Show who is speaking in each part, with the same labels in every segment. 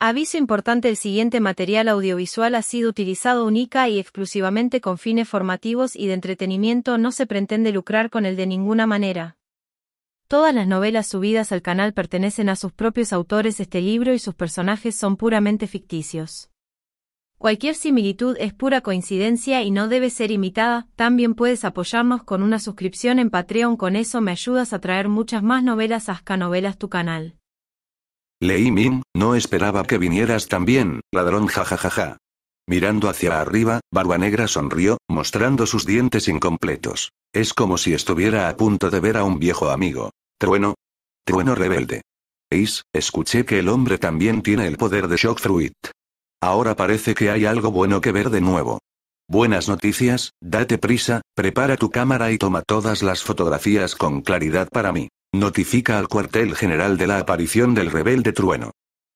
Speaker 1: Aviso importante el siguiente material audiovisual ha sido utilizado única y exclusivamente con fines formativos y de entretenimiento no se pretende lucrar con él de ninguna manera. Todas las novelas subidas al canal pertenecen a sus propios autores este libro y sus personajes son puramente ficticios. Cualquier similitud es pura coincidencia y no debe ser imitada, también puedes apoyarnos con una suscripción en Patreon con eso me ayudas a traer muchas más novelas a Novelas tu canal. Lei Min, no esperaba que vinieras también, ladrón jajajaja. Mirando hacia arriba, Barba Negra sonrió, mostrando sus dientes incompletos. Es como si estuviera a punto de ver a un viejo amigo. Trueno. Trueno rebelde. Eis, escuché que el hombre también tiene el poder de Shock Fruit. Ahora parece que hay algo bueno que ver de nuevo. Buenas noticias, date prisa, prepara tu cámara y toma todas las fotografías con claridad para mí. Notifica al cuartel general de la aparición del rebelde trueno.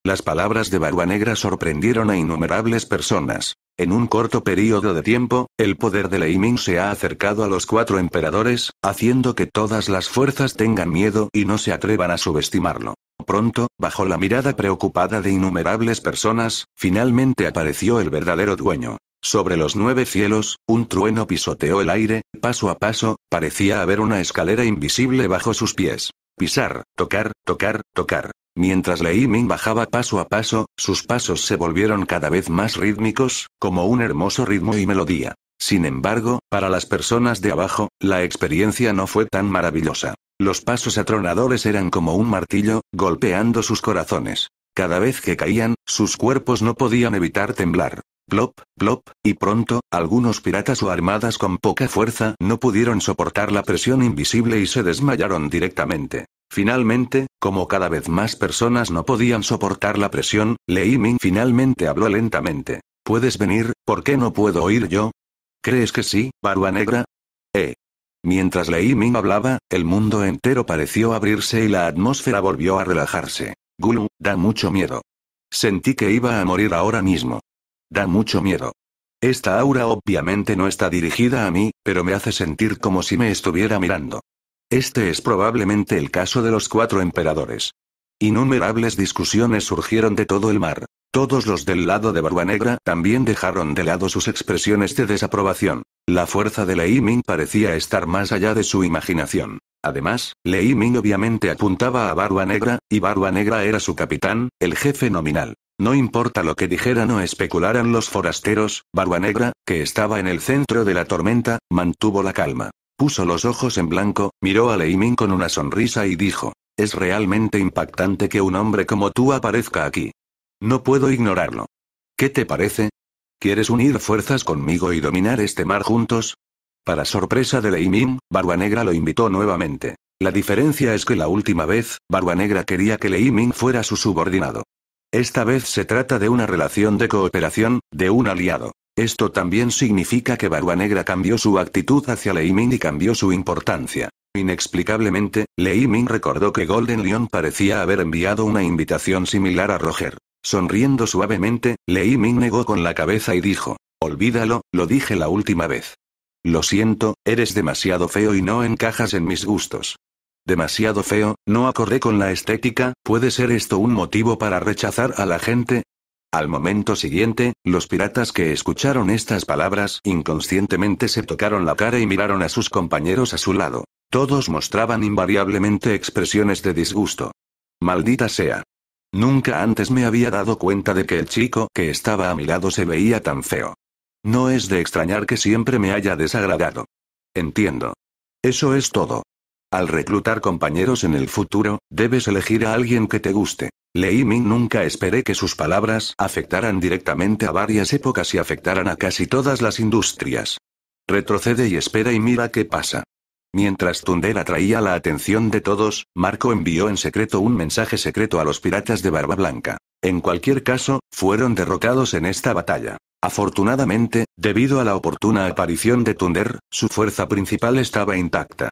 Speaker 1: Las palabras de Barua Negra sorprendieron a innumerables personas. En un corto periodo de tiempo, el poder de Ming se ha acercado a los cuatro emperadores, haciendo que todas las fuerzas tengan miedo y no se atrevan a subestimarlo. Pronto, bajo la mirada preocupada de innumerables personas, finalmente apareció el verdadero dueño. Sobre los nueve cielos, un trueno pisoteó el aire, paso a paso, parecía haber una escalera invisible bajo sus pies. Pisar, tocar, tocar, tocar. Mientras Lei Min bajaba paso a paso, sus pasos se volvieron cada vez más rítmicos, como un hermoso ritmo y melodía. Sin embargo, para las personas de abajo, la experiencia no fue tan maravillosa. Los pasos atronadores eran como un martillo, golpeando sus corazones. Cada vez que caían, sus cuerpos no podían evitar temblar plop, plop, y pronto, algunos piratas o armadas con poca fuerza no pudieron soportar la presión invisible y se desmayaron directamente. Finalmente, como cada vez más personas no podían soportar la presión, Lei Ming finalmente habló lentamente. ¿Puedes venir? ¿Por qué no puedo oír yo? ¿Crees que sí, Barba Negra? Eh. Mientras Lei Ming hablaba, el mundo entero pareció abrirse y la atmósfera volvió a relajarse. Gulu, da mucho miedo. Sentí que iba a morir ahora mismo. Da mucho miedo. Esta aura obviamente no está dirigida a mí, pero me hace sentir como si me estuviera mirando. Este es probablemente el caso de los cuatro emperadores. Innumerables discusiones surgieron de todo el mar. Todos los del lado de Barba Negra también dejaron de lado sus expresiones de desaprobación. La fuerza de Lei Ming parecía estar más allá de su imaginación. Además, Lei Ming obviamente apuntaba a Barba Negra, y Barba Negra era su capitán, el jefe nominal. No importa lo que dijeran o especularan los forasteros, Negra, que estaba en el centro de la tormenta, mantuvo la calma. Puso los ojos en blanco, miró a Leimin con una sonrisa y dijo, es realmente impactante que un hombre como tú aparezca aquí. No puedo ignorarlo. ¿Qué te parece? ¿Quieres unir fuerzas conmigo y dominar este mar juntos? Para sorpresa de Leimin, Barba Negra lo invitó nuevamente. La diferencia es que la última vez, Barba Negra quería que Leimin fuera su subordinado. Esta vez se trata de una relación de cooperación, de un aliado. Esto también significa que Barua Negra cambió su actitud hacia Lei y cambió su importancia. Inexplicablemente, Lei recordó que Golden Lion parecía haber enviado una invitación similar a Roger. Sonriendo suavemente, Lei negó con la cabeza y dijo, Olvídalo, lo dije la última vez. Lo siento, eres demasiado feo y no encajas en mis gustos. Demasiado feo, no acordé con la estética, ¿puede ser esto un motivo para rechazar a la gente? Al momento siguiente, los piratas que escucharon estas palabras inconscientemente se tocaron la cara y miraron a sus compañeros a su lado. Todos mostraban invariablemente expresiones de disgusto. Maldita sea. Nunca antes me había dado cuenta de que el chico que estaba a mi lado se veía tan feo. No es de extrañar que siempre me haya desagradado. Entiendo. Eso es todo. Al reclutar compañeros en el futuro, debes elegir a alguien que te guste. Lei Ming nunca esperé que sus palabras afectaran directamente a varias épocas y afectaran a casi todas las industrias. Retrocede y espera y mira qué pasa. Mientras Tunder atraía la atención de todos, Marco envió en secreto un mensaje secreto a los piratas de Barba Blanca. En cualquier caso, fueron derrotados en esta batalla. Afortunadamente, debido a la oportuna aparición de Tunder, su fuerza principal estaba intacta.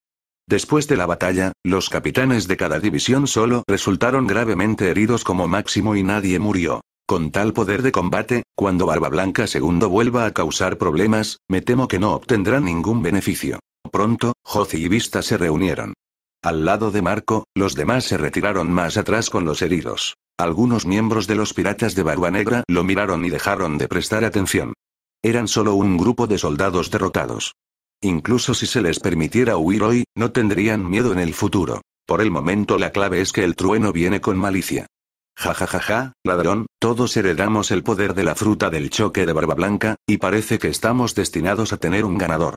Speaker 1: Después de la batalla, los capitanes de cada división solo resultaron gravemente heridos como máximo y nadie murió. Con tal poder de combate, cuando Barba Blanca II vuelva a causar problemas, me temo que no obtendrá ningún beneficio. Pronto, Joci y Vista se reunieron. Al lado de Marco, los demás se retiraron más atrás con los heridos. Algunos miembros de los piratas de Barba Negra lo miraron y dejaron de prestar atención. Eran solo un grupo de soldados derrotados. Incluso si se les permitiera huir hoy, no tendrían miedo en el futuro. Por el momento la clave es que el trueno viene con malicia. Ja ja ja ja, ladrón, todos heredamos el poder de la fruta del choque de barba blanca, y parece que estamos destinados a tener un ganador.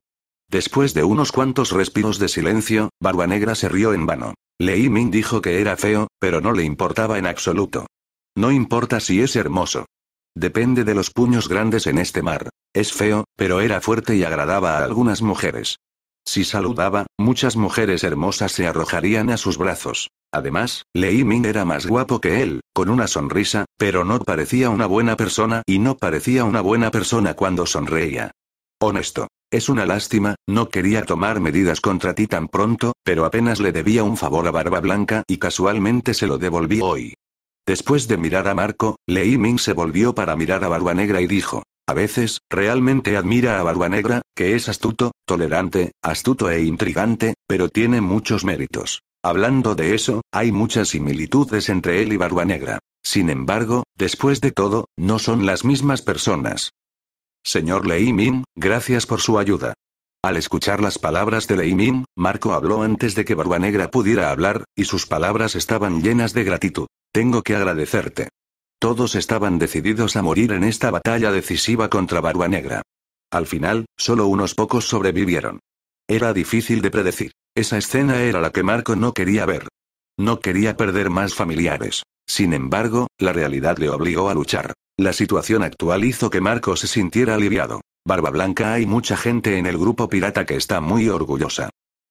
Speaker 1: Después de unos cuantos respiros de silencio, Barba Negra se rió en vano. Lei Min dijo que era feo, pero no le importaba en absoluto. No importa si es hermoso. Depende de los puños grandes en este mar. Es feo, pero era fuerte y agradaba a algunas mujeres. Si saludaba, muchas mujeres hermosas se arrojarían a sus brazos. Además, Lei Ming era más guapo que él, con una sonrisa, pero no parecía una buena persona y no parecía una buena persona cuando sonreía. Honesto. Es una lástima, no quería tomar medidas contra ti tan pronto, pero apenas le debía un favor a Barba Blanca y casualmente se lo devolví hoy. Después de mirar a Marco, Lei Ming se volvió para mirar a Barba Negra y dijo, a veces, realmente admira a Barba Negra, que es astuto, tolerante, astuto e intrigante, pero tiene muchos méritos. Hablando de eso, hay muchas similitudes entre él y Barba Negra. Sin embargo, después de todo, no son las mismas personas. Señor Lei Ming, gracias por su ayuda. Al escuchar las palabras de Lei Ming, Marco habló antes de que Barba Negra pudiera hablar, y sus palabras estaban llenas de gratitud. Tengo que agradecerte. Todos estaban decididos a morir en esta batalla decisiva contra Barba Negra. Al final, solo unos pocos sobrevivieron. Era difícil de predecir. Esa escena era la que Marco no quería ver. No quería perder más familiares. Sin embargo, la realidad le obligó a luchar. La situación actual hizo que Marco se sintiera aliviado. Barba Blanca hay mucha gente en el grupo pirata que está muy orgullosa.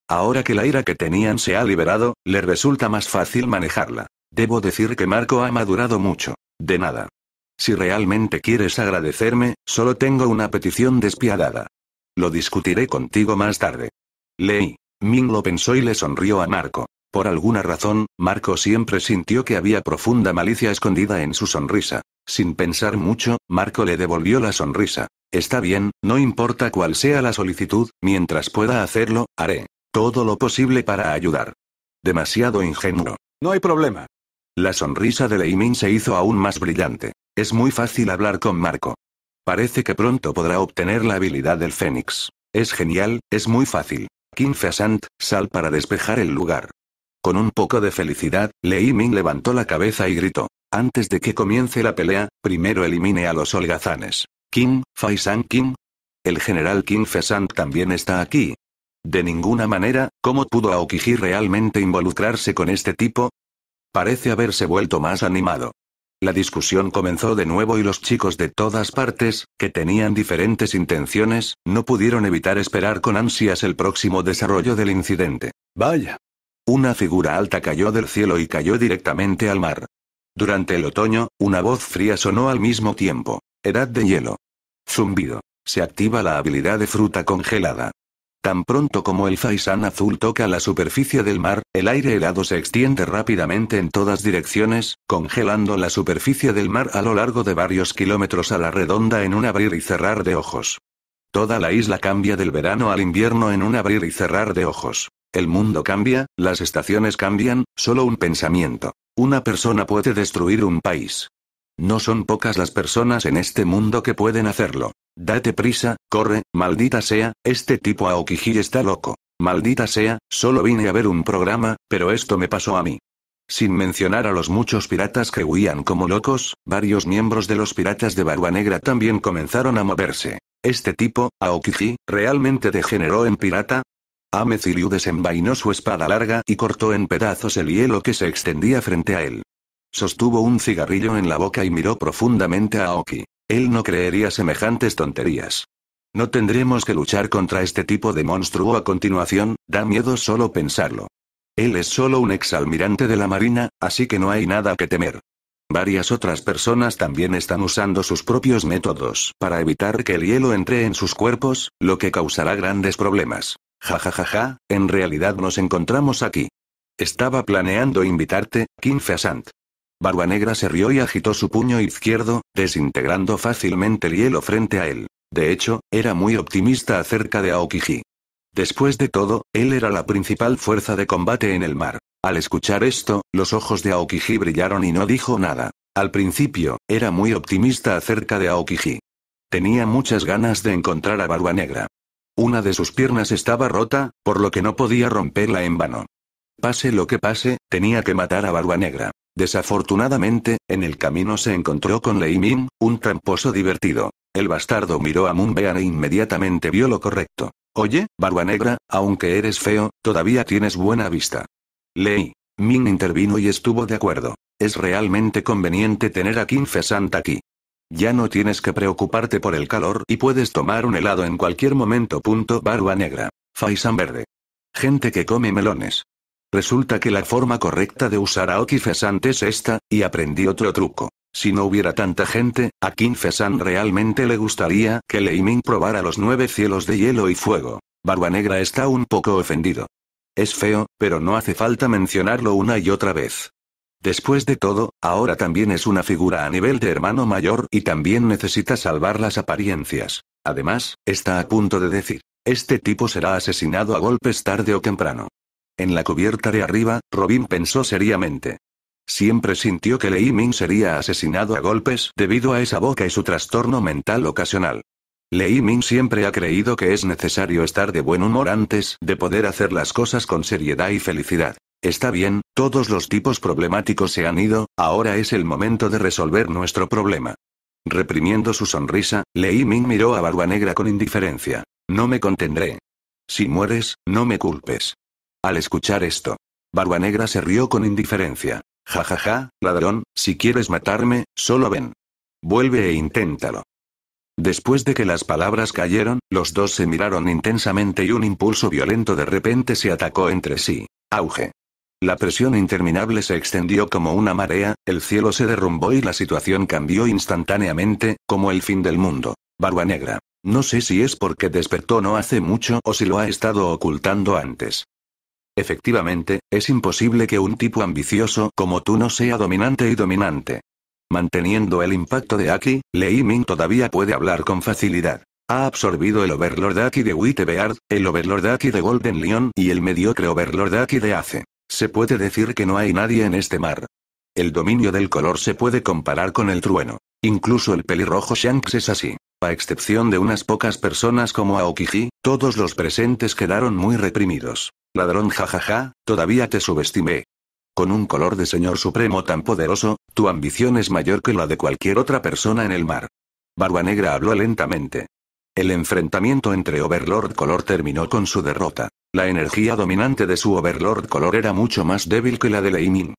Speaker 1: Ahora que la ira que tenían se ha liberado, le resulta más fácil manejarla. Debo decir que Marco ha madurado mucho. De nada. Si realmente quieres agradecerme, solo tengo una petición despiadada. Lo discutiré contigo más tarde. Leí. Ming lo pensó y le sonrió a Marco. Por alguna razón, Marco siempre sintió que había profunda malicia escondida en su sonrisa. Sin pensar mucho, Marco le devolvió la sonrisa. Está bien, no importa cuál sea la solicitud, mientras pueda hacerlo, haré todo lo posible para ayudar. Demasiado ingenuo. No hay problema. La sonrisa de Leimin se hizo aún más brillante. Es muy fácil hablar con Marco. Parece que pronto podrá obtener la habilidad del Fénix. Es genial, es muy fácil. King Fesant, sal para despejar el lugar. Con un poco de felicidad, Lei levantó la cabeza y gritó. Antes de que comience la pelea, primero elimine a los holgazanes. Kim, Faisan Kim. El general Kim Fesant también está aquí. De ninguna manera, ¿cómo pudo Aokiji realmente involucrarse con este tipo? Parece haberse vuelto más animado. La discusión comenzó de nuevo y los chicos de todas partes, que tenían diferentes intenciones, no pudieron evitar esperar con ansias el próximo desarrollo del incidente. Vaya. Una figura alta cayó del cielo y cayó directamente al mar. Durante el otoño, una voz fría sonó al mismo tiempo. Edad de hielo. Zumbido. Se activa la habilidad de fruta congelada. Tan pronto como el faisán azul toca la superficie del mar, el aire helado se extiende rápidamente en todas direcciones, congelando la superficie del mar a lo largo de varios kilómetros a la redonda en un abrir y cerrar de ojos. Toda la isla cambia del verano al invierno en un abrir y cerrar de ojos. El mundo cambia, las estaciones cambian, solo un pensamiento. Una persona puede destruir un país. No son pocas las personas en este mundo que pueden hacerlo. Date prisa, corre, maldita sea, este tipo Aokiji está loco. Maldita sea, solo vine a ver un programa, pero esto me pasó a mí. Sin mencionar a los muchos piratas que huían como locos, varios miembros de los piratas de Barba Negra también comenzaron a moverse. Este tipo, Aokiji, realmente degeneró en pirata, Ameziliu desenvainó su espada larga y cortó en pedazos el hielo que se extendía frente a él. Sostuvo un cigarrillo en la boca y miró profundamente a Aoki. Él no creería semejantes tonterías. No tendremos que luchar contra este tipo de monstruo a continuación, da miedo solo pensarlo. Él es solo un exalmirante de la Marina, así que no hay nada que temer. Varias otras personas también están usando sus propios métodos para evitar que el hielo entre en sus cuerpos, lo que causará grandes problemas. Ja ja ja ja, en realidad nos encontramos aquí. Estaba planeando invitarte, Kim Barbanegra Negra se rió y agitó su puño izquierdo, desintegrando fácilmente el hielo frente a él. De hecho, era muy optimista acerca de Aokiji. Después de todo, él era la principal fuerza de combate en el mar. Al escuchar esto, los ojos de Aokiji brillaron y no dijo nada. Al principio, era muy optimista acerca de Aokiji. Tenía muchas ganas de encontrar a Barba Negra. Una de sus piernas estaba rota, por lo que no podía romperla en vano. Pase lo que pase, tenía que matar a Barba Negra. Desafortunadamente, en el camino se encontró con Lei Min, un tramposo divertido. El bastardo miró a Moon e inmediatamente vio lo correcto. Oye, barba negra, aunque eres feo, todavía tienes buena vista. Lei. Min intervino y estuvo de acuerdo. Es realmente conveniente tener a Kim Santa aquí. Ya no tienes que preocuparte por el calor y puedes tomar un helado en cualquier momento. Punto barba negra. Faisan verde. Gente que come melones. Resulta que la forma correcta de usar a fesante es esta, y aprendí otro truco. Si no hubiera tanta gente, a Kinfesan realmente le gustaría que Leimin probara los nueve cielos de hielo y fuego. Barba Negra está un poco ofendido. Es feo, pero no hace falta mencionarlo una y otra vez. Después de todo, ahora también es una figura a nivel de hermano mayor y también necesita salvar las apariencias. Además, está a punto de decir, este tipo será asesinado a golpes tarde o temprano. En la cubierta de arriba, Robin pensó seriamente. Siempre sintió que Lei Ming sería asesinado a golpes debido a esa boca y su trastorno mental ocasional. Lei Ming siempre ha creído que es necesario estar de buen humor antes de poder hacer las cosas con seriedad y felicidad. Está bien, todos los tipos problemáticos se han ido, ahora es el momento de resolver nuestro problema. Reprimiendo su sonrisa, Lei Ming miró a Barba Negra con indiferencia. No me contendré. Si mueres, no me culpes. Al escuchar esto, Barba Negra se rió con indiferencia. Ja ja ja, ladrón, si quieres matarme, solo ven. Vuelve e inténtalo. Después de que las palabras cayeron, los dos se miraron intensamente y un impulso violento de repente se atacó entre sí. Auge. La presión interminable se extendió como una marea, el cielo se derrumbó y la situación cambió instantáneamente, como el fin del mundo. Barba Negra. No sé si es porque despertó no hace mucho o si lo ha estado ocultando antes. Efectivamente, es imposible que un tipo ambicioso como tú no sea dominante y dominante. Manteniendo el impacto de Aki, Lei Ming todavía puede hablar con facilidad. Ha absorbido el Overlord Aki de Wittebeard, el Overlord Aki de Golden Lion y el mediocre Overlord Aki de Ace. Se puede decir que no hay nadie en este mar. El dominio del color se puede comparar con el trueno. Incluso el pelirrojo Shanks es así. A excepción de unas pocas personas como Aokiji, todos los presentes quedaron muy reprimidos. Ladrón jajaja, todavía te subestimé. Con un color de señor supremo tan poderoso, tu ambición es mayor que la de cualquier otra persona en el mar. Barba Negra habló lentamente. El enfrentamiento entre Overlord Color terminó con su derrota. La energía dominante de su Overlord Color era mucho más débil que la de Leimin.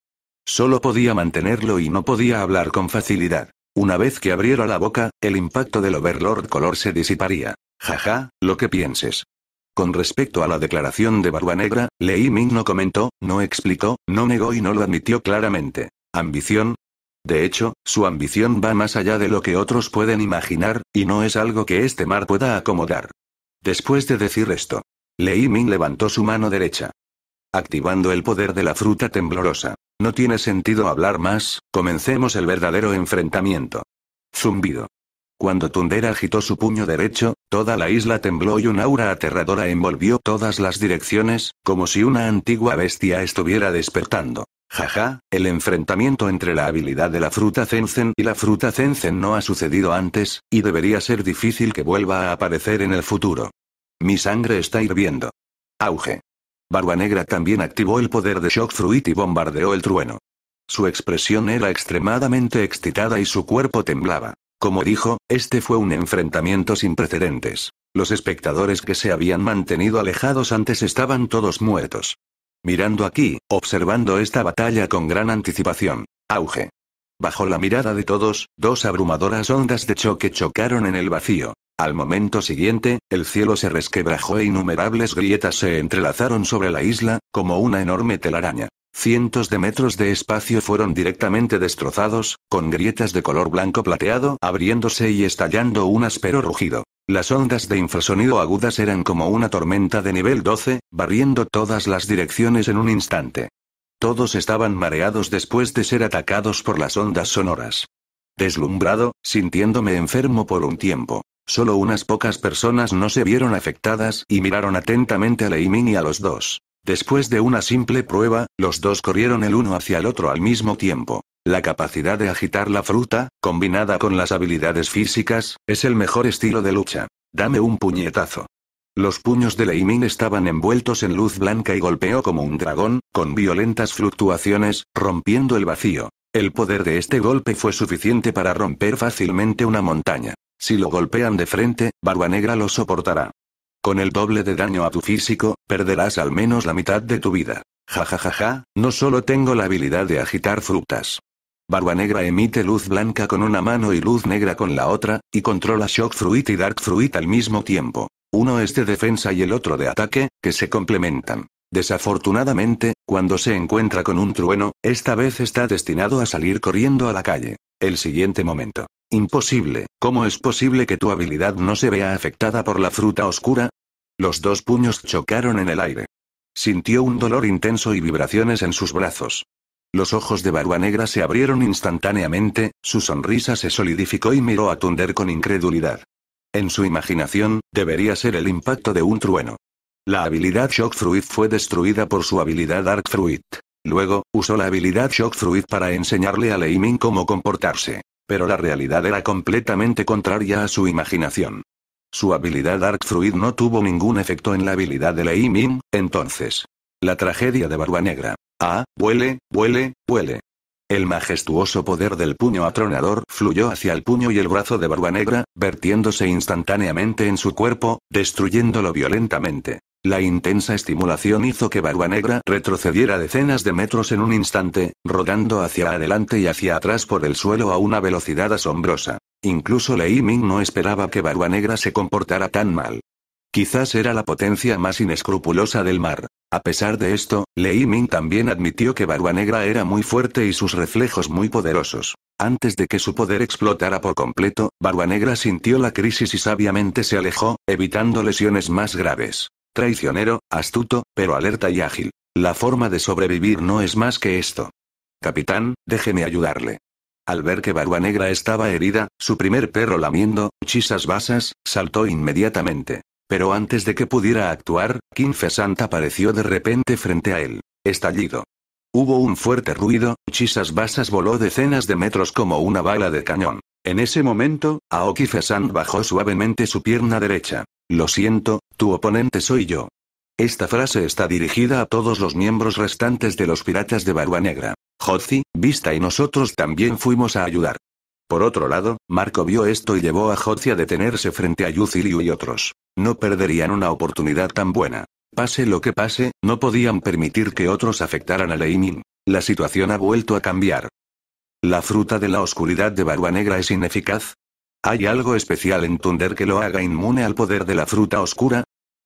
Speaker 1: Solo podía mantenerlo y no podía hablar con facilidad. Una vez que abriera la boca, el impacto del Overlord Color se disiparía. Jaja, lo que pienses. Con respecto a la declaración de Negra, Lei Ming no comentó, no explicó, no negó y no lo admitió claramente. ¿Ambición? De hecho, su ambición va más allá de lo que otros pueden imaginar, y no es algo que este mar pueda acomodar. Después de decir esto, Lei Ming levantó su mano derecha. Activando el poder de la fruta temblorosa. No tiene sentido hablar más, comencemos el verdadero enfrentamiento. Zumbido. Cuando Tundera agitó su puño derecho, toda la isla tembló y un aura aterradora envolvió todas las direcciones, como si una antigua bestia estuviera despertando. Jaja, el enfrentamiento entre la habilidad de la fruta Zenzen y la fruta Zenzen no ha sucedido antes, y debería ser difícil que vuelva a aparecer en el futuro. Mi sangre está hirviendo. Auge. Barba Negra también activó el poder de Shock Fruit y bombardeó el trueno. Su expresión era extremadamente excitada y su cuerpo temblaba. Como dijo, este fue un enfrentamiento sin precedentes. Los espectadores que se habían mantenido alejados antes estaban todos muertos. Mirando aquí, observando esta batalla con gran anticipación. Auge. Bajo la mirada de todos, dos abrumadoras ondas de choque chocaron en el vacío. Al momento siguiente, el cielo se resquebrajó e innumerables grietas se entrelazaron sobre la isla, como una enorme telaraña. Cientos de metros de espacio fueron directamente destrozados, con grietas de color blanco plateado abriéndose y estallando un áspero rugido. Las ondas de infrasonido agudas eran como una tormenta de nivel 12, barriendo todas las direcciones en un instante. Todos estaban mareados después de ser atacados por las ondas sonoras. Deslumbrado, sintiéndome enfermo por un tiempo. Solo unas pocas personas no se vieron afectadas y miraron atentamente a Leimin y a los dos. Después de una simple prueba, los dos corrieron el uno hacia el otro al mismo tiempo. La capacidad de agitar la fruta, combinada con las habilidades físicas, es el mejor estilo de lucha. Dame un puñetazo. Los puños de Leimin estaban envueltos en luz blanca y golpeó como un dragón, con violentas fluctuaciones, rompiendo el vacío. El poder de este golpe fue suficiente para romper fácilmente una montaña. Si lo golpean de frente, Barba Negra lo soportará. Con el doble de daño a tu físico, perderás al menos la mitad de tu vida. Ja ja ja ja, no solo tengo la habilidad de agitar frutas. Barba Negra emite luz blanca con una mano y luz negra con la otra, y controla Shock Fruit y Dark Fruit al mismo tiempo. Uno es de defensa y el otro de ataque, que se complementan. Desafortunadamente, cuando se encuentra con un trueno, esta vez está destinado a salir corriendo a la calle. El siguiente momento. Imposible, ¿cómo es posible que tu habilidad no se vea afectada por la fruta oscura? Los dos puños chocaron en el aire. Sintió un dolor intenso y vibraciones en sus brazos. Los ojos de Barua Negra se abrieron instantáneamente, su sonrisa se solidificó y miró a Tunder con incredulidad. En su imaginación, debería ser el impacto de un trueno. La habilidad Shock Fruit fue destruida por su habilidad Dark Fruit. Luego, usó la habilidad Shock Fruit para enseñarle a Leimin cómo comportarse. Pero la realidad era completamente contraria a su imaginación. Su habilidad Dark Fruit no tuvo ningún efecto en la habilidad de Lei Min, entonces. La tragedia de Barba Negra. Ah, huele, huele, huele. El majestuoso poder del puño atronador fluyó hacia el puño y el brazo de Barba Negra, vertiéndose instantáneamente en su cuerpo, destruyéndolo violentamente. La intensa estimulación hizo que Barba Negra retrocediera decenas de metros en un instante, rodando hacia adelante y hacia atrás por el suelo a una velocidad asombrosa. Incluso Lei Ming no esperaba que Barba Negra se comportara tan mal. Quizás era la potencia más inescrupulosa del mar. A pesar de esto, Lei Ming también admitió que Barba Negra era muy fuerte y sus reflejos muy poderosos. Antes de que su poder explotara por completo, Barba Negra sintió la crisis y sabiamente se alejó, evitando lesiones más graves. Traicionero, astuto, pero alerta y ágil. La forma de sobrevivir no es más que esto. Capitán, déjeme ayudarle. Al ver que Barua Negra estaba herida, su primer perro lamiendo, chisas basas, saltó inmediatamente. Pero antes de que pudiera actuar, Kim apareció de repente frente a él. Estallido. Hubo un fuerte ruido, Chisas Basas voló decenas de metros como una bala de cañón. En ese momento, Aoki Fesant bajó suavemente su pierna derecha. Lo siento, oponente soy yo. Esta frase está dirigida a todos los miembros restantes de los piratas de Barua Negra. Hotzi, Vista y nosotros también fuimos a ayudar. Por otro lado, Marco vio esto y llevó a Hotzi a detenerse frente a Yuziliu y otros. No perderían una oportunidad tan buena. Pase lo que pase, no podían permitir que otros afectaran a Leimin. La situación ha vuelto a cambiar. ¿La fruta de la oscuridad de Barua Negra es ineficaz? ¿Hay algo especial en Tunder que lo haga inmune al poder de la fruta oscura?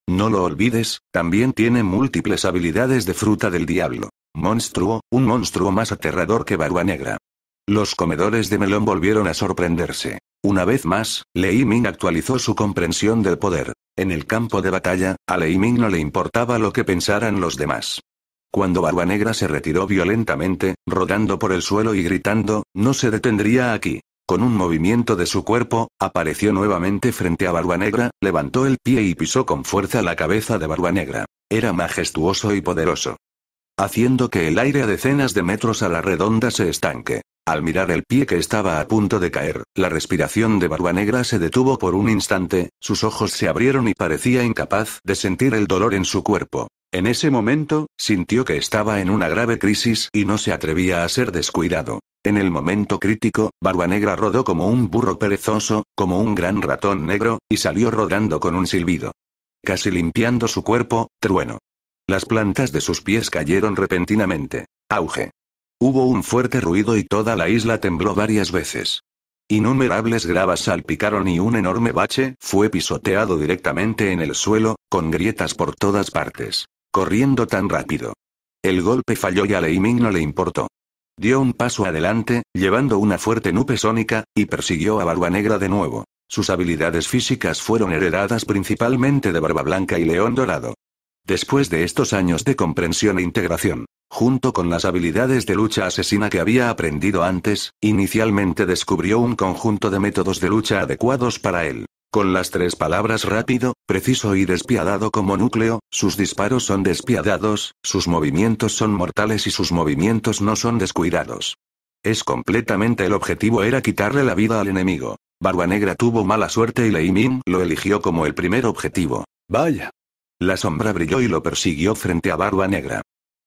Speaker 1: No lo olvides, también tiene múltiples habilidades de fruta del diablo. Monstruo, un monstruo más aterrador que Barua Negra. Los comedores de melón volvieron a sorprenderse. Una vez más, Lei Ming actualizó su comprensión del poder. En el campo de batalla, a Lei Ming no le importaba lo que pensaran los demás. Cuando Barua Negra se retiró violentamente, rodando por el suelo y gritando, no se detendría aquí. Con un movimiento de su cuerpo, apareció nuevamente frente a Barbanegra, levantó el pie y pisó con fuerza la cabeza de Barbanegra. Era majestuoso y poderoso. Haciendo que el aire a decenas de metros a la redonda se estanque. Al mirar el pie que estaba a punto de caer, la respiración de Barbanegra se detuvo por un instante, sus ojos se abrieron y parecía incapaz de sentir el dolor en su cuerpo. En ese momento, sintió que estaba en una grave crisis y no se atrevía a ser descuidado. En el momento crítico, Barba Negra rodó como un burro perezoso, como un gran ratón negro, y salió rodando con un silbido. Casi limpiando su cuerpo, trueno. Las plantas de sus pies cayeron repentinamente. Auge. Hubo un fuerte ruido y toda la isla tembló varias veces. Innumerables gravas salpicaron y un enorme bache fue pisoteado directamente en el suelo, con grietas por todas partes. Corriendo tan rápido. El golpe falló y a Leiming no le importó. Dio un paso adelante, llevando una fuerte nube sónica, y persiguió a Barba Negra de nuevo. Sus habilidades físicas fueron heredadas principalmente de Barba Blanca y León Dorado. Después de estos años de comprensión e integración, junto con las habilidades de lucha asesina que había aprendido antes, inicialmente descubrió un conjunto de métodos de lucha adecuados para él. Con las tres palabras rápido, preciso y despiadado como núcleo, sus disparos son despiadados, sus movimientos son mortales y sus movimientos no son descuidados. Es completamente el objetivo era quitarle la vida al enemigo. Barba Negra tuvo mala suerte y Lei Leimin lo eligió como el primer objetivo. Vaya. La sombra brilló y lo persiguió frente a Barba Negra.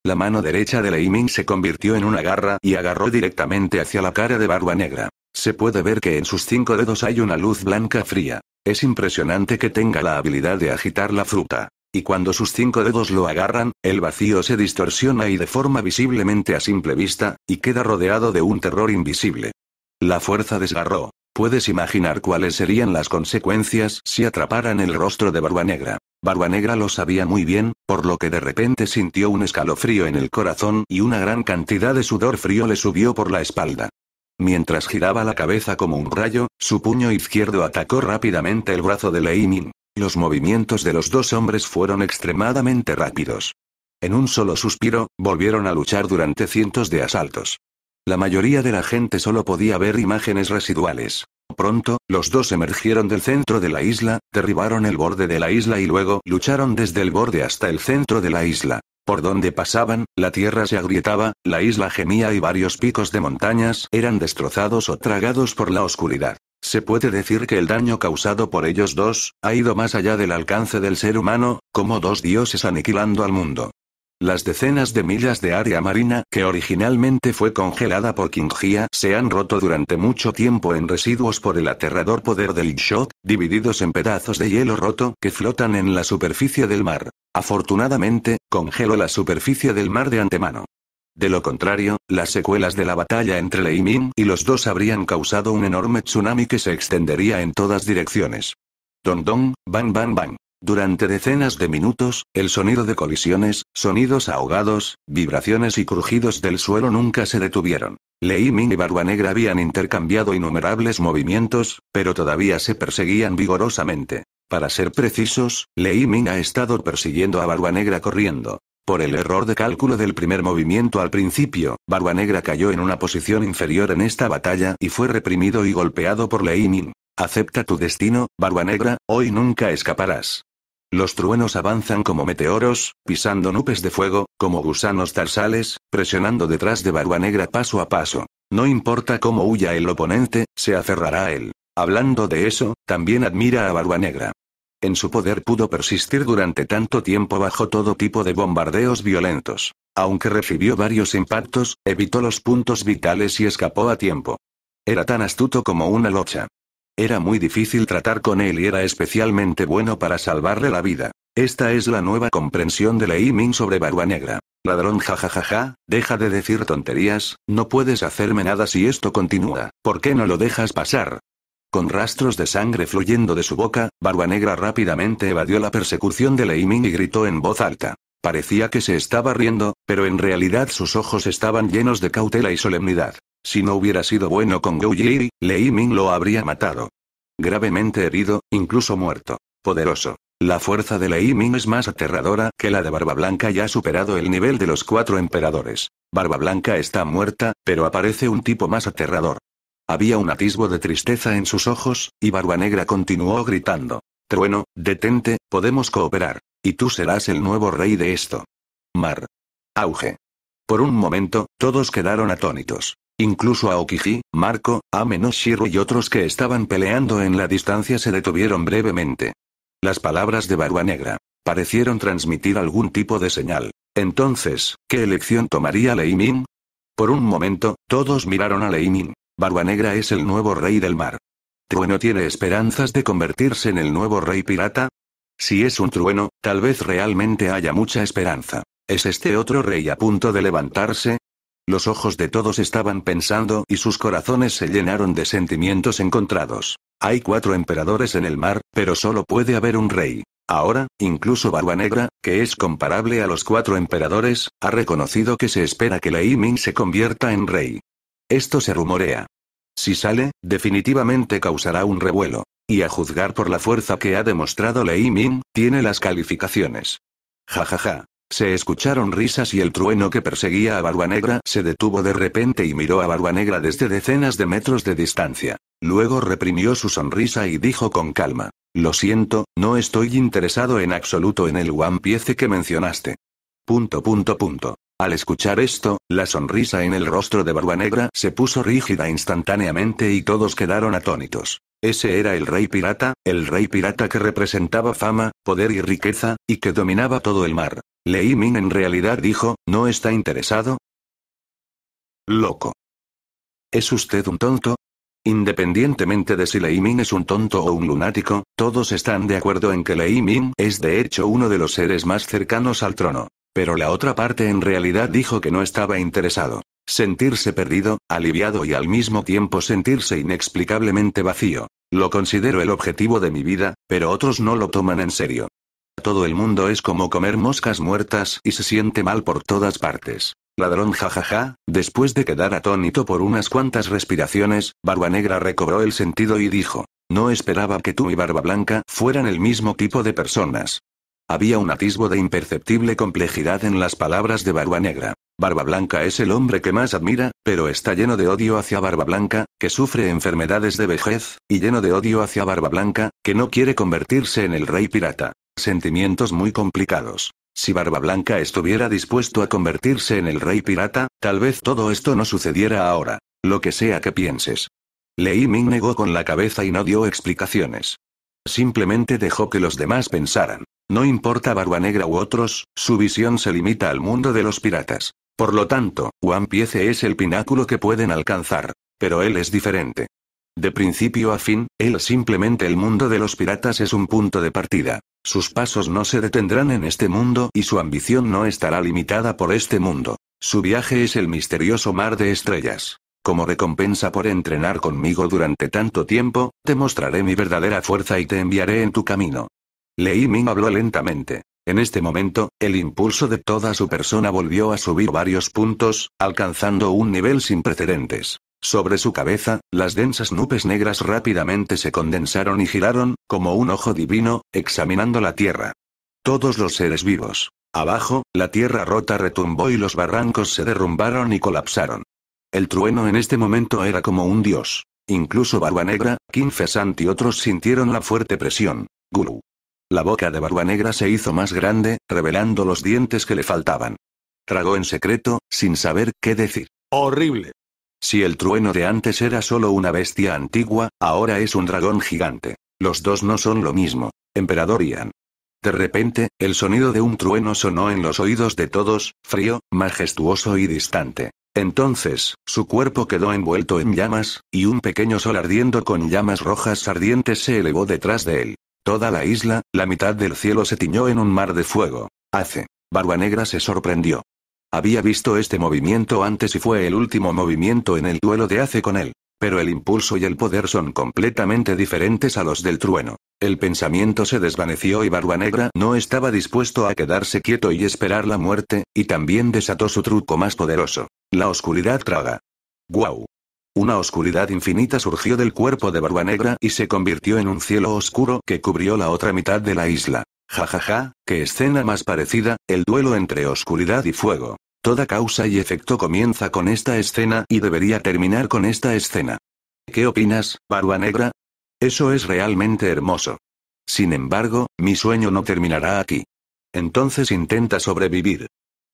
Speaker 1: La mano derecha de Lei Leimin se convirtió en una garra y agarró directamente hacia la cara de Barba Negra. Se puede ver que en sus cinco dedos hay una luz blanca fría. Es impresionante que tenga la habilidad de agitar la fruta. Y cuando sus cinco dedos lo agarran, el vacío se distorsiona y deforma visiblemente a simple vista, y queda rodeado de un terror invisible. La fuerza desgarró. Puedes imaginar cuáles serían las consecuencias si atraparan el rostro de Barba Negra. Barba Negra lo sabía muy bien, por lo que de repente sintió un escalofrío en el corazón y una gran cantidad de sudor frío le subió por la espalda. Mientras giraba la cabeza como un rayo, su puño izquierdo atacó rápidamente el brazo de Lei Min. Los movimientos de los dos hombres fueron extremadamente rápidos. En un solo suspiro, volvieron a luchar durante cientos de asaltos. La mayoría de la gente solo podía ver imágenes residuales. Pronto, los dos emergieron del centro de la isla, derribaron el borde de la isla y luego lucharon desde el borde hasta el centro de la isla. Por donde pasaban, la tierra se agrietaba, la isla gemía y varios picos de montañas eran destrozados o tragados por la oscuridad. Se puede decir que el daño causado por ellos dos, ha ido más allá del alcance del ser humano, como dos dioses aniquilando al mundo. Las decenas de millas de área marina, que originalmente fue congelada por Kingia, se han roto durante mucho tiempo en residuos por el aterrador poder del shock, divididos en pedazos de hielo roto que flotan en la superficie del mar. Afortunadamente, congeló la superficie del mar de antemano. De lo contrario, las secuelas de la batalla entre Lei Min y los dos habrían causado un enorme tsunami que se extendería en todas direcciones. Don don, ban Bang ban. Durante decenas de minutos, el sonido de colisiones, sonidos ahogados, vibraciones y crujidos del suelo nunca se detuvieron. Lei Ming y Barba Negra habían intercambiado innumerables movimientos, pero todavía se perseguían vigorosamente. Para ser precisos, Lei Ming ha estado persiguiendo a Barba Negra corriendo. Por el error de cálculo del primer movimiento al principio, Barba Negra cayó en una posición inferior en esta batalla y fue reprimido y golpeado por Lei Ming. Acepta tu destino, Barba Negra, hoy nunca escaparás. Los truenos avanzan como meteoros, pisando nubes de fuego, como gusanos tarsales, presionando detrás de Barba Negra paso a paso. No importa cómo huya el oponente, se aferrará él. Hablando de eso, también admira a Barba Negra. En su poder pudo persistir durante tanto tiempo bajo todo tipo de bombardeos violentos. Aunque recibió varios impactos, evitó los puntos vitales y escapó a tiempo. Era tan astuto como una locha. Era muy difícil tratar con él y era especialmente bueno para salvarle la vida. Esta es la nueva comprensión de Lei Ming sobre Barua Negra. Ladrón jajajaja, ja, ja, ja, deja de decir tonterías, no puedes hacerme nada si esto continúa, ¿por qué no lo dejas pasar? Con rastros de sangre fluyendo de su boca, Barba Negra rápidamente evadió la persecución de Lei Ming y gritó en voz alta. Parecía que se estaba riendo, pero en realidad sus ojos estaban llenos de cautela y solemnidad. Si no hubiera sido bueno con Goujiri, Lei Ming lo habría matado. Gravemente herido, incluso muerto. Poderoso. La fuerza de Lei Ming es más aterradora que la de Barba Blanca y ha superado el nivel de los cuatro emperadores. Barba Blanca está muerta, pero aparece un tipo más aterrador. Había un atisbo de tristeza en sus ojos, y Barba Negra continuó gritando. Trueno, detente, podemos cooperar. Y tú serás el nuevo rey de esto. Mar. Auge. Por un momento, todos quedaron atónitos. Incluso a Okiji, Marco, Amenoshiro y otros que estaban peleando en la distancia se detuvieron brevemente. Las palabras de Barba Negra parecieron transmitir algún tipo de señal. Entonces, ¿qué elección tomaría Lei Min? Por un momento, todos miraron a Lei Min. Barba Negra es el nuevo rey del mar. ¿Trueno tiene esperanzas de convertirse en el nuevo rey pirata? Si es un trueno, tal vez realmente haya mucha esperanza. ¿Es este otro rey a punto de levantarse? Los ojos de todos estaban pensando y sus corazones se llenaron de sentimientos encontrados. Hay cuatro emperadores en el mar, pero solo puede haber un rey. Ahora, incluso Barba Negra, que es comparable a los cuatro emperadores, ha reconocido que se espera que Lei Ming se convierta en rey. Esto se rumorea. Si sale, definitivamente causará un revuelo. Y a juzgar por la fuerza que ha demostrado Lei Ming, tiene las calificaciones. Ja ja ja. Se escucharon risas y el trueno que perseguía a Barbanegra se detuvo de repente y miró a Barbanegra desde decenas de metros de distancia. Luego reprimió su sonrisa y dijo con calma. Lo siento, no estoy interesado en absoluto en el One Piece que mencionaste. Punto punto punto. Al escuchar esto, la sonrisa en el rostro de Barbanegra se puso rígida instantáneamente y todos quedaron atónitos. Ese era el rey pirata, el rey pirata que representaba fama, poder y riqueza, y que dominaba todo el mar. Lei Min en realidad dijo, ¿no está interesado? Loco. ¿Es usted un tonto? Independientemente de si Lei Min es un tonto o un lunático, todos están de acuerdo en que Lei Min es de hecho uno de los seres más cercanos al trono. Pero la otra parte en realidad dijo que no estaba interesado. Sentirse perdido, aliviado y al mismo tiempo sentirse inexplicablemente vacío. Lo considero el objetivo de mi vida, pero otros no lo toman en serio. Todo el mundo es como comer moscas muertas y se siente mal por todas partes. Ladrón jajaja, después de quedar atónito por unas cuantas respiraciones, Barba Negra recobró el sentido y dijo, no esperaba que tú y Barba Blanca fueran el mismo tipo de personas. Había un atisbo de imperceptible complejidad en las palabras de Barba Negra. Barba Blanca es el hombre que más admira, pero está lleno de odio hacia Barba Blanca, que sufre enfermedades de vejez, y lleno de odio hacia Barba Blanca, que no quiere convertirse en el rey pirata. Sentimientos muy complicados. Si Barba Blanca estuviera dispuesto a convertirse en el rey pirata, tal vez todo esto no sucediera ahora. Lo que sea que pienses. Lei Ming negó con la cabeza y no dio explicaciones. Simplemente dejó que los demás pensaran. No importa Barba Negra u otros, su visión se limita al mundo de los piratas. Por lo tanto, One Piece es el pináculo que pueden alcanzar. Pero él es diferente. De principio a fin, él simplemente el mundo de los piratas es un punto de partida. Sus pasos no se detendrán en este mundo y su ambición no estará limitada por este mundo. Su viaje es el misterioso mar de estrellas. Como recompensa por entrenar conmigo durante tanto tiempo, te mostraré mi verdadera fuerza y te enviaré en tu camino. Lei Ming habló lentamente. En este momento, el impulso de toda su persona volvió a subir varios puntos, alcanzando un nivel sin precedentes. Sobre su cabeza, las densas nubes negras rápidamente se condensaron y giraron, como un ojo divino, examinando la tierra. Todos los seres vivos. Abajo, la tierra rota retumbó y los barrancos se derrumbaron y colapsaron. El trueno en este momento era como un dios. Incluso Barba Negra, King y otros sintieron la fuerte presión. Guru. La boca de Barba Negra se hizo más grande, revelando los dientes que le faltaban. Tragó en secreto, sin saber qué decir. ¡Horrible! Si el trueno de antes era solo una bestia antigua, ahora es un dragón gigante. Los dos no son lo mismo. Emperador Ian. De repente, el sonido de un trueno sonó en los oídos de todos, frío, majestuoso y distante. Entonces, su cuerpo quedó envuelto en llamas, y un pequeño sol ardiendo con llamas rojas ardientes se elevó detrás de él. Toda la isla, la mitad del cielo se tiñó en un mar de fuego. Hace. Barba Negra se sorprendió. Había visto este movimiento antes y fue el último movimiento en el duelo de Hace con él. Pero el impulso y el poder son completamente diferentes a los del trueno. El pensamiento se desvaneció y Barba Negra no estaba dispuesto a quedarse quieto y esperar la muerte, y también desató su truco más poderoso. La oscuridad traga. ¡Guau! Una oscuridad infinita surgió del cuerpo de Barba Negra y se convirtió en un cielo oscuro que cubrió la otra mitad de la isla. Jajaja, ja, ja, qué escena más parecida, el duelo entre oscuridad y fuego. Toda causa y efecto comienza con esta escena y debería terminar con esta escena. ¿Qué opinas, Barba Negra? Eso es realmente hermoso. Sin embargo, mi sueño no terminará aquí. Entonces intenta sobrevivir.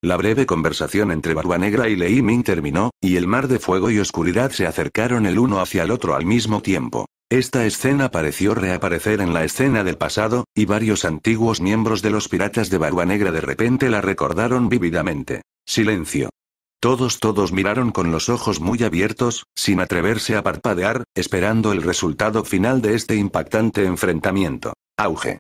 Speaker 1: La breve conversación entre Barba Negra y Lei Ming terminó, y el mar de fuego y oscuridad se acercaron el uno hacia el otro al mismo tiempo. Esta escena pareció reaparecer en la escena del pasado, y varios antiguos miembros de los piratas de Barba Negra de repente la recordaron vívidamente. Silencio. Todos todos miraron con los ojos muy abiertos, sin atreverse a parpadear, esperando el resultado final de este impactante enfrentamiento. Auge.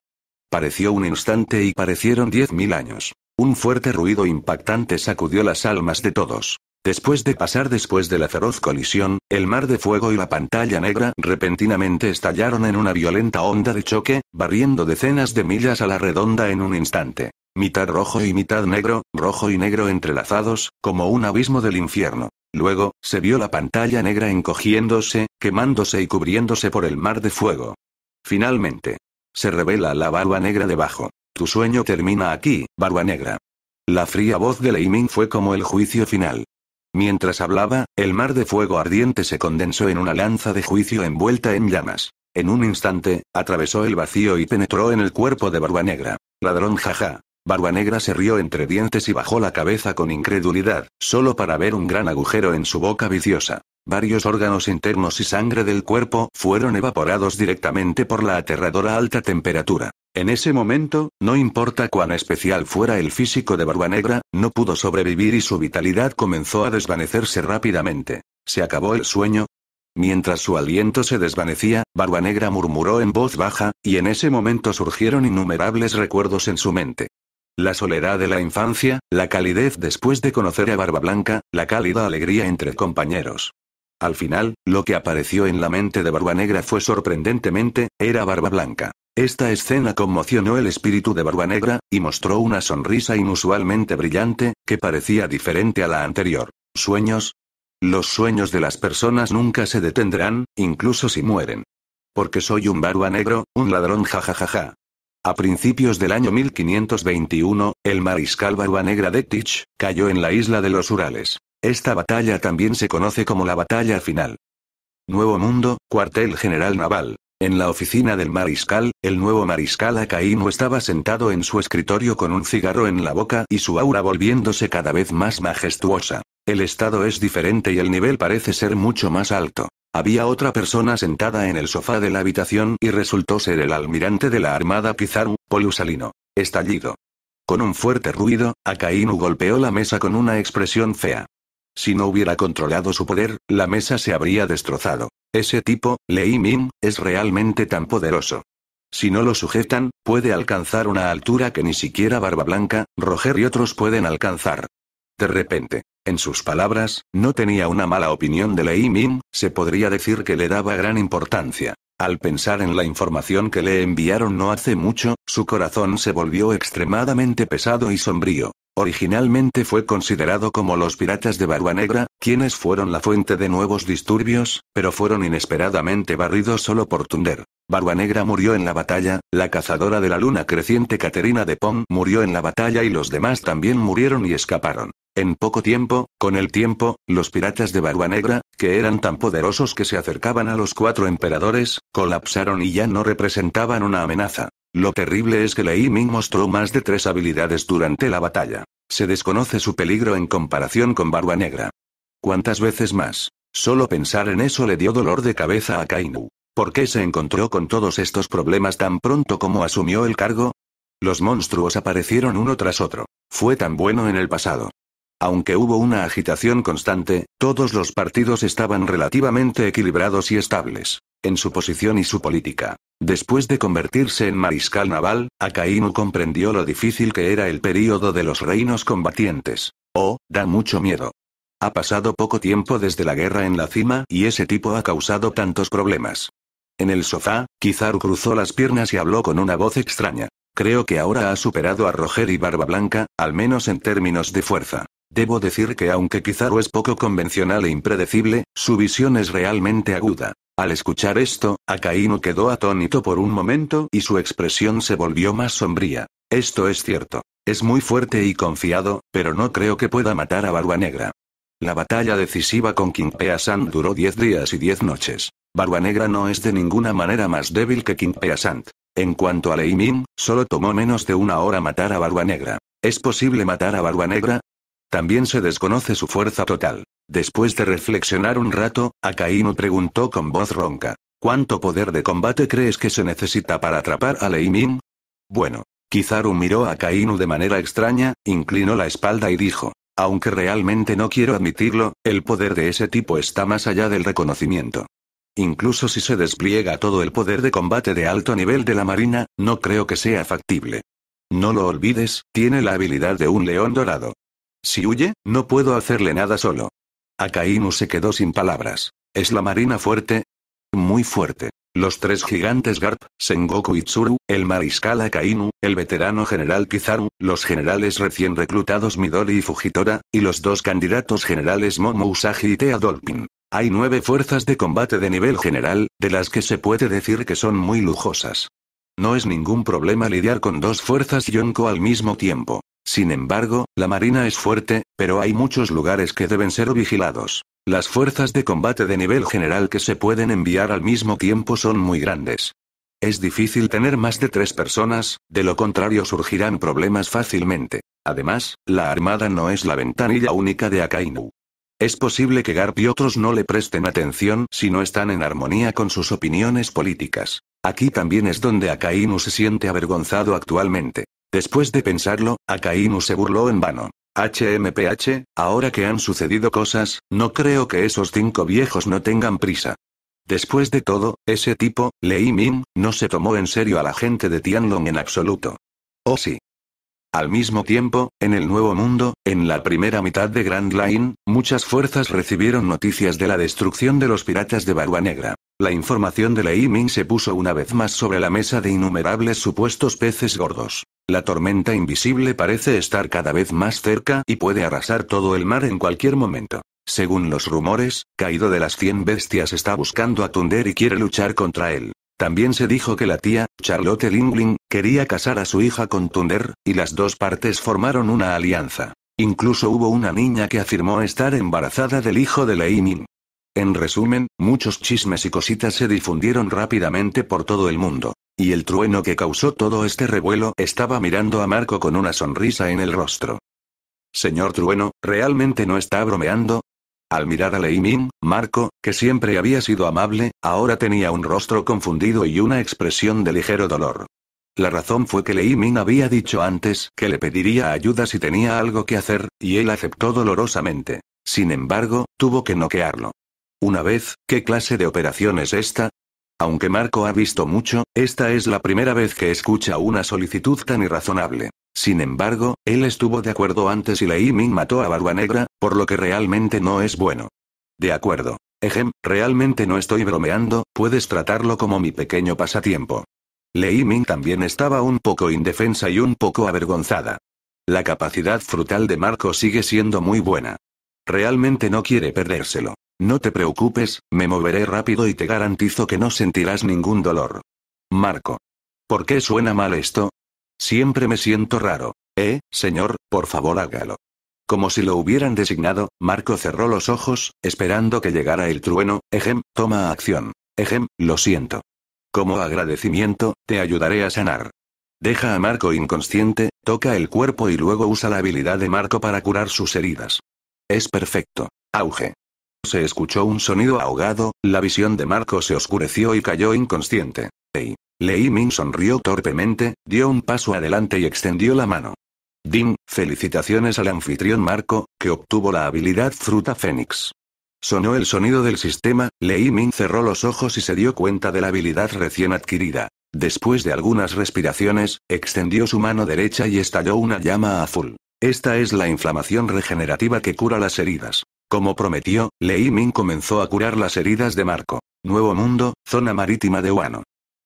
Speaker 1: Pareció un instante y parecieron diez mil años. Un fuerte ruido impactante sacudió las almas de todos. Después de pasar después de la feroz colisión, el mar de fuego y la pantalla negra repentinamente estallaron en una violenta onda de choque, barriendo decenas de millas a la redonda en un instante. Mitad rojo y mitad negro, rojo y negro entrelazados, como un abismo del infierno. Luego, se vio la pantalla negra encogiéndose, quemándose y cubriéndose por el mar de fuego. Finalmente. Se revela la barba negra debajo. Tu sueño termina aquí, Barba Negra. La fría voz de Leiming fue como el juicio final. Mientras hablaba, el mar de fuego ardiente se condensó en una lanza de juicio envuelta en llamas. En un instante, atravesó el vacío y penetró en el cuerpo de Barba Negra. Ladrón jaja. Barba Negra se rió entre dientes y bajó la cabeza con incredulidad, solo para ver un gran agujero en su boca viciosa. Varios órganos internos y sangre del cuerpo fueron evaporados directamente por la aterradora alta temperatura. En ese momento, no importa cuán especial fuera el físico de Barba Negra, no pudo sobrevivir y su vitalidad comenzó a desvanecerse rápidamente. Se acabó el sueño, Mientras su aliento se desvanecía, Barba Negra murmuró en voz baja, y en ese momento surgieron innumerables recuerdos en su mente. La soledad de la infancia, la calidez después de conocer a Barba Blanca, la cálida alegría entre compañeros, al final, lo que apareció en la mente de Barba Negra fue sorprendentemente, era Barba Blanca. Esta escena conmocionó el espíritu de Barba Negra, y mostró una sonrisa inusualmente brillante, que parecía diferente a la anterior. ¿Sueños? Los sueños de las personas nunca se detendrán, incluso si mueren. Porque soy un barba negro, un ladrón jajajaja. A principios del año 1521, el mariscal Barba Negra de Tich, cayó en la isla de los Urales. Esta batalla también se conoce como la batalla final. Nuevo Mundo, cuartel general naval. En la oficina del mariscal, el nuevo mariscal Akainu estaba sentado en su escritorio con un cigarro en la boca y su aura volviéndose cada vez más majestuosa. El estado es diferente y el nivel parece ser mucho más alto. Había otra persona sentada en el sofá de la habitación y resultó ser el almirante de la Armada Pizarro, Polusalino. Estallido. Con un fuerte ruido, Akainu golpeó la mesa con una expresión fea. Si no hubiera controlado su poder, la mesa se habría destrozado. Ese tipo, Lei Ming, es realmente tan poderoso. Si no lo sujetan, puede alcanzar una altura que ni siquiera Barba Blanca, Roger y otros pueden alcanzar. De repente, en sus palabras, no tenía una mala opinión de Lei Ming, se podría decir que le daba gran importancia. Al pensar en la información que le enviaron no hace mucho, su corazón se volvió extremadamente pesado y sombrío. Originalmente fue considerado como los piratas de Barba Negra, quienes fueron la fuente de nuevos disturbios, pero fueron inesperadamente barridos solo por Tunder. Barba Negra murió en la batalla, la cazadora de la luna creciente Caterina de Pom murió en la batalla y los demás también murieron y escaparon. En poco tiempo, con el tiempo, los piratas de Barba Negra, que eran tan poderosos que se acercaban a los cuatro emperadores, colapsaron y ya no representaban una amenaza. Lo terrible es que Ming mostró más de tres habilidades durante la batalla. Se desconoce su peligro en comparación con Barba Negra. ¿Cuántas veces más? Solo pensar en eso le dio dolor de cabeza a Kainu. ¿Por qué se encontró con todos estos problemas tan pronto como asumió el cargo? Los monstruos aparecieron uno tras otro. Fue tan bueno en el pasado. Aunque hubo una agitación constante, todos los partidos estaban relativamente equilibrados y estables en su posición y su política. Después de convertirse en mariscal naval, Akainu comprendió lo difícil que era el período de los reinos combatientes. Oh, da mucho miedo. Ha pasado poco tiempo desde la guerra en la cima y ese tipo ha causado tantos problemas. En el sofá, Kizaru cruzó las piernas y habló con una voz extraña. Creo que ahora ha superado a Roger y Barba Blanca, al menos en términos de fuerza. Debo decir que aunque Kizaru es poco convencional e impredecible, su visión es realmente aguda. Al escuchar esto, Akainu quedó atónito por un momento y su expresión se volvió más sombría. Esto es cierto. Es muy fuerte y confiado, pero no creo que pueda matar a Barba Negra. La batalla decisiva con King san duró 10 días y 10 noches. Barba Negra no es de ninguna manera más débil que King Peasant. En cuanto a Lei Min, solo tomó menos de una hora matar a Barba Negra. ¿Es posible matar a Barba Negra? También se desconoce su fuerza total. Después de reflexionar un rato, Akainu preguntó con voz ronca. ¿Cuánto poder de combate crees que se necesita para atrapar a Leimin? Bueno. Kizaru miró a Akainu de manera extraña, inclinó la espalda y dijo. Aunque realmente no quiero admitirlo, el poder de ese tipo está más allá del reconocimiento. Incluso si se despliega todo el poder de combate de alto nivel de la Marina, no creo que sea factible. No lo olvides, tiene la habilidad de un león dorado. Si huye, no puedo hacerle nada solo. Akainu se quedó sin palabras. ¿Es la marina fuerte? Muy fuerte. Los tres gigantes Garp, Sengoku y Tsuru, el mariscal Akainu, el veterano general Kizaru, los generales recién reclutados Midori y Fujitora, y los dos candidatos generales Momo Usagi y Tea Dolpin. Hay nueve fuerzas de combate de nivel general, de las que se puede decir que son muy lujosas. No es ningún problema lidiar con dos fuerzas Yonko al mismo tiempo. Sin embargo, la marina es fuerte, pero hay muchos lugares que deben ser vigilados. Las fuerzas de combate de nivel general que se pueden enviar al mismo tiempo son muy grandes. Es difícil tener más de tres personas, de lo contrario surgirán problemas fácilmente. Además, la armada no es la ventanilla única de Akainu. Es posible que Garp y otros no le presten atención si no están en armonía con sus opiniones políticas. Aquí también es donde Akainu se siente avergonzado actualmente. Después de pensarlo, Akainu se burló en vano. HMPH, ahora que han sucedido cosas, no creo que esos cinco viejos no tengan prisa. Después de todo, ese tipo, Lei Min, no se tomó en serio a la gente de Tianlong en absoluto. Oh sí. Al mismo tiempo, en el Nuevo Mundo, en la primera mitad de Grand Line, muchas fuerzas recibieron noticias de la destrucción de los piratas de Barba Negra. La información de Lei Min se puso una vez más sobre la mesa de innumerables supuestos peces gordos. La tormenta invisible parece estar cada vez más cerca y puede arrasar todo el mar en cualquier momento. Según los rumores, Caído de las 100 bestias está buscando a Tunder y quiere luchar contra él. También se dijo que la tía, Charlotte Lingling, quería casar a su hija con Tunder, y las dos partes formaron una alianza. Incluso hubo una niña que afirmó estar embarazada del hijo de Leimin. En resumen, muchos chismes y cositas se difundieron rápidamente por todo el mundo. Y el trueno que causó todo este revuelo estaba mirando a Marco con una sonrisa en el rostro. Señor trueno, ¿realmente no está bromeando? Al mirar a Lei Marco, que siempre había sido amable, ahora tenía un rostro confundido y una expresión de ligero dolor. La razón fue que Lei había dicho antes que le pediría ayuda si tenía algo que hacer, y él aceptó dolorosamente. Sin embargo, tuvo que noquearlo. Una vez, ¿qué clase de operación es esta? Aunque Marco ha visto mucho, esta es la primera vez que escucha una solicitud tan irrazonable. Sin embargo, él estuvo de acuerdo antes y Lei Ming mató a Barba Negra, por lo que realmente no es bueno. De acuerdo. Ejem, realmente no estoy bromeando, puedes tratarlo como mi pequeño pasatiempo. Lei Ming también estaba un poco indefensa y un poco avergonzada. La capacidad frutal de Marco sigue siendo muy buena. Realmente no quiere perdérselo. No te preocupes, me moveré rápido y te garantizo que no sentirás ningún dolor. Marco. ¿Por qué suena mal esto? Siempre me siento raro. Eh, señor, por favor hágalo. Como si lo hubieran designado, Marco cerró los ojos, esperando que llegara el trueno, ejem, toma acción. Ejem, lo siento. Como agradecimiento, te ayudaré a sanar. Deja a Marco inconsciente, toca el cuerpo y luego usa la habilidad de Marco para curar sus heridas. Es perfecto. Auge. Se escuchó un sonido ahogado, la visión de Marco se oscureció y cayó inconsciente. Lei Min sonrió torpemente, dio un paso adelante y extendió la mano. Ding, felicitaciones al anfitrión Marco, que obtuvo la habilidad Fruta Fénix. Sonó el sonido del sistema, Lei Min cerró los ojos y se dio cuenta de la habilidad recién adquirida. Después de algunas respiraciones, extendió su mano derecha y estalló una llama azul. Esta es la inflamación regenerativa que cura las heridas. Como prometió, Lei Min comenzó a curar las heridas de Marco. Nuevo Mundo, zona marítima de Wano.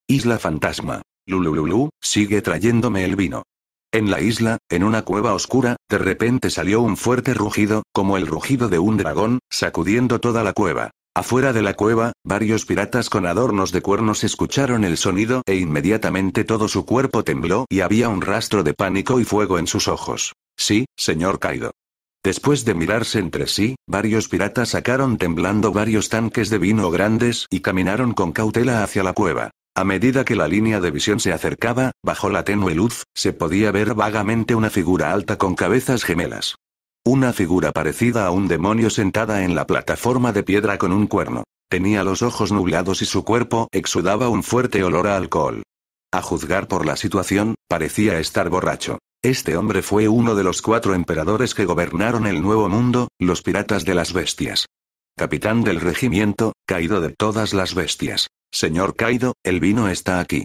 Speaker 1: Isla Fantasma. Lulululu, sigue trayéndome el vino. En la isla, en una cueva oscura, de repente salió un fuerte rugido, como el rugido de un dragón, sacudiendo toda la cueva. Afuera de la cueva, varios piratas con adornos de cuernos escucharon el sonido e inmediatamente todo su cuerpo tembló y había un rastro de pánico y fuego en sus ojos. Sí, señor Kaido. Después de mirarse entre sí, varios piratas sacaron temblando varios tanques de vino grandes y caminaron con cautela hacia la cueva. A medida que la línea de visión se acercaba, bajo la tenue luz, se podía ver vagamente una figura alta con cabezas gemelas. Una figura parecida a un demonio sentada en la plataforma de piedra con un cuerno. Tenía los ojos nublados y su cuerpo exudaba un fuerte olor a alcohol. A juzgar por la situación, parecía estar borracho. Este hombre fue uno de los cuatro emperadores que gobernaron el Nuevo Mundo, los piratas de las bestias. Capitán del regimiento, Caído de todas las bestias. Señor Caído, el vino está aquí.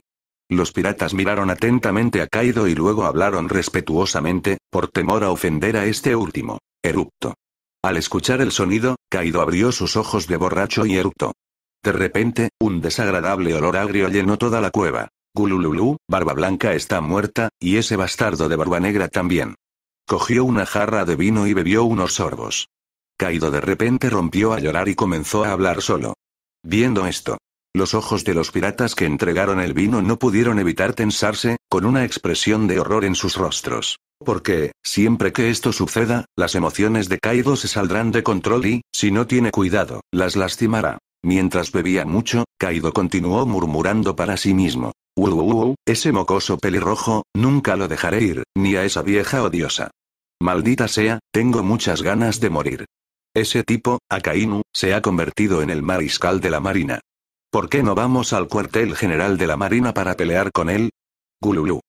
Speaker 1: Los piratas miraron atentamente a Caído y luego hablaron respetuosamente, por temor a ofender a este último. Erupto. Al escuchar el sonido, Caído abrió sus ojos de borracho y erupto. De repente, un desagradable olor agrio llenó toda la cueva. Gulululú, Barba Blanca está muerta, y ese bastardo de Barba Negra también. Cogió una jarra de vino y bebió unos sorbos. Caído de repente rompió a llorar y comenzó a hablar solo. Viendo esto, los ojos de los piratas que entregaron el vino no pudieron evitar tensarse, con una expresión de horror en sus rostros. Porque, siempre que esto suceda, las emociones de Kaido se saldrán de control y, si no tiene cuidado, las lastimará. Mientras bebía mucho, Kaido continuó murmurando para sí mismo. Uh, ese mocoso pelirrojo, nunca lo dejaré ir, ni a esa vieja odiosa. Maldita sea, tengo muchas ganas de morir. Ese tipo, Akainu, se ha convertido en el mariscal de la marina. ¿Por qué no vamos al cuartel general de la marina para pelear con él? Gululú.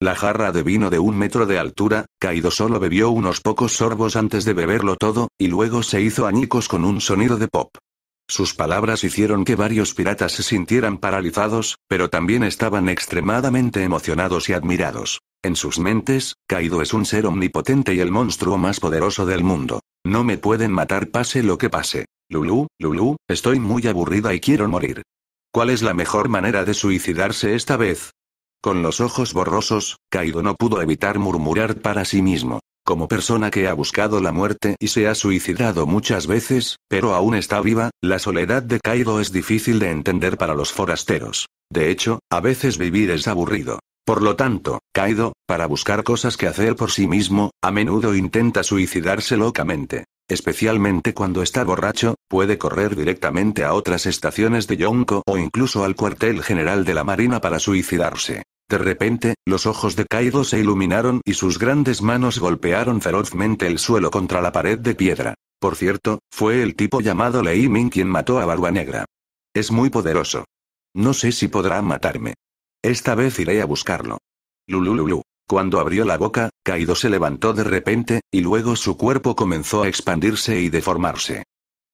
Speaker 1: La jarra de vino de un metro de altura, Kaido solo bebió unos pocos sorbos antes de beberlo todo, y luego se hizo añicos con un sonido de pop. Sus palabras hicieron que varios piratas se sintieran paralizados, pero también estaban extremadamente emocionados y admirados. En sus mentes, Kaido es un ser omnipotente y el monstruo más poderoso del mundo. No me pueden matar pase lo que pase. Lulu, Lulu, estoy muy aburrida y quiero morir. ¿Cuál es la mejor manera de suicidarse esta vez? Con los ojos borrosos, Kaido no pudo evitar murmurar para sí mismo. Como persona que ha buscado la muerte y se ha suicidado muchas veces, pero aún está viva, la soledad de Kaido es difícil de entender para los forasteros. De hecho, a veces vivir es aburrido. Por lo tanto, Kaido, para buscar cosas que hacer por sí mismo, a menudo intenta suicidarse locamente. Especialmente cuando está borracho, puede correr directamente a otras estaciones de Yonko o incluso al cuartel general de la Marina para suicidarse. De repente, los ojos de Kaido se iluminaron y sus grandes manos golpearon ferozmente el suelo contra la pared de piedra. Por cierto, fue el tipo llamado Lei Ming quien mató a Barba Negra. Es muy poderoso. No sé si podrá matarme. Esta vez iré a buscarlo. Lulululu. Cuando abrió la boca, Kaido se levantó de repente, y luego su cuerpo comenzó a expandirse y deformarse.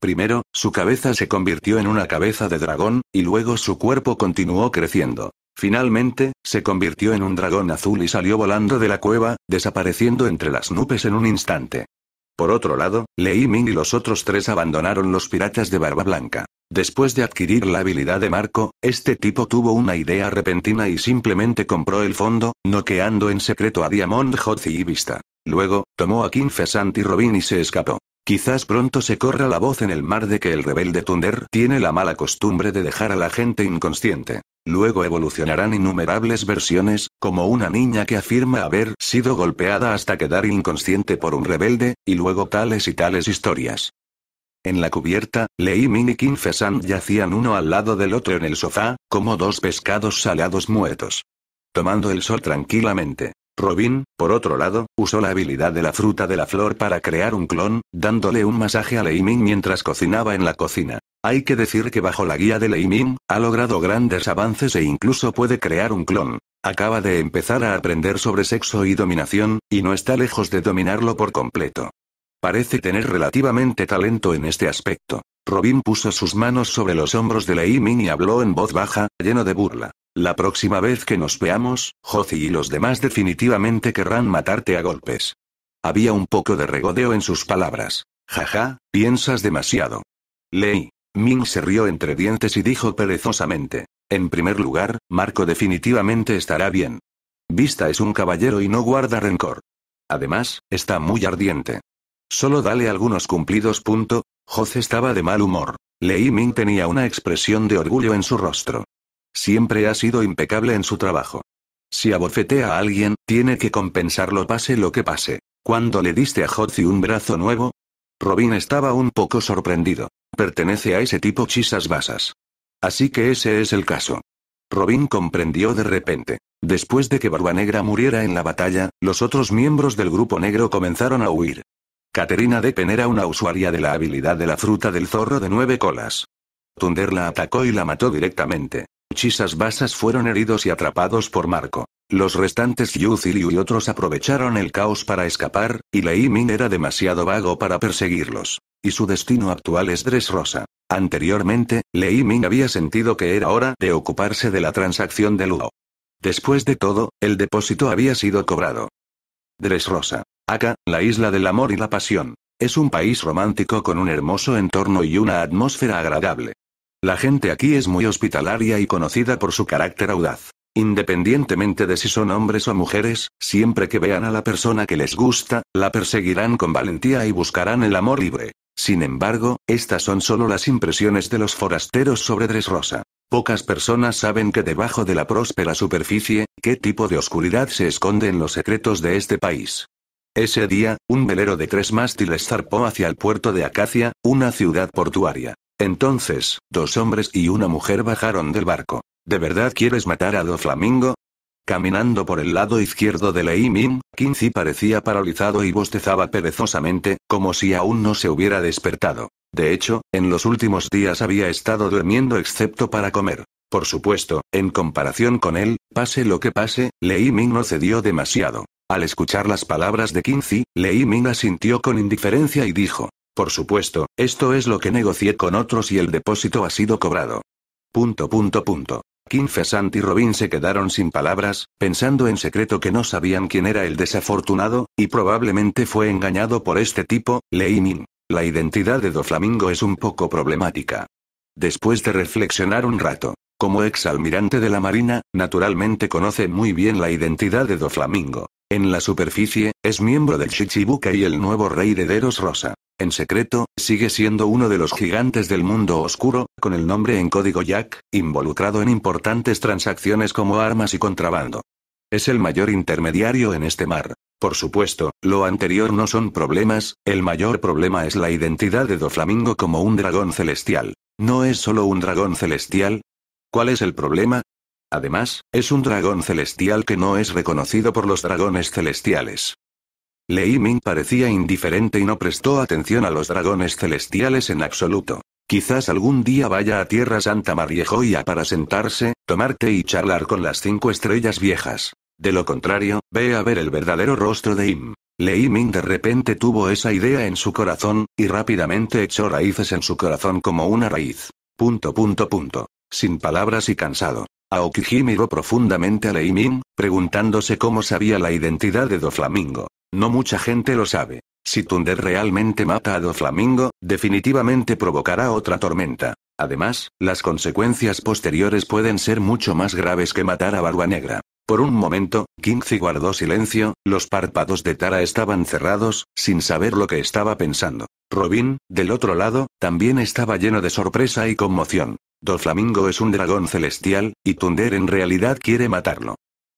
Speaker 1: Primero, su cabeza se convirtió en una cabeza de dragón, y luego su cuerpo continuó creciendo. Finalmente, se convirtió en un dragón azul y salió volando de la cueva, desapareciendo entre las nubes en un instante. Por otro lado, Lei Ming y los otros tres abandonaron los piratas de Barba Blanca. Después de adquirir la habilidad de Marco, este tipo tuvo una idea repentina y simplemente compró el fondo, noqueando en secreto a Diamond Hotzi y Vista. Luego, tomó a King y Robin y se escapó. Quizás pronto se corra la voz en el mar de que el rebelde Thunder tiene la mala costumbre de dejar a la gente inconsciente. Luego evolucionarán innumerables versiones, como una niña que afirma haber sido golpeada hasta quedar inconsciente por un rebelde, y luego tales y tales historias. En la cubierta, Lee y Fesan yacían uno al lado del otro en el sofá, como dos pescados salados muertos. Tomando el sol tranquilamente. Robin, por otro lado, usó la habilidad de la fruta de la flor para crear un clon, dándole un masaje a Lei mientras cocinaba en la cocina. Hay que decir que bajo la guía de Lei ha logrado grandes avances e incluso puede crear un clon. Acaba de empezar a aprender sobre sexo y dominación, y no está lejos de dominarlo por completo. Parece tener relativamente talento en este aspecto. Robin puso sus manos sobre los hombros de Lei y habló en voz baja, lleno de burla. La próxima vez que nos veamos, Josie y los demás definitivamente querrán matarte a golpes. Había un poco de regodeo en sus palabras. Jaja, piensas demasiado. Lei. Ming se rió entre dientes y dijo perezosamente. En primer lugar, Marco definitivamente estará bien. Vista es un caballero y no guarda rencor. Además, está muy ardiente. Solo dale algunos cumplidos. Punto. estaba de mal humor. Lei Ming tenía una expresión de orgullo en su rostro. Siempre ha sido impecable en su trabajo. Si abofetea a alguien, tiene que compensarlo pase lo que pase. ¿Cuándo le diste a Hotzi un brazo nuevo? Robin estaba un poco sorprendido. Pertenece a ese tipo chisas basas. Así que ese es el caso. Robin comprendió de repente. Después de que Barba Negra muriera en la batalla, los otros miembros del grupo negro comenzaron a huir. Caterina Deppen era una usuaria de la habilidad de la fruta del zorro de nueve colas. Tunder la atacó y la mató directamente. Chisas Basas fueron heridos y atrapados por Marco. Los restantes Yu y otros aprovecharon el caos para escapar, y Lei Ming era demasiado vago para perseguirlos. Y su destino actual es Rosa. Anteriormente, Lei Ming había sentido que era hora de ocuparse de la transacción de Ludo. Después de todo, el depósito había sido cobrado. Rosa. Acá, la isla del amor y la pasión. Es un país romántico con un hermoso entorno y una atmósfera agradable. La gente aquí es muy hospitalaria y conocida por su carácter audaz. Independientemente de si son hombres o mujeres, siempre que vean a la persona que les gusta, la perseguirán con valentía y buscarán el amor libre. Sin embargo, estas son solo las impresiones de los forasteros sobre Dresrosa. Pocas personas saben que debajo de la próspera superficie, qué tipo de oscuridad se esconde en los secretos de este país. Ese día, un velero de tres mástiles zarpó hacia el puerto de Acacia, una ciudad portuaria. Entonces, dos hombres y una mujer bajaron del barco. ¿De verdad quieres matar a Do Flamingo? Caminando por el lado izquierdo de Lei Min, Kinzi parecía paralizado y bostezaba perezosamente, como si aún no se hubiera despertado. De hecho, en los últimos días había estado durmiendo excepto para comer. Por supuesto, en comparación con él, pase lo que pase, Lei Min no cedió demasiado. Al escuchar las palabras de Kinzi, Lei Min asintió con indiferencia y dijo, por supuesto, esto es lo que negocié con otros y el depósito ha sido cobrado. Punto punto punto. Fesant y Robin se quedaron sin palabras, pensando en secreto que no sabían quién era el desafortunado, y probablemente fue engañado por este tipo, Lei La identidad de Doflamingo es un poco problemática. Después de reflexionar un rato, como ex almirante de la Marina, naturalmente conoce muy bien la identidad de Doflamingo. En la superficie, es miembro del Chichibuca y el nuevo rey de Deros Rosa. En secreto, sigue siendo uno de los gigantes del mundo oscuro, con el nombre en código Jack, involucrado en importantes transacciones como armas y contrabando. Es el mayor intermediario en este mar. Por supuesto, lo anterior no son problemas, el mayor problema es la identidad de Doflamingo como un dragón celestial. ¿No es solo un dragón celestial? ¿Cuál es el problema? Además, es un dragón celestial que no es reconocido por los dragones celestiales. Lei Ming parecía indiferente y no prestó atención a los dragones celestiales en absoluto. Quizás algún día vaya a Tierra Santa Mariejoya para sentarse, tomarte y charlar con las cinco estrellas viejas. De lo contrario, ve a ver el verdadero rostro de Im. Lei Ming de repente tuvo esa idea en su corazón, y rápidamente echó raíces en su corazón como una raíz. Punto punto punto. Sin palabras y cansado. Aokiji miró profundamente a Lei Ming, preguntándose cómo sabía la identidad de Doflamingo. No mucha gente lo sabe. Si Tunder realmente mata a Doflamingo, definitivamente provocará otra tormenta. Además, las consecuencias posteriores pueden ser mucho más graves que matar a Barba Negra. Por un momento, Kingzi guardó silencio, los párpados de Tara estaban cerrados, sin saber lo que estaba pensando. Robin, del otro lado, también estaba lleno de sorpresa y conmoción. Doflamingo es un dragón celestial, y Tunder en realidad quiere matarlo.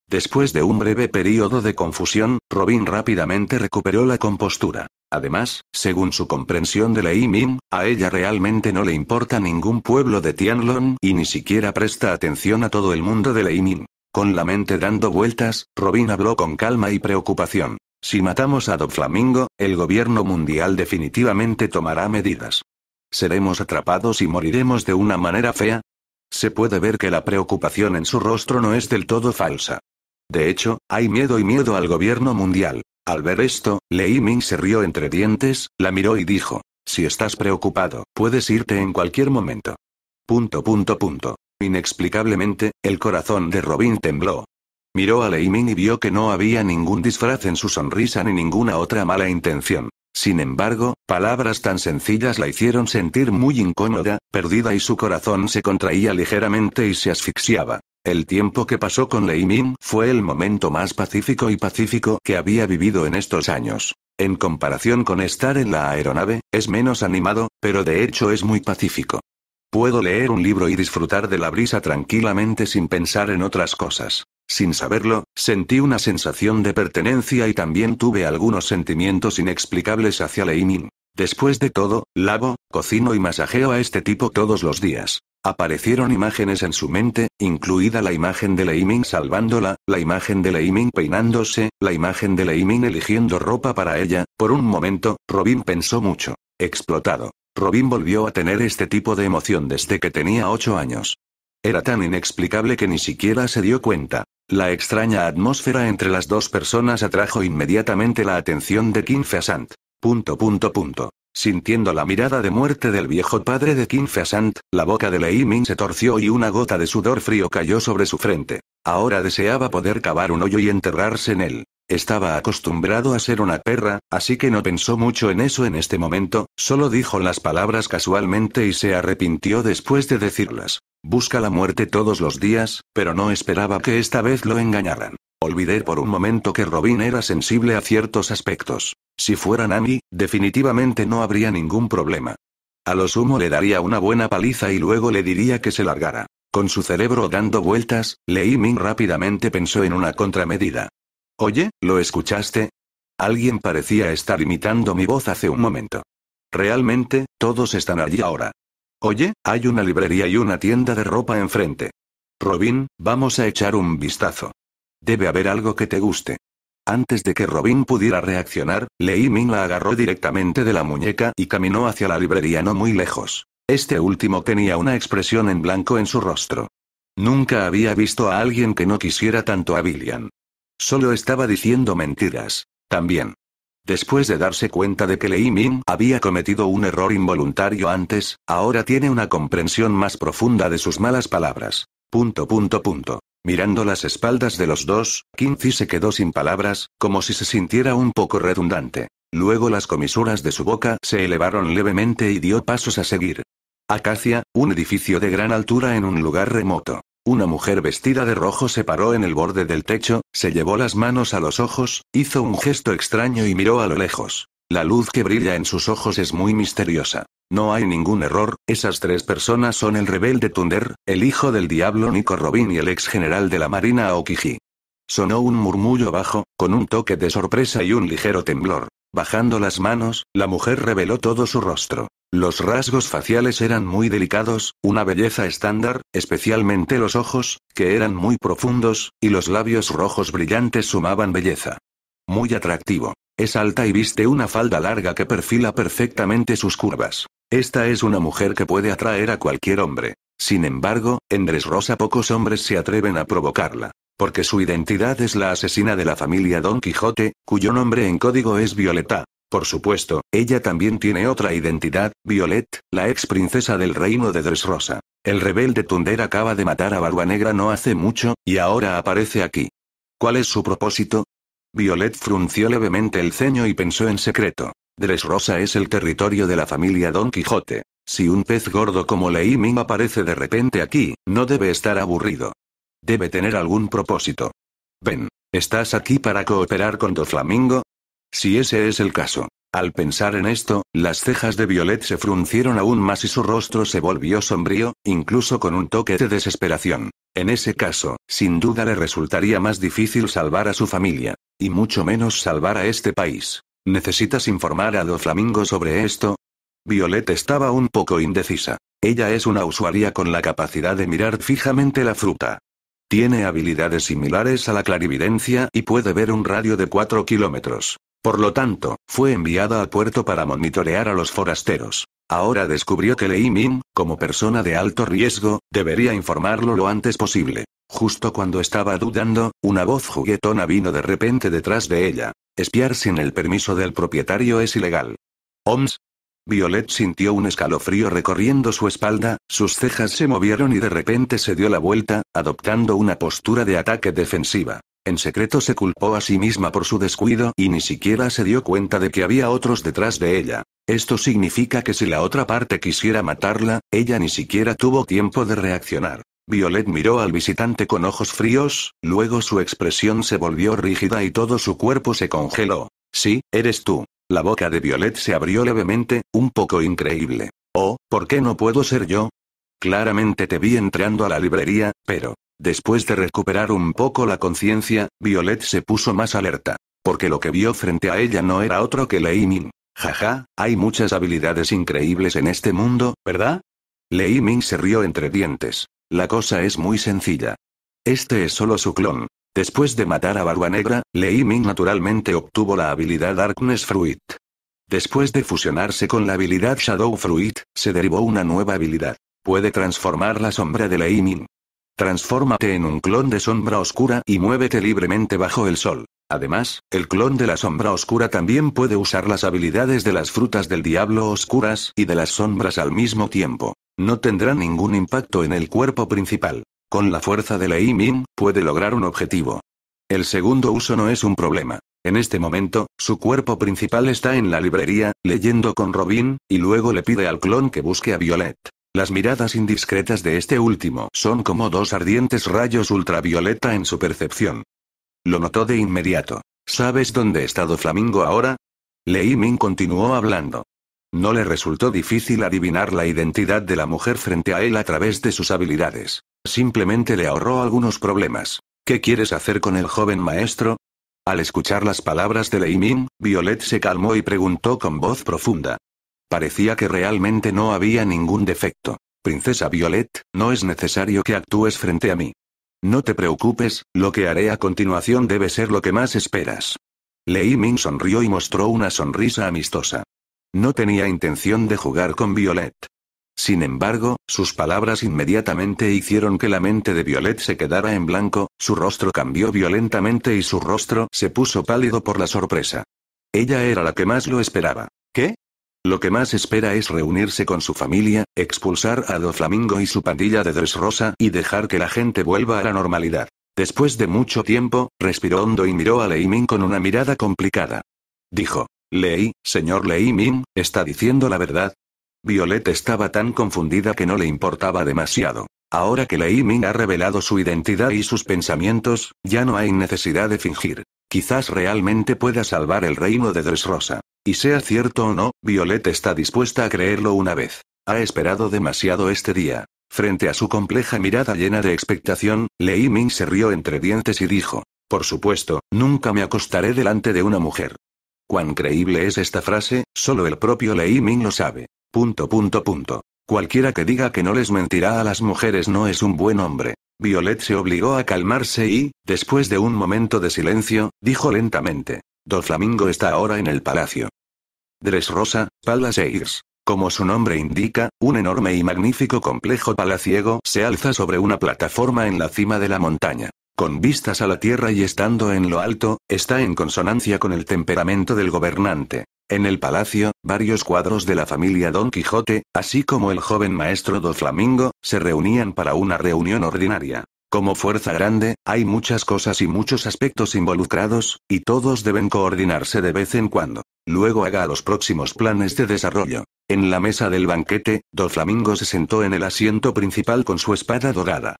Speaker 1: Después de un breve periodo de confusión, Robin rápidamente recuperó la compostura. Además, según su comprensión de Lei Min, a ella realmente no le importa ningún pueblo de Tianlon y ni siquiera presta atención a todo el mundo de Lei Min. Con la mente dando vueltas, Robin habló con calma y preocupación. Si matamos a Doflamingo, el gobierno mundial definitivamente tomará medidas. ¿Seremos atrapados y moriremos de una manera fea? Se puede ver que la preocupación en su rostro no es del todo falsa. De hecho, hay miedo y miedo al gobierno mundial. Al ver esto, Lei Ming se rió entre dientes, la miró y dijo, si estás preocupado, puedes irte en cualquier momento. Punto punto punto. Inexplicablemente, el corazón de Robin tembló. Miró a Lei Ming y vio que no había ningún disfraz en su sonrisa ni ninguna otra mala intención. Sin embargo, palabras tan sencillas la hicieron sentir muy incómoda, perdida y su corazón se contraía ligeramente y se asfixiaba. El tiempo que pasó con Lei fue el momento más pacífico y pacífico que había vivido en estos años. En comparación con estar en la aeronave, es menos animado, pero de hecho es muy pacífico. Puedo leer un libro y disfrutar de la brisa tranquilamente sin pensar en otras cosas. Sin saberlo, sentí una sensación de pertenencia y también tuve algunos sentimientos inexplicables hacia Leimin. Después de todo, lavo, cocino y masajeo a este tipo todos los días. Aparecieron imágenes en su mente, incluida la imagen de Leiming salvándola, la imagen de Leiming peinándose, la imagen de Leiming eligiendo ropa para ella. Por un momento, Robin pensó mucho. Explotado. Robin volvió a tener este tipo de emoción desde que tenía ocho años. Era tan inexplicable que ni siquiera se dio cuenta. La extraña atmósfera entre las dos personas atrajo inmediatamente la atención de Kim Feasant. Sintiendo la mirada de muerte del viejo padre de King la boca de Lei Min se torció y una gota de sudor frío cayó sobre su frente. Ahora deseaba poder cavar un hoyo y enterrarse en él. Estaba acostumbrado a ser una perra, así que no pensó mucho en eso en este momento, solo dijo las palabras casualmente y se arrepintió después de decirlas. Busca la muerte todos los días, pero no esperaba que esta vez lo engañaran. Olvidé por un momento que Robin era sensible a ciertos aspectos. Si fueran a mí, definitivamente no habría ningún problema. A lo sumo le daría una buena paliza y luego le diría que se largara. Con su cerebro dando vueltas, Lei Min rápidamente pensó en una contramedida. Oye, ¿lo escuchaste? Alguien parecía estar imitando mi voz hace un momento. Realmente, todos están allí ahora. Oye, hay una librería y una tienda de ropa enfrente. Robin, vamos a echar un vistazo. Debe haber algo que te guste. Antes de que Robin pudiera reaccionar, Lei Min la agarró directamente de la muñeca y caminó hacia la librería no muy lejos. Este último tenía una expresión en blanco en su rostro. Nunca había visto a alguien que no quisiera tanto a Billian. Solo estaba diciendo mentiras. También. Después de darse cuenta de que Lei Min había cometido un error involuntario antes, ahora tiene una comprensión más profunda de sus malas palabras. Punto punto punto. Mirando las espaldas de los dos, Quincy se quedó sin palabras, como si se sintiera un poco redundante. Luego las comisuras de su boca se elevaron levemente y dio pasos a seguir. Acacia, un edificio de gran altura en un lugar remoto. Una mujer vestida de rojo se paró en el borde del techo, se llevó las manos a los ojos, hizo un gesto extraño y miró a lo lejos. La luz que brilla en sus ojos es muy misteriosa. No hay ningún error, esas tres personas son el rebelde Thunder, el hijo del diablo Nico Robin y el ex general de la marina Okiji. Sonó un murmullo bajo, con un toque de sorpresa y un ligero temblor. Bajando las manos, la mujer reveló todo su rostro. Los rasgos faciales eran muy delicados, una belleza estándar, especialmente los ojos, que eran muy profundos, y los labios rojos brillantes sumaban belleza. Muy atractivo. Es alta y viste una falda larga que perfila perfectamente sus curvas. Esta es una mujer que puede atraer a cualquier hombre. Sin embargo, en Dresrosa pocos hombres se atreven a provocarla. Porque su identidad es la asesina de la familia Don Quijote, cuyo nombre en código es Violeta. Por supuesto, ella también tiene otra identidad, Violet, la ex princesa del reino de Dresrosa. El rebelde Tunder acaba de matar a Barba Negra no hace mucho, y ahora aparece aquí. ¿Cuál es su propósito? Violet frunció levemente el ceño y pensó en secreto. Dres Rosa es el territorio de la familia Don Quijote. Si un pez gordo como Leiming aparece de repente aquí, no debe estar aburrido. Debe tener algún propósito. Ven, ¿estás aquí para cooperar con flamingo. Si ese es el caso. Al pensar en esto, las cejas de Violet se fruncieron aún más y su rostro se volvió sombrío, incluso con un toque de desesperación. En ese caso, sin duda le resultaría más difícil salvar a su familia. Y mucho menos salvar a este país. ¿Necesitas informar a Doflamingo sobre esto? Violet estaba un poco indecisa. Ella es una usuaria con la capacidad de mirar fijamente la fruta. Tiene habilidades similares a la clarividencia y puede ver un radio de 4 kilómetros. Por lo tanto, fue enviada al puerto para monitorear a los forasteros. Ahora descubrió que Lei como persona de alto riesgo, debería informarlo lo antes posible. Justo cuando estaba dudando, una voz juguetona vino de repente detrás de ella. Espiar sin el permiso del propietario es ilegal. Oms. Violet sintió un escalofrío recorriendo su espalda, sus cejas se movieron y de repente se dio la vuelta, adoptando una postura de ataque defensiva. En secreto se culpó a sí misma por su descuido y ni siquiera se dio cuenta de que había otros detrás de ella. Esto significa que si la otra parte quisiera matarla, ella ni siquiera tuvo tiempo de reaccionar. Violet miró al visitante con ojos fríos, luego su expresión se volvió rígida y todo su cuerpo se congeló. Sí, eres tú. La boca de Violet se abrió levemente, un poco increíble. Oh, ¿por qué no puedo ser yo? Claramente te vi entrando a la librería, pero... Después de recuperar un poco la conciencia, Violet se puso más alerta. Porque lo que vio frente a ella no era otro que Lei Min. Jaja, hay muchas habilidades increíbles en este mundo, ¿verdad? Lei Ming se rió entre dientes. La cosa es muy sencilla. Este es solo su clon. Después de matar a Barba Negra, Lei Ming naturalmente obtuvo la habilidad Darkness Fruit. Después de fusionarse con la habilidad Shadow Fruit, se derivó una nueva habilidad. Puede transformar la sombra de Lei Ming. Transfórmate en un clon de sombra oscura y muévete libremente bajo el sol. Además, el clon de la sombra oscura también puede usar las habilidades de las frutas del diablo oscuras y de las sombras al mismo tiempo. No tendrá ningún impacto en el cuerpo principal. Con la fuerza de Lei Min puede lograr un objetivo. El segundo uso no es un problema. En este momento, su cuerpo principal está en la librería, leyendo con Robin, y luego le pide al clon que busque a Violet. Las miradas indiscretas de este último son como dos ardientes rayos ultravioleta en su percepción. Lo notó de inmediato. ¿Sabes dónde está estado Flamingo ahora? Lei Min continuó hablando. No le resultó difícil adivinar la identidad de la mujer frente a él a través de sus habilidades. Simplemente le ahorró algunos problemas. ¿Qué quieres hacer con el joven maestro? Al escuchar las palabras de Lei Ming, Violet se calmó y preguntó con voz profunda. Parecía que realmente no había ningún defecto. Princesa Violet, no es necesario que actúes frente a mí. No te preocupes, lo que haré a continuación debe ser lo que más esperas. Lei Ming sonrió y mostró una sonrisa amistosa. No tenía intención de jugar con Violet. Sin embargo, sus palabras inmediatamente hicieron que la mente de Violet se quedara en blanco, su rostro cambió violentamente y su rostro se puso pálido por la sorpresa. Ella era la que más lo esperaba. ¿Qué? Lo que más espera es reunirse con su familia, expulsar a Doflamingo y su pandilla de Dressrosa y dejar que la gente vuelva a la normalidad. Después de mucho tiempo, respiró hondo y miró a Leiming con una mirada complicada. Dijo. Lei, señor Lei Ming, ¿está diciendo la verdad? Violet estaba tan confundida que no le importaba demasiado. Ahora que Lei Ming ha revelado su identidad y sus pensamientos, ya no hay necesidad de fingir. Quizás realmente pueda salvar el reino de Rosa. Y sea cierto o no, Violet está dispuesta a creerlo una vez. Ha esperado demasiado este día. Frente a su compleja mirada llena de expectación, Lei Min se rió entre dientes y dijo, Por supuesto, nunca me acostaré delante de una mujer. Cuán creíble es esta frase, solo el propio Lei Ming lo sabe. Punto punto punto. Cualquiera que diga que no les mentirá a las mujeres no es un buen hombre. Violet se obligó a calmarse y, después de un momento de silencio, dijo lentamente. Do Flamingo está ahora en el palacio. Rosa, Palace Ears. Como su nombre indica, un enorme y magnífico complejo palaciego se alza sobre una plataforma en la cima de la montaña con vistas a la tierra y estando en lo alto, está en consonancia con el temperamento del gobernante. En el palacio, varios cuadros de la familia Don Quijote, así como el joven maestro Do Flamingo, se reunían para una reunión ordinaria. Como fuerza grande, hay muchas cosas y muchos aspectos involucrados, y todos deben coordinarse de vez en cuando. Luego haga los próximos planes de desarrollo. En la mesa del banquete, Do Flamingo se sentó en el asiento principal con su espada dorada.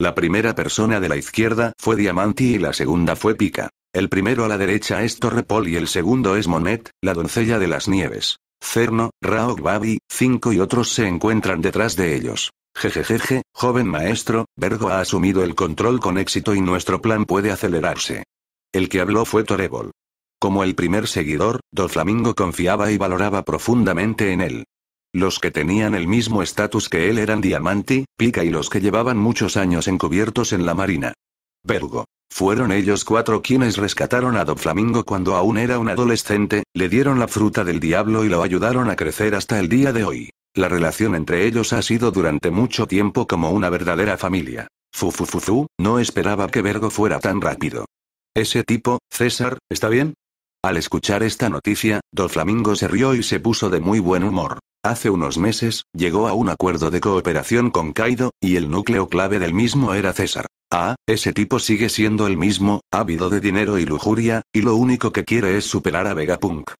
Speaker 1: La primera persona de la izquierda fue Diamanti y la segunda fue Pica. El primero a la derecha es Torrepol y el segundo es Monet, la doncella de las nieves. Cerno, Raog Babi, cinco y otros se encuentran detrás de ellos. Jejejeje, joven maestro, Vergo ha asumido el control con éxito y nuestro plan puede acelerarse. El que habló fue Torebol. Como el primer seguidor, Doflamingo confiaba y valoraba profundamente en él. Los que tenían el mismo estatus que él eran Diamanti, Pica y los que llevaban muchos años encubiertos en la marina. Vergo. Fueron ellos cuatro quienes rescataron a Doflamingo cuando aún era un adolescente, le dieron la fruta del diablo y lo ayudaron a crecer hasta el día de hoy. La relación entre ellos ha sido durante mucho tiempo como una verdadera familia. Fufufufu, no esperaba que Vergo fuera tan rápido. Ese tipo, César, ¿está bien? Al escuchar esta noticia, Doflamingo se rió y se puso de muy buen humor. Hace unos meses, llegó a un acuerdo de cooperación con Kaido, y el núcleo clave del mismo era César. Ah, ese tipo sigue siendo el mismo, ávido de dinero y lujuria, y lo único que quiere es superar a Vegapunk.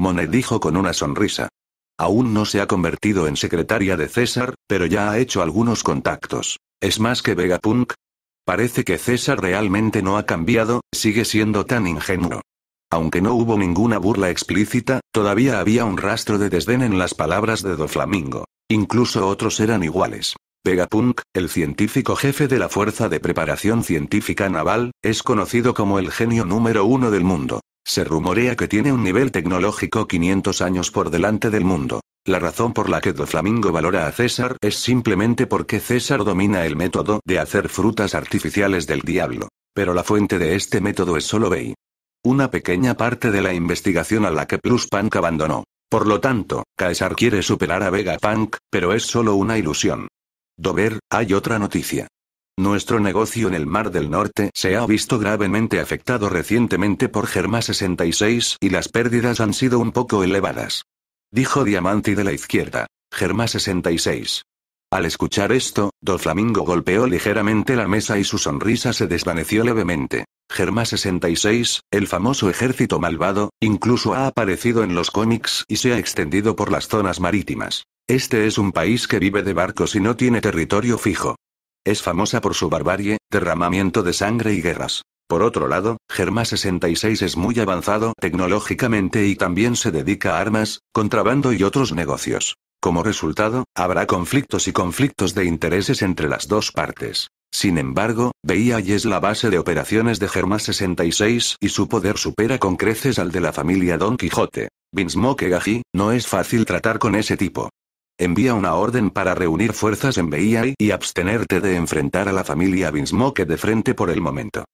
Speaker 1: Monet dijo con una sonrisa. Aún no se ha convertido en secretaria de César, pero ya ha hecho algunos contactos. ¿Es más que Vegapunk? Parece que César realmente no ha cambiado, sigue siendo tan ingenuo. Aunque no hubo ninguna burla explícita, todavía había un rastro de desdén en las palabras de Do Flamingo. Incluso otros eran iguales. Pegapunk, el científico jefe de la Fuerza de Preparación Científica Naval, es conocido como el genio número uno del mundo. Se rumorea que tiene un nivel tecnológico 500 años por delante del mundo. La razón por la que Doflamingo valora a César es simplemente porque César domina el método de hacer frutas artificiales del diablo. Pero la fuente de este método es solo Bey. Una pequeña parte de la investigación a la que Plus Punk abandonó. Por lo tanto, Caesar quiere superar a Vega punk pero es solo una ilusión. Dover, hay otra noticia. Nuestro negocio en el Mar del Norte se ha visto gravemente afectado recientemente por Germa 66 y las pérdidas han sido un poco elevadas. Dijo Diamanti de la izquierda. Germa 66. Al escuchar esto, Doflamingo Flamingo golpeó ligeramente la mesa y su sonrisa se desvaneció levemente. Germa 66, el famoso ejército malvado, incluso ha aparecido en los cómics y se ha extendido por las zonas marítimas. Este es un país que vive de barcos y no tiene territorio fijo. Es famosa por su barbarie, derramamiento de sangre y guerras. Por otro lado, Germa 66 es muy avanzado tecnológicamente y también se dedica a armas, contrabando y otros negocios. Como resultado, habrá conflictos y conflictos de intereses entre las dos partes. Sin embargo, B.I.A.I. es la base de operaciones de Germa 66 y su poder supera con creces al de la familia Don Quijote. Vince Gaji, no es fácil tratar con ese tipo. Envía una orden para reunir fuerzas en BIA y abstenerte de enfrentar a la familia Vinsmoke de frente por el momento.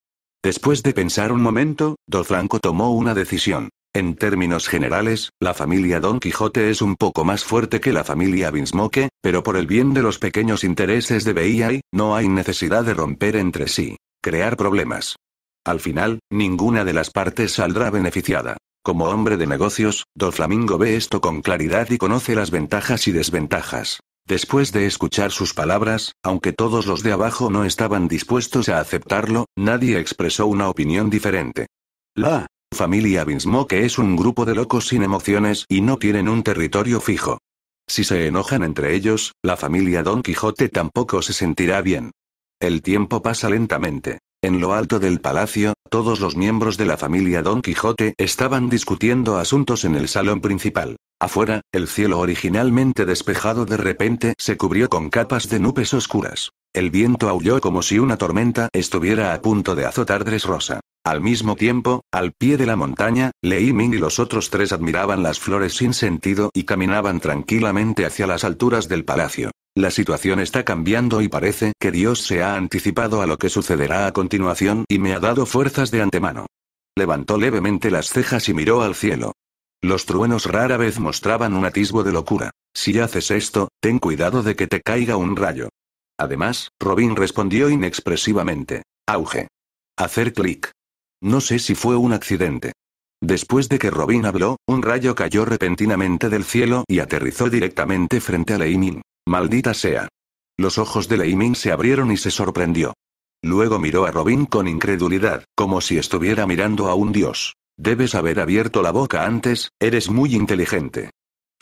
Speaker 1: Después de pensar un momento, Franco tomó una decisión. En términos generales, la familia Don Quijote es un poco más fuerte que la familia Vinsmoke, pero por el bien de los pequeños intereses de BI, no hay necesidad de romper entre sí, crear problemas. Al final, ninguna de las partes saldrá beneficiada. Como hombre de negocios, Don Flamingo ve esto con claridad y conoce las ventajas y desventajas. Después de escuchar sus palabras, aunque todos los de abajo no estaban dispuestos a aceptarlo, nadie expresó una opinión diferente. La familia que es un grupo de locos sin emociones y no tienen un territorio fijo. Si se enojan entre ellos, la familia Don Quijote tampoco se sentirá bien. El tiempo pasa lentamente. En lo alto del palacio, todos los miembros de la familia Don Quijote estaban discutiendo asuntos en el salón principal. Afuera, el cielo originalmente despejado de repente se cubrió con capas de nubes oscuras. El viento aulló como si una tormenta estuviera a punto de azotar Rosa. Al mismo tiempo, al pie de la montaña, Lei Ming y los otros tres admiraban las flores sin sentido y caminaban tranquilamente hacia las alturas del palacio. La situación está cambiando y parece que Dios se ha anticipado a lo que sucederá a continuación y me ha dado fuerzas de antemano. Levantó levemente las cejas y miró al cielo. Los truenos rara vez mostraban un atisbo de locura. Si haces esto, ten cuidado de que te caiga un rayo. Además, Robin respondió inexpresivamente. Auge. Hacer clic. No sé si fue un accidente. Después de que Robin habló, un rayo cayó repentinamente del cielo y aterrizó directamente frente a Lei Maldita sea. Los ojos de Lei se abrieron y se sorprendió. Luego miró a Robin con incredulidad, como si estuviera mirando a un dios. Debes haber abierto la boca antes, eres muy inteligente.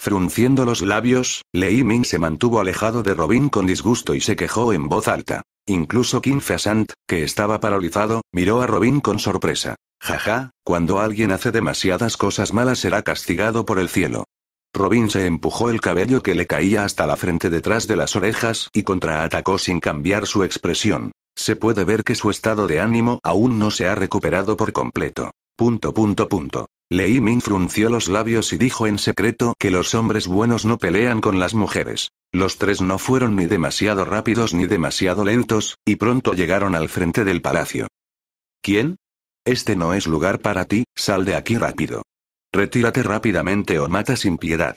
Speaker 1: Frunciendo los labios, Lei Ming se mantuvo alejado de Robin con disgusto y se quejó en voz alta. Incluso Kim Fasant, que estaba paralizado, miró a Robin con sorpresa. Jaja, cuando alguien hace demasiadas cosas malas será castigado por el cielo. Robin se empujó el cabello que le caía hasta la frente detrás de las orejas y contraatacó sin cambiar su expresión. Se puede ver que su estado de ánimo aún no se ha recuperado por completo. Punto punto punto. Lei frunció los labios y dijo en secreto que los hombres buenos no pelean con las mujeres. Los tres no fueron ni demasiado rápidos ni demasiado lentos, y pronto llegaron al frente del palacio. ¿Quién? Este no es lugar para ti, sal de aquí rápido. Retírate rápidamente o mata sin piedad.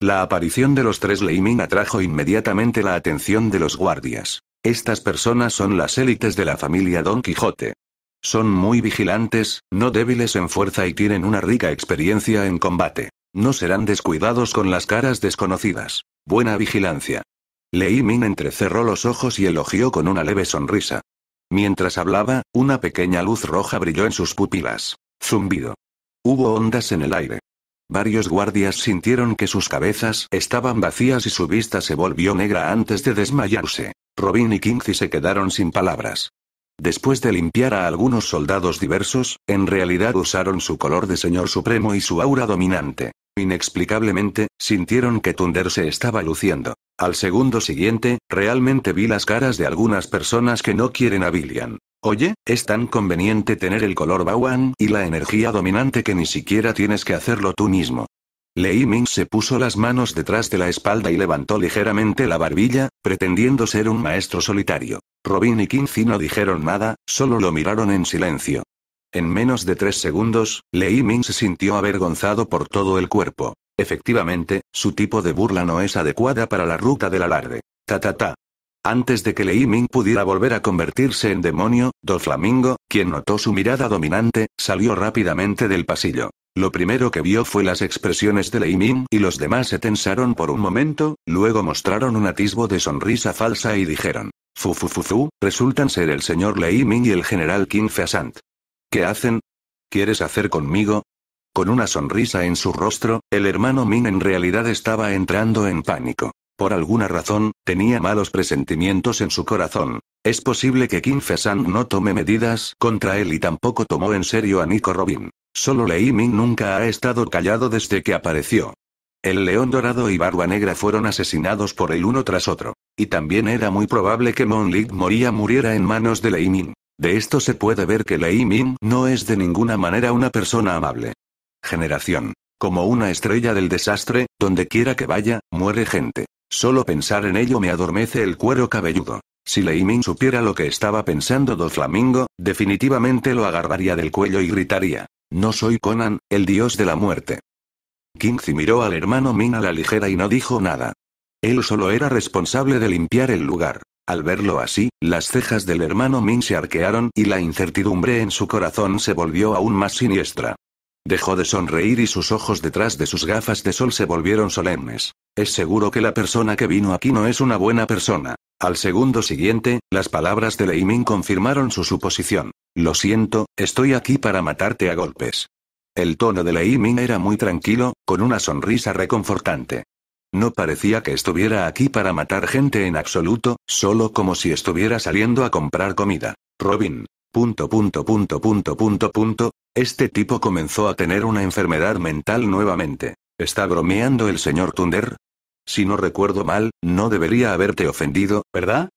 Speaker 1: La aparición de los tres Leimin atrajo inmediatamente la atención de los guardias. Estas personas son las élites de la familia Don Quijote. Son muy vigilantes, no débiles en fuerza y tienen una rica experiencia en combate. No serán descuidados con las caras desconocidas. Buena vigilancia. Lei Min entrecerró los ojos y elogió con una leve sonrisa. Mientras hablaba, una pequeña luz roja brilló en sus pupilas. Zumbido. Hubo ondas en el aire. Varios guardias sintieron que sus cabezas estaban vacías y su vista se volvió negra antes de desmayarse. Robin y Kingsley se quedaron sin palabras. Después de limpiar a algunos soldados diversos, en realidad usaron su color de señor supremo y su aura dominante. Inexplicablemente, sintieron que Thunder se estaba luciendo. Al segundo siguiente, realmente vi las caras de algunas personas que no quieren a Billian. Oye, es tan conveniente tener el color Bawan y la energía dominante que ni siquiera tienes que hacerlo tú mismo. Lei Ming se puso las manos detrás de la espalda y levantó ligeramente la barbilla, pretendiendo ser un maestro solitario. Robin y Quincy no dijeron nada, solo lo miraron en silencio. En menos de tres segundos, Lei Ming se sintió avergonzado por todo el cuerpo. Efectivamente, su tipo de burla no es adecuada para la ruta del alarde. Ta ta ta. Antes de que Lei Ming pudiera volver a convertirse en demonio, Doflamingo, quien notó su mirada dominante, salió rápidamente del pasillo. Lo primero que vio fue las expresiones de Lei Min y los demás se tensaron por un momento, luego mostraron un atisbo de sonrisa falsa y dijeron. Fufufufu, resultan ser el señor Lei Min y el general Kim Feasant. ¿Qué hacen? ¿Quieres hacer conmigo? Con una sonrisa en su rostro, el hermano Min en realidad estaba entrando en pánico. Por alguna razón, tenía malos presentimientos en su corazón. Es posible que King Feasant no tome medidas contra él y tampoco tomó en serio a Nico Robin. Solo Lei Ming nunca ha estado callado desde que apareció. El león dorado y barba negra fueron asesinados por el uno tras otro. Y también era muy probable que Lig Moría muriera en manos de Lei Ming. De esto se puede ver que Lei Ming no es de ninguna manera una persona amable. Generación. Como una estrella del desastre, donde quiera que vaya, muere gente. Solo pensar en ello me adormece el cuero cabelludo. Si Lei Ming supiera lo que estaba pensando Do Flamingo, definitivamente lo agarraría del cuello y gritaría. No soy Conan, el dios de la muerte. Kinzi miró al hermano Min a la ligera y no dijo nada. Él solo era responsable de limpiar el lugar. Al verlo así, las cejas del hermano Min se arquearon y la incertidumbre en su corazón se volvió aún más siniestra. Dejó de sonreír y sus ojos detrás de sus gafas de sol se volvieron solemnes. Es seguro que la persona que vino aquí no es una buena persona. Al segundo siguiente, las palabras de Lei Min confirmaron su suposición. Lo siento, estoy aquí para matarte a golpes. El tono de la ming era muy tranquilo, con una sonrisa reconfortante. No parecía que estuviera aquí para matar gente en absoluto, solo como si estuviera saliendo a comprar comida. Robin. Punto punto punto punto punto punto. Este tipo comenzó a tener una enfermedad mental nuevamente. ¿Está bromeando el señor Tunder? Si no recuerdo mal, no debería haberte ofendido, ¿verdad?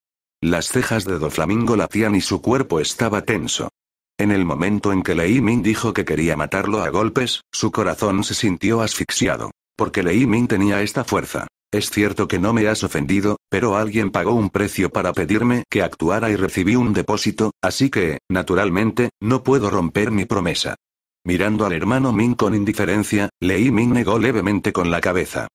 Speaker 1: Las cejas de Doflamingo latían y su cuerpo estaba tenso. En el momento en que Lei Min dijo que quería matarlo a golpes, su corazón se sintió asfixiado. Porque Lei Min tenía esta fuerza. Es cierto que no me has ofendido, pero alguien pagó un precio para pedirme que actuara y recibí un depósito, así que, naturalmente, no puedo romper mi promesa. Mirando al hermano Min con indiferencia, Lei Min negó levemente con la cabeza.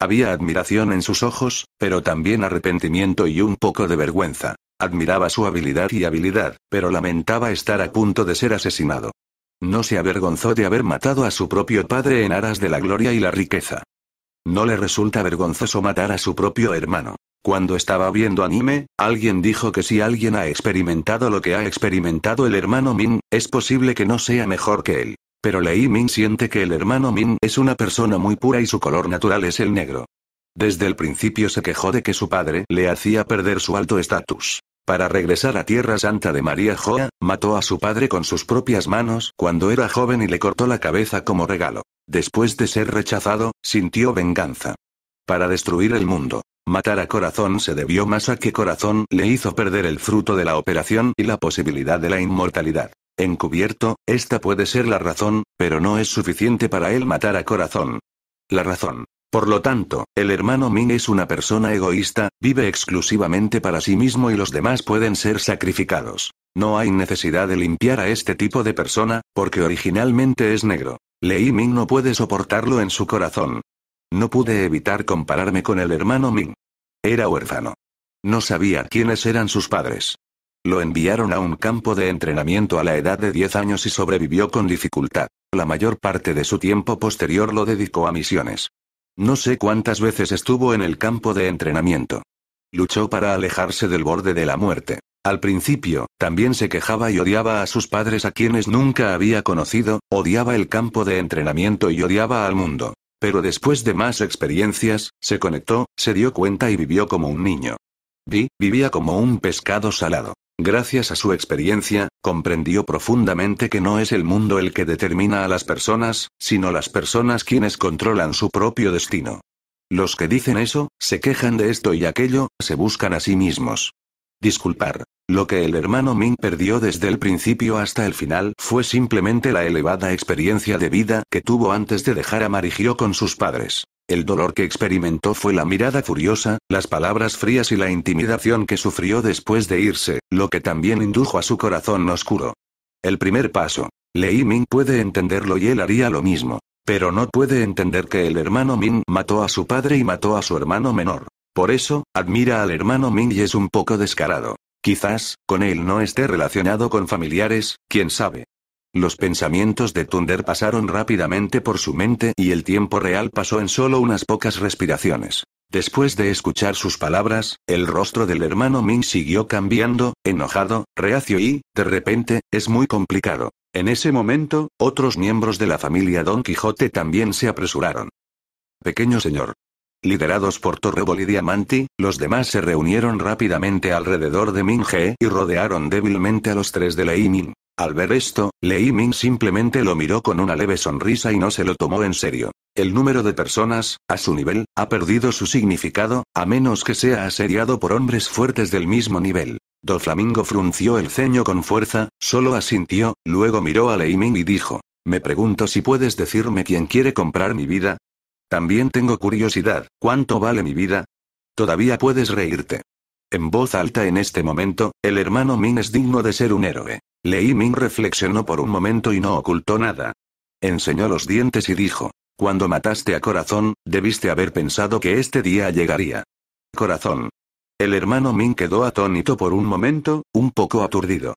Speaker 1: Había admiración en sus ojos, pero también arrepentimiento y un poco de vergüenza. Admiraba su habilidad y habilidad, pero lamentaba estar a punto de ser asesinado. No se avergonzó de haber matado a su propio padre en aras de la gloria y la riqueza. No le resulta vergonzoso matar a su propio hermano. Cuando estaba viendo anime, alguien dijo que si alguien ha experimentado lo que ha experimentado el hermano Min, es posible que no sea mejor que él. Pero Lei Min siente que el hermano Min es una persona muy pura y su color natural es el negro. Desde el principio se quejó de que su padre le hacía perder su alto estatus. Para regresar a Tierra Santa de María Joa, mató a su padre con sus propias manos cuando era joven y le cortó la cabeza como regalo. Después de ser rechazado, sintió venganza. Para destruir el mundo. Matar a Corazón se debió más a que Corazón le hizo perder el fruto de la operación y la posibilidad de la inmortalidad. Encubierto, esta puede ser la razón, pero no es suficiente para él matar a Corazón. La razón. Por lo tanto, el hermano Ming es una persona egoísta, vive exclusivamente para sí mismo y los demás pueden ser sacrificados. No hay necesidad de limpiar a este tipo de persona, porque originalmente es negro. Lei Ming no puede soportarlo en su corazón. No pude evitar compararme con el hermano Ming. Era huérfano. No sabía quiénes eran sus padres. Lo enviaron a un campo de entrenamiento a la edad de 10 años y sobrevivió con dificultad. La mayor parte de su tiempo posterior lo dedicó a misiones. No sé cuántas veces estuvo en el campo de entrenamiento. Luchó para alejarse del borde de la muerte. Al principio, también se quejaba y odiaba a sus padres a quienes nunca había conocido, odiaba el campo de entrenamiento y odiaba al mundo. Pero después de más experiencias, se conectó, se dio cuenta y vivió como un niño. Vi, vivía como un pescado salado. Gracias a su experiencia, comprendió profundamente que no es el mundo el que determina a las personas, sino las personas quienes controlan su propio destino. Los que dicen eso, se quejan de esto y aquello, se buscan a sí mismos. Disculpar. Lo que el hermano Ming perdió desde el principio hasta el final fue simplemente la elevada experiencia de vida que tuvo antes de dejar a Marigio con sus padres. El dolor que experimentó fue la mirada furiosa, las palabras frías y la intimidación que sufrió después de irse, lo que también indujo a su corazón oscuro. El primer paso. Lei Ming puede entenderlo y él haría lo mismo. Pero no puede entender que el hermano Ming mató a su padre y mató a su hermano menor. Por eso, admira al hermano Ming y es un poco descarado. Quizás, con él no esté relacionado con familiares, quién sabe. Los pensamientos de Thunder pasaron rápidamente por su mente y el tiempo real pasó en solo unas pocas respiraciones. Después de escuchar sus palabras, el rostro del hermano Ming siguió cambiando, enojado, reacio y, de repente, es muy complicado. En ese momento, otros miembros de la familia Don Quijote también se apresuraron. Pequeño señor. Liderados por Torrebol y Diamanti, los demás se reunieron rápidamente alrededor de Ming He y rodearon débilmente a los tres de Lei Ming. Al ver esto, Lei Ming simplemente lo miró con una leve sonrisa y no se lo tomó en serio. El número de personas, a su nivel, ha perdido su significado, a menos que sea asediado por hombres fuertes del mismo nivel. Do Flamingo frunció el ceño con fuerza, solo asintió, luego miró a Lei Ming y dijo, me pregunto si puedes decirme quién quiere comprar mi vida. También tengo curiosidad, ¿cuánto vale mi vida? Todavía puedes reírte. En voz alta en este momento, el hermano Ming es digno de ser un héroe. Lei Ming reflexionó por un momento y no ocultó nada. Enseñó los dientes y dijo, cuando mataste a Corazón, debiste haber pensado que este día llegaría. Corazón. El hermano Min quedó atónito por un momento, un poco aturdido.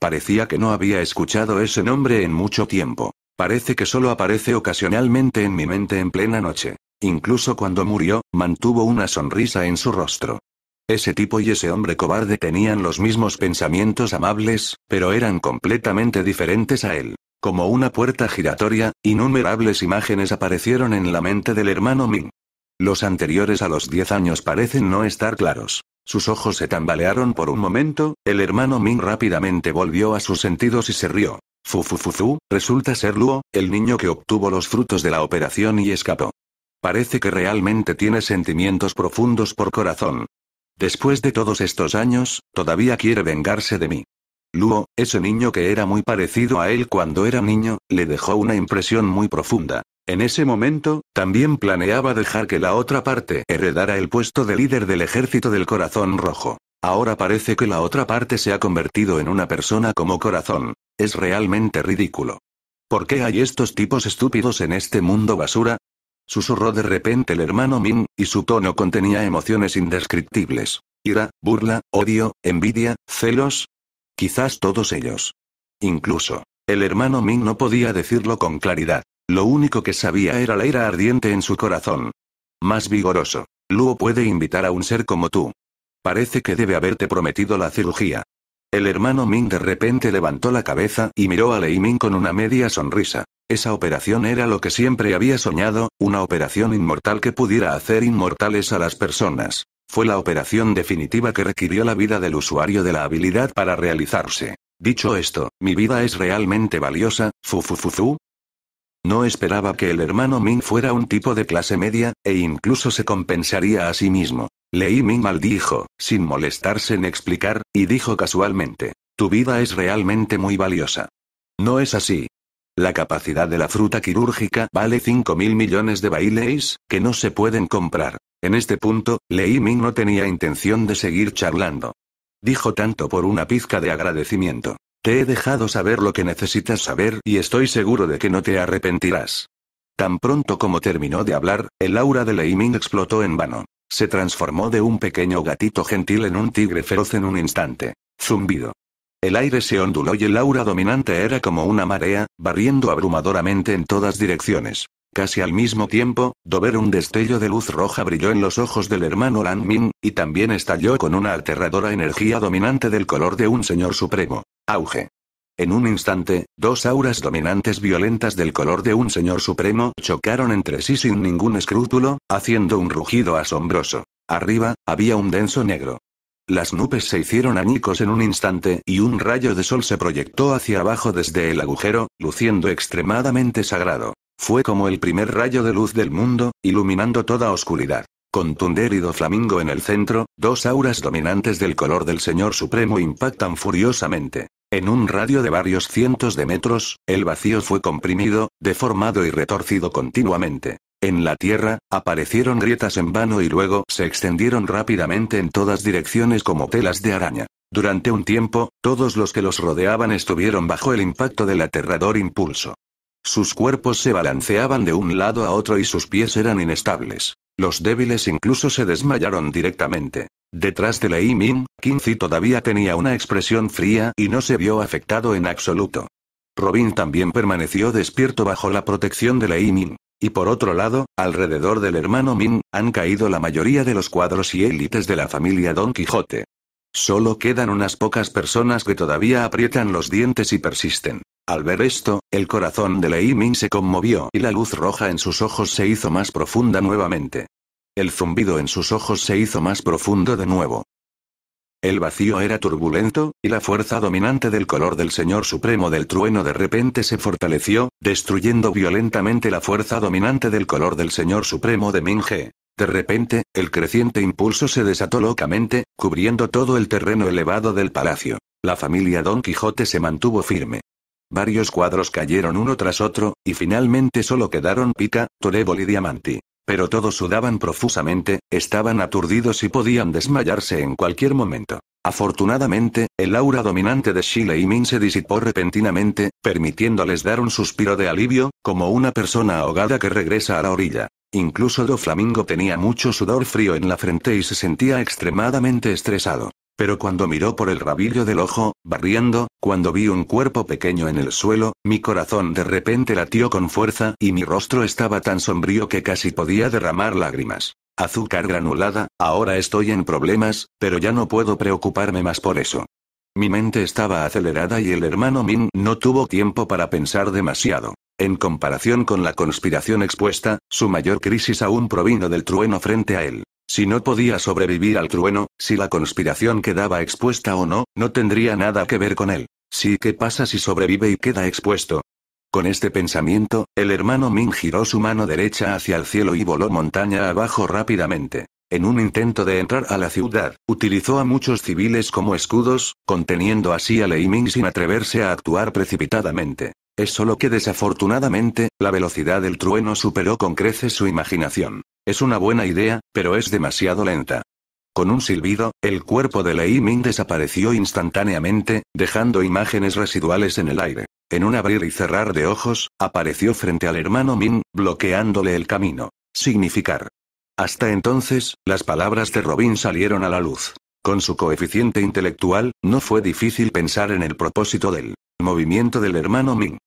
Speaker 1: Parecía que no había escuchado ese nombre en mucho tiempo. Parece que solo aparece ocasionalmente en mi mente en plena noche. Incluso cuando murió, mantuvo una sonrisa en su rostro. Ese tipo y ese hombre cobarde tenían los mismos pensamientos amables, pero eran completamente diferentes a él. Como una puerta giratoria, innumerables imágenes aparecieron en la mente del hermano Ming. Los anteriores a los 10 años parecen no estar claros. Sus ojos se tambalearon por un momento, el hermano Ming rápidamente volvió a sus sentidos y se rió. fu, resulta ser Luo, el niño que obtuvo los frutos de la operación y escapó. Parece que realmente tiene sentimientos profundos por corazón. Después de todos estos años, todavía quiere vengarse de mí. Luo, ese niño que era muy parecido a él cuando era niño, le dejó una impresión muy profunda. En ese momento, también planeaba dejar que la otra parte heredara el puesto de líder del ejército del corazón rojo. Ahora parece que la otra parte se ha convertido en una persona como corazón. Es realmente ridículo. ¿Por qué hay estos tipos estúpidos en este mundo basura? Susurró de repente el hermano Min, y su tono contenía emociones indescriptibles. Ira, burla, odio, envidia, celos. Quizás todos ellos. Incluso, el hermano Min no podía decirlo con claridad. Lo único que sabía era la ira ardiente en su corazón. Más vigoroso. Luo puede invitar a un ser como tú. Parece que debe haberte prometido la cirugía. El hermano Ming de repente levantó la cabeza y miró a Lei Ming con una media sonrisa. Esa operación era lo que siempre había soñado, una operación inmortal que pudiera hacer inmortales a las personas. Fue la operación definitiva que requirió la vida del usuario de la habilidad para realizarse. Dicho esto, ¿mi vida es realmente valiosa, fufufufu? No esperaba que el hermano Ming fuera un tipo de clase media, e incluso se compensaría a sí mismo. Lei Ming maldijo, sin molestarse en explicar, y dijo casualmente, tu vida es realmente muy valiosa. No es así. La capacidad de la fruta quirúrgica vale 5 mil millones de baileis, que no se pueden comprar. En este punto, Lei Ming no tenía intención de seguir charlando. Dijo tanto por una pizca de agradecimiento. Te he dejado saber lo que necesitas saber y estoy seguro de que no te arrepentirás. Tan pronto como terminó de hablar, el aura de Lei Ming explotó en vano. Se transformó de un pequeño gatito gentil en un tigre feroz en un instante. Zumbido. El aire se onduló y el aura dominante era como una marea, barriendo abrumadoramente en todas direcciones. Casi al mismo tiempo, dober un destello de luz roja brilló en los ojos del hermano Lan Min, y también estalló con una aterradora energía dominante del color de un señor supremo. Auge. En un instante, dos auras dominantes violentas del color de un señor supremo chocaron entre sí sin ningún escrúpulo, haciendo un rugido asombroso. Arriba, había un denso negro. Las nubes se hicieron anicos en un instante y un rayo de sol se proyectó hacia abajo desde el agujero, luciendo extremadamente sagrado. Fue como el primer rayo de luz del mundo, iluminando toda oscuridad. Con tundérido flamingo en el centro, dos auras dominantes del color del Señor Supremo impactan furiosamente. En un radio de varios cientos de metros, el vacío fue comprimido, deformado y retorcido continuamente. En la Tierra, aparecieron grietas en vano y luego se extendieron rápidamente en todas direcciones como telas de araña. Durante un tiempo, todos los que los rodeaban estuvieron bajo el impacto del aterrador impulso. Sus cuerpos se balanceaban de un lado a otro y sus pies eran inestables. Los débiles incluso se desmayaron directamente. Detrás de Lei Min, Quincy todavía tenía una expresión fría y no se vio afectado en absoluto. Robin también permaneció despierto bajo la protección de Lei Min. Y por otro lado, alrededor del hermano Min, han caído la mayoría de los cuadros y élites de la familia Don Quijote. Solo quedan unas pocas personas que todavía aprietan los dientes y persisten. Al ver esto, el corazón de Lei Ming se conmovió y la luz roja en sus ojos se hizo más profunda nuevamente. El zumbido en sus ojos se hizo más profundo de nuevo. El vacío era turbulento, y la fuerza dominante del color del Señor Supremo del Trueno de repente se fortaleció, destruyendo violentamente la fuerza dominante del color del Señor Supremo de He. De repente, el creciente impulso se desató locamente, cubriendo todo el terreno elevado del palacio. La familia Don Quijote se mantuvo firme. Varios cuadros cayeron uno tras otro, y finalmente solo quedaron Pica, Torébol y Diamanti. Pero todos sudaban profusamente, estaban aturdidos y podían desmayarse en cualquier momento. Afortunadamente, el aura dominante de Shile y Min se disipó repentinamente, permitiéndoles dar un suspiro de alivio, como una persona ahogada que regresa a la orilla. Incluso Do Flamingo tenía mucho sudor frío en la frente y se sentía extremadamente estresado. Pero cuando miró por el rabillo del ojo, barriendo, cuando vi un cuerpo pequeño en el suelo, mi corazón de repente latió con fuerza y mi rostro estaba tan sombrío que casi podía derramar lágrimas. Azúcar granulada, ahora estoy en problemas, pero ya no puedo preocuparme más por eso. Mi mente estaba acelerada y el hermano Min no tuvo tiempo para pensar demasiado. En comparación con la conspiración expuesta, su mayor crisis aún provino del trueno frente a él. Si no podía sobrevivir al trueno, si la conspiración quedaba expuesta o no, no tendría nada que ver con él. Sí, ¿qué pasa si sobrevive y queda expuesto? Con este pensamiento, el hermano Ming giró su mano derecha hacia el cielo y voló montaña abajo rápidamente. En un intento de entrar a la ciudad, utilizó a muchos civiles como escudos, conteniendo así a Lei Ming sin atreverse a actuar precipitadamente. Es solo que desafortunadamente, la velocidad del trueno superó con creces su imaginación. Es una buena idea, pero es demasiado lenta. Con un silbido, el cuerpo de Lei Ming desapareció instantáneamente, dejando imágenes residuales en el aire. En un abrir y cerrar de ojos, apareció frente al hermano Ming, bloqueándole el camino. Significar. Hasta entonces, las palabras de Robin salieron a la luz. Con su coeficiente intelectual, no fue difícil pensar en el propósito del movimiento del hermano Ming.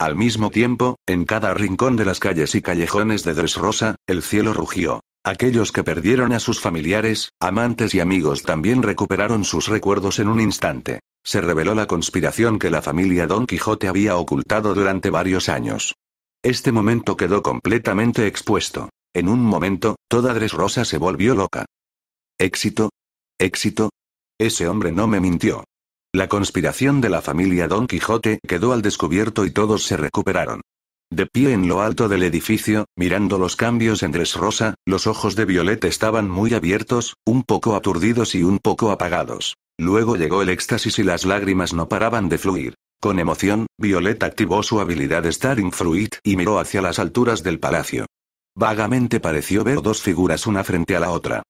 Speaker 1: Al mismo tiempo, en cada rincón de las calles y callejones de Rosa, el cielo rugió. Aquellos que perdieron a sus familiares, amantes y amigos también recuperaron sus recuerdos en un instante. Se reveló la conspiración que la familia Don Quijote había ocultado durante varios años. Este momento quedó completamente expuesto. En un momento, toda Rosa se volvió loca. Éxito. Éxito. Ese hombre no me mintió. La conspiración de la familia Don Quijote quedó al descubierto y todos se recuperaron. De pie en lo alto del edificio, mirando los cambios en Rosa, los ojos de Violet estaban muy abiertos, un poco aturdidos y un poco apagados. Luego llegó el éxtasis y las lágrimas no paraban de fluir. Con emoción, Violet activó su habilidad Staring Fruit y miró hacia las alturas del palacio. Vagamente pareció ver dos figuras una frente a la otra.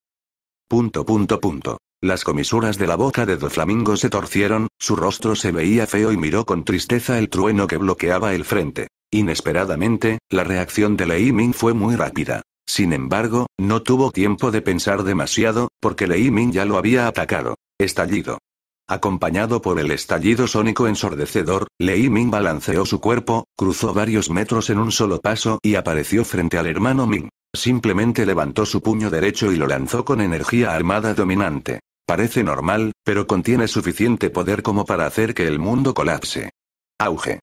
Speaker 1: Punto punto punto. Las comisuras de la boca de Doflamingo se torcieron, su rostro se veía feo y miró con tristeza el trueno que bloqueaba el frente. Inesperadamente, la reacción de Lei Ming fue muy rápida. Sin embargo, no tuvo tiempo de pensar demasiado, porque Lei Ming ya lo había atacado. Estallido. Acompañado por el estallido sónico ensordecedor, Lei Ming balanceó su cuerpo, cruzó varios metros en un solo paso y apareció frente al hermano Ming. Simplemente levantó su puño derecho y lo lanzó con energía armada dominante. Parece normal, pero contiene suficiente poder como para hacer que el mundo colapse. Auge.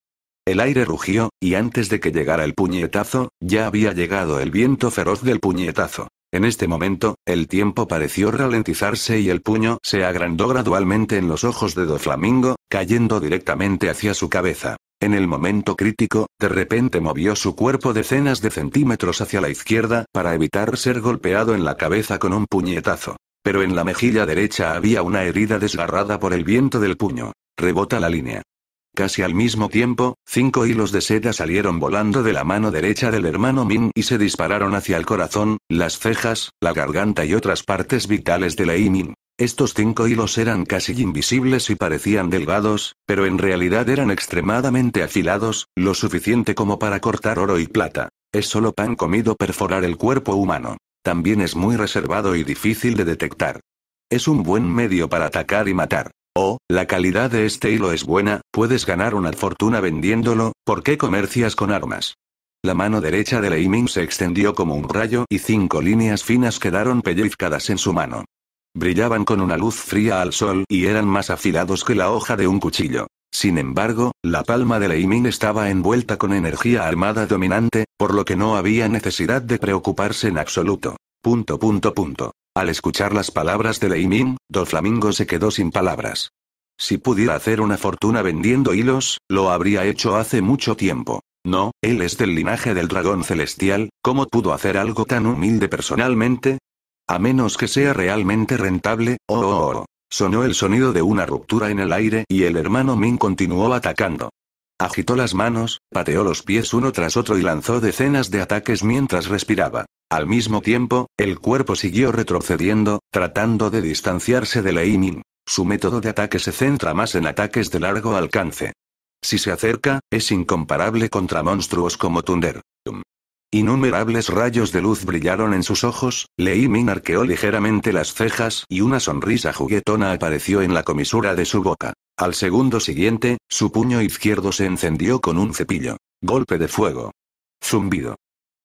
Speaker 1: El aire rugió, y antes de que llegara el puñetazo, ya había llegado el viento feroz del puñetazo. En este momento, el tiempo pareció ralentizarse y el puño se agrandó gradualmente en los ojos de Doflamingo, cayendo directamente hacia su cabeza. En el momento crítico, de repente movió su cuerpo decenas de centímetros hacia la izquierda para evitar ser golpeado en la cabeza con un puñetazo. Pero en la mejilla derecha había una herida desgarrada por el viento del puño. Rebota la línea. Casi al mismo tiempo, cinco hilos de seda salieron volando de la mano derecha del hermano Min y se dispararon hacia el corazón, las cejas, la garganta y otras partes vitales de Lei Min. Estos cinco hilos eran casi invisibles y parecían delgados, pero en realidad eran extremadamente afilados, lo suficiente como para cortar oro y plata. Es solo pan comido perforar el cuerpo humano. También es muy reservado y difícil de detectar. Es un buen medio para atacar y matar. Oh, la calidad de este hilo es buena, puedes ganar una fortuna vendiéndolo, ¿por qué comercias con armas? La mano derecha de Leiming se extendió como un rayo y cinco líneas finas quedaron pellizcadas en su mano. Brillaban con una luz fría al sol y eran más afilados que la hoja de un cuchillo. Sin embargo, la palma de Leimin estaba envuelta con energía armada dominante, por lo que no había necesidad de preocuparse en absoluto. Punto punto punto. Al escuchar las palabras de Leimin, Doflamingo se quedó sin palabras. Si pudiera hacer una fortuna vendiendo hilos, lo habría hecho hace mucho tiempo. No, él es del linaje del dragón celestial, ¿cómo pudo hacer algo tan humilde personalmente? A menos que sea realmente rentable, oh, oh, oh. Sonó el sonido de una ruptura en el aire y el hermano Min continuó atacando. Agitó las manos, pateó los pies uno tras otro y lanzó decenas de ataques mientras respiraba. Al mismo tiempo, el cuerpo siguió retrocediendo, tratando de distanciarse de Lei Min. Su método de ataque se centra más en ataques de largo alcance. Si se acerca, es incomparable contra monstruos como Thunder. Innumerables rayos de luz brillaron en sus ojos, Lei Min arqueó ligeramente las cejas y una sonrisa juguetona apareció en la comisura de su boca. Al segundo siguiente, su puño izquierdo se encendió con un cepillo. Golpe de fuego. Zumbido.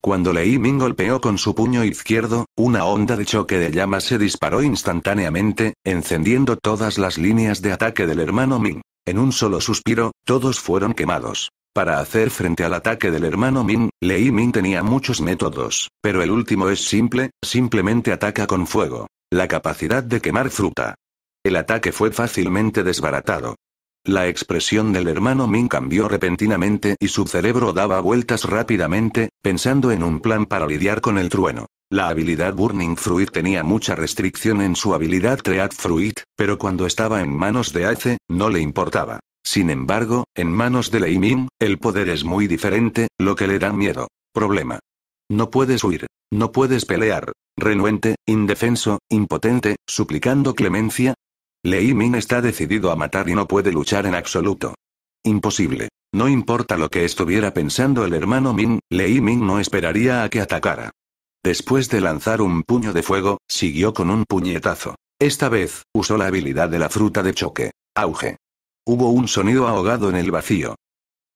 Speaker 1: Cuando Lei min golpeó con su puño izquierdo, una onda de choque de llamas se disparó instantáneamente, encendiendo todas las líneas de ataque del hermano Ming. En un solo suspiro, todos fueron quemados. Para hacer frente al ataque del hermano Min, Lei Min tenía muchos métodos, pero el último es simple, simplemente ataca con fuego. La capacidad de quemar fruta. El ataque fue fácilmente desbaratado. La expresión del hermano Min cambió repentinamente y su cerebro daba vueltas rápidamente, pensando en un plan para lidiar con el trueno. La habilidad Burning Fruit tenía mucha restricción en su habilidad Treat Fruit, pero cuando estaba en manos de Ace, no le importaba. Sin embargo, en manos de Lei Min, el poder es muy diferente, lo que le da miedo. Problema. No puedes huir. No puedes pelear. Renuente, indefenso, impotente, suplicando clemencia. Lei Min está decidido a matar y no puede luchar en absoluto. Imposible. No importa lo que estuviera pensando el hermano Min, Lei Min no esperaría a que atacara. Después de lanzar un puño de fuego, siguió con un puñetazo. Esta vez, usó la habilidad de la fruta de choque. Auge. Hubo un sonido ahogado en el vacío.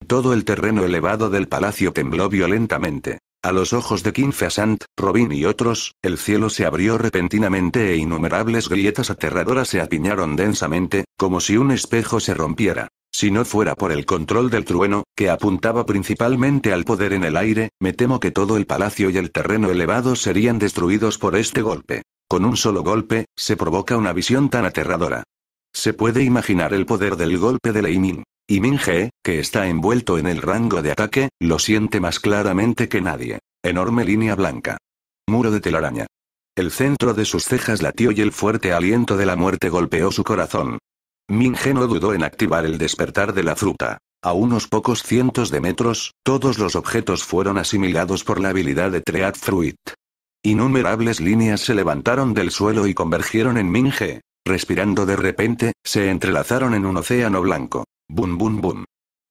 Speaker 1: Todo el terreno elevado del palacio tembló violentamente. A los ojos de King Fassant, Robin y otros, el cielo se abrió repentinamente e innumerables grietas aterradoras se apiñaron densamente, como si un espejo se rompiera. Si no fuera por el control del trueno, que apuntaba principalmente al poder en el aire, me temo que todo el palacio y el terreno elevado serían destruidos por este golpe. Con un solo golpe, se provoca una visión tan aterradora. Se puede imaginar el poder del golpe de Lei Min. Y Minge, que está envuelto en el rango de ataque, lo siente más claramente que nadie. Enorme línea blanca. Muro de telaraña. El centro de sus cejas latió y el fuerte aliento de la muerte golpeó su corazón. Minge no dudó en activar el despertar de la fruta. A unos pocos cientos de metros, todos los objetos fueron asimilados por la habilidad de Treat Fruit. Innumerables líneas se levantaron del suelo y convergieron en Minge, Respirando de repente, se entrelazaron en un océano blanco. Bum bum bum.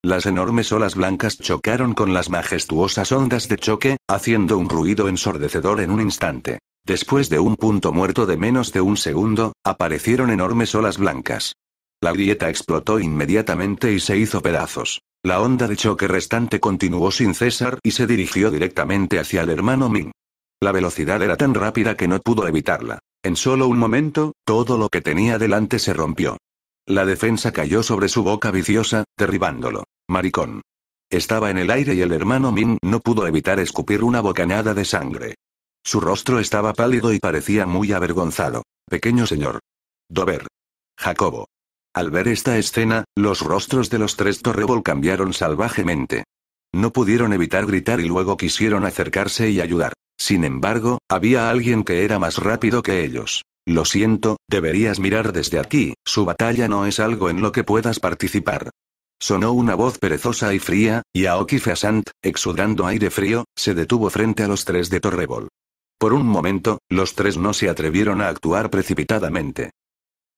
Speaker 1: Las enormes olas blancas chocaron con las majestuosas ondas de choque, haciendo un ruido ensordecedor en un instante. Después de un punto muerto de menos de un segundo, aparecieron enormes olas blancas. La grieta explotó inmediatamente y se hizo pedazos. La onda de choque restante continuó sin cesar y se dirigió directamente hacia el hermano Ming. La velocidad era tan rápida que no pudo evitarla. En solo un momento, todo lo que tenía delante se rompió. La defensa cayó sobre su boca viciosa, derribándolo. Maricón. Estaba en el aire y el hermano Min no pudo evitar escupir una bocanada de sangre. Su rostro estaba pálido y parecía muy avergonzado. Pequeño señor. Dover. Jacobo. Al ver esta escena, los rostros de los tres Torrebol cambiaron salvajemente. No pudieron evitar gritar y luego quisieron acercarse y ayudar. Sin embargo, había alguien que era más rápido que ellos. Lo siento, deberías mirar desde aquí, su batalla no es algo en lo que puedas participar. Sonó una voz perezosa y fría, y Aoki Feasant, exudando aire frío, se detuvo frente a los tres de Torrebol. Por un momento, los tres no se atrevieron a actuar precipitadamente.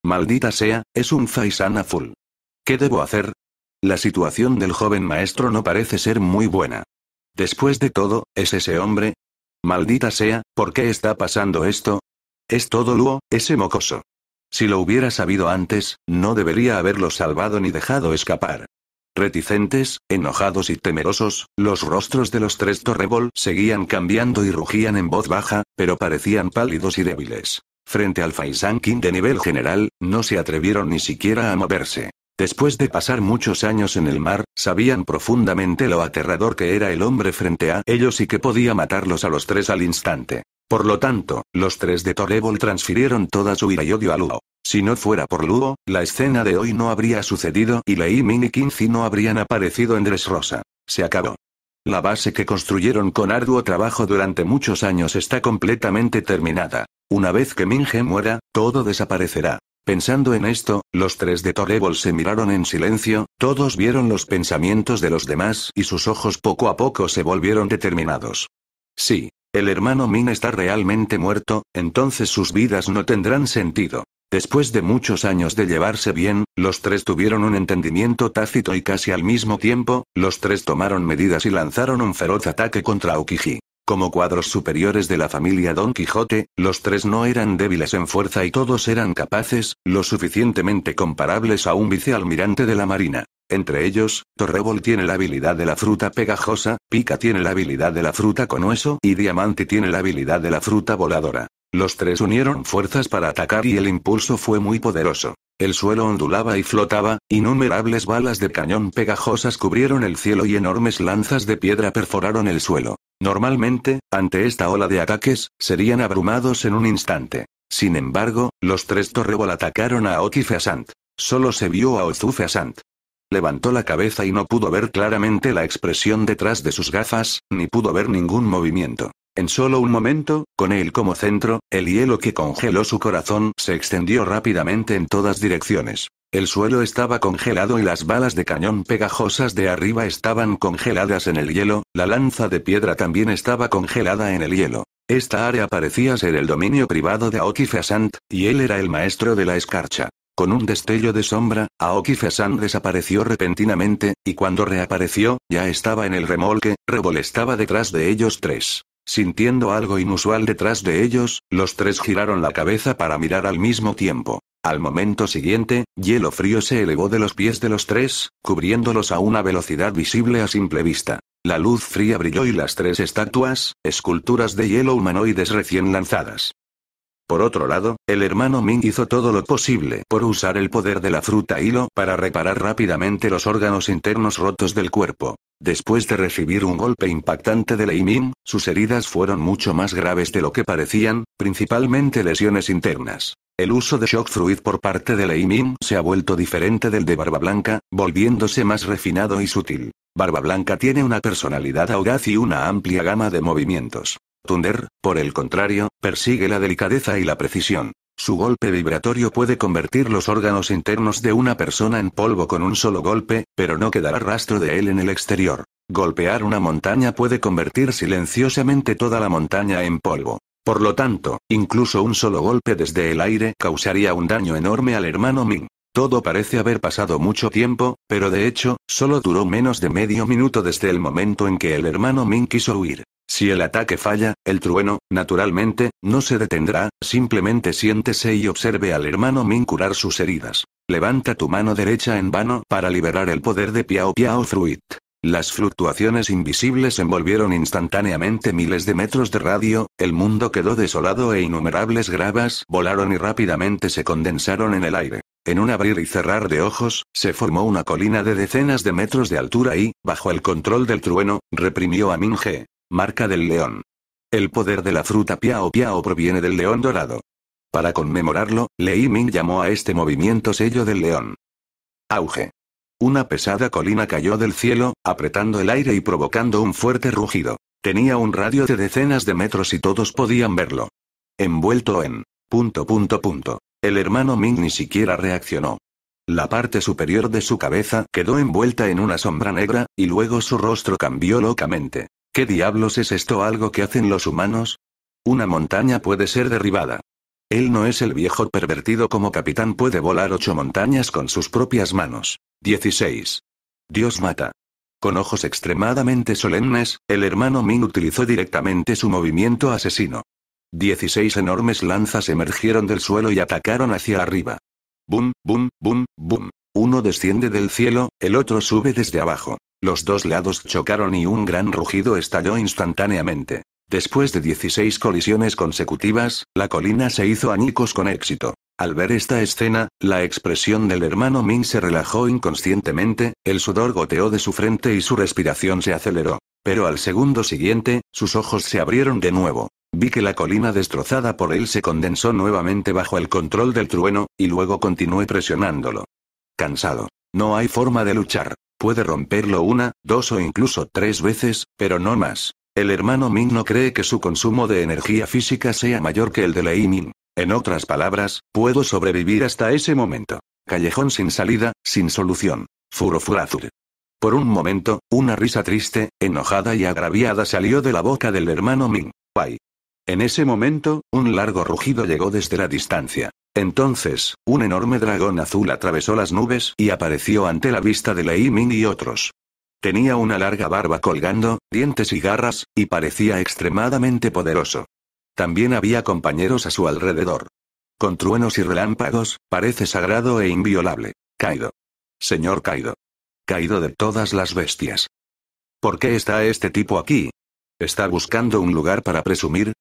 Speaker 1: Maldita sea, es un Faisana full. ¿Qué debo hacer? La situación del joven maestro no parece ser muy buena. Después de todo, ¿es ese hombre? Maldita sea, ¿por qué está pasando esto? Es todo Luo, ese mocoso. Si lo hubiera sabido antes, no debería haberlo salvado ni dejado escapar. Reticentes, enojados y temerosos, los rostros de los tres Torrebol seguían cambiando y rugían en voz baja, pero parecían pálidos y débiles. Frente al King de nivel general, no se atrevieron ni siquiera a moverse. Después de pasar muchos años en el mar, sabían profundamente lo aterrador que era el hombre frente a ellos y que podía matarlos a los tres al instante. Por lo tanto, los tres de Torébol transfirieron toda su ira y odio a Luo. Si no fuera por Luo, la escena de hoy no habría sucedido y Lei Min y Kinzi no habrían aparecido en Dressrosa. Se acabó. La base que construyeron con arduo trabajo durante muchos años está completamente terminada. Una vez que Minge muera, todo desaparecerá. Pensando en esto, los tres de Torebol se miraron en silencio, todos vieron los pensamientos de los demás y sus ojos poco a poco se volvieron determinados. Sí, el hermano Min está realmente muerto, entonces sus vidas no tendrán sentido. Después de muchos años de llevarse bien, los tres tuvieron un entendimiento tácito y casi al mismo tiempo, los tres tomaron medidas y lanzaron un feroz ataque contra Okiji. Como cuadros superiores de la familia Don Quijote, los tres no eran débiles en fuerza y todos eran capaces, lo suficientemente comparables a un vicealmirante de la Marina. Entre ellos, Torrebol tiene la habilidad de la fruta pegajosa, Pica tiene la habilidad de la fruta con hueso y Diamante tiene la habilidad de la fruta voladora. Los tres unieron fuerzas para atacar y el impulso fue muy poderoso. El suelo ondulaba y flotaba, innumerables balas de cañón pegajosas cubrieron el cielo y enormes lanzas de piedra perforaron el suelo. Normalmente, ante esta ola de ataques, serían abrumados en un instante. Sin embargo, los tres Torrebol atacaron a Oki Feasant. Solo se vio a Ozu Levantó la cabeza y no pudo ver claramente la expresión detrás de sus gafas, ni pudo ver ningún movimiento. En solo un momento, con él como centro, el hielo que congeló su corazón se extendió rápidamente en todas direcciones. El suelo estaba congelado y las balas de cañón pegajosas de arriba estaban congeladas en el hielo, la lanza de piedra también estaba congelada en el hielo. Esta área parecía ser el dominio privado de Aoki Fasant y él era el maestro de la escarcha. Con un destello de sombra, Aoki Fasant desapareció repentinamente, y cuando reapareció, ya estaba en el remolque, revolestaba estaba detrás de ellos tres. Sintiendo algo inusual detrás de ellos, los tres giraron la cabeza para mirar al mismo tiempo. Al momento siguiente, hielo frío se elevó de los pies de los tres, cubriéndolos a una velocidad visible a simple vista. La luz fría brilló y las tres estatuas, esculturas de hielo humanoides recién lanzadas, por otro lado, el hermano Ming hizo todo lo posible por usar el poder de la fruta hilo para reparar rápidamente los órganos internos rotos del cuerpo. Después de recibir un golpe impactante de Lei Ming, sus heridas fueron mucho más graves de lo que parecían, principalmente lesiones internas. El uso de Shock Fruit por parte de Lei Ming se ha vuelto diferente del de Barba Blanca, volviéndose más refinado y sutil. Barba Blanca tiene una personalidad audaz y una amplia gama de movimientos. Thunder, por el contrario, persigue la delicadeza y la precisión. Su golpe vibratorio puede convertir los órganos internos de una persona en polvo con un solo golpe, pero no quedará rastro de él en el exterior. Golpear una montaña puede convertir silenciosamente toda la montaña en polvo. Por lo tanto, incluso un solo golpe desde el aire causaría un daño enorme al hermano Ming. Todo parece haber pasado mucho tiempo, pero de hecho, solo duró menos de medio minuto desde el momento en que el hermano Min quiso huir. Si el ataque falla, el trueno, naturalmente, no se detendrá, simplemente siéntese y observe al hermano Min curar sus heridas. Levanta tu mano derecha en vano para liberar el poder de Piao Piao Fruit. Las fluctuaciones invisibles envolvieron instantáneamente miles de metros de radio, el mundo quedó desolado e innumerables gravas volaron y rápidamente se condensaron en el aire. En un abrir y cerrar de ojos, se formó una colina de decenas de metros de altura y, bajo el control del trueno, reprimió a Minge. Marca del león. El poder de la fruta Piao Piao proviene del león dorado. Para conmemorarlo, Lei Ming llamó a este movimiento sello del león. Auge. Una pesada colina cayó del cielo, apretando el aire y provocando un fuerte rugido. Tenía un radio de decenas de metros y todos podían verlo. Envuelto en... El hermano Ming ni siquiera reaccionó. La parte superior de su cabeza quedó envuelta en una sombra negra, y luego su rostro cambió locamente. ¿Qué diablos es esto algo que hacen los humanos? Una montaña puede ser derribada. Él no es el viejo pervertido como capitán puede volar ocho montañas con sus propias manos. 16. Dios mata. Con ojos extremadamente solemnes, el hermano Min utilizó directamente su movimiento asesino. 16 enormes lanzas emergieron del suelo y atacaron hacia arriba. Bum, bum, bum, bum. Uno desciende del cielo, el otro sube desde abajo. Los dos lados chocaron y un gran rugido estalló instantáneamente. Después de 16 colisiones consecutivas, la colina se hizo añicos con éxito. Al ver esta escena, la expresión del hermano Min se relajó inconscientemente, el sudor goteó de su frente y su respiración se aceleró. Pero al segundo siguiente, sus ojos se abrieron de nuevo. Vi que la colina destrozada por él se condensó nuevamente bajo el control del trueno, y luego continué presionándolo. Cansado. No hay forma de luchar. Puede romperlo una, dos o incluso tres veces, pero no más. El hermano Ming no cree que su consumo de energía física sea mayor que el de Lei Ming. En otras palabras, puedo sobrevivir hasta ese momento. Callejón sin salida, sin solución. Furofurazur. Por un momento, una risa triste, enojada y agraviada salió de la boca del hermano Ming. Pai. En ese momento, un largo rugido llegó desde la distancia. Entonces, un enorme dragón azul atravesó las nubes y apareció ante la vista de Lei Ming y otros. Tenía una larga barba colgando, dientes y garras, y parecía extremadamente poderoso. También había compañeros a su alrededor. Con truenos y relámpagos, parece sagrado e inviolable. Caído. Señor Caído. Caído de todas las bestias. ¿Por qué está este tipo aquí? ¿Está buscando un lugar para presumir?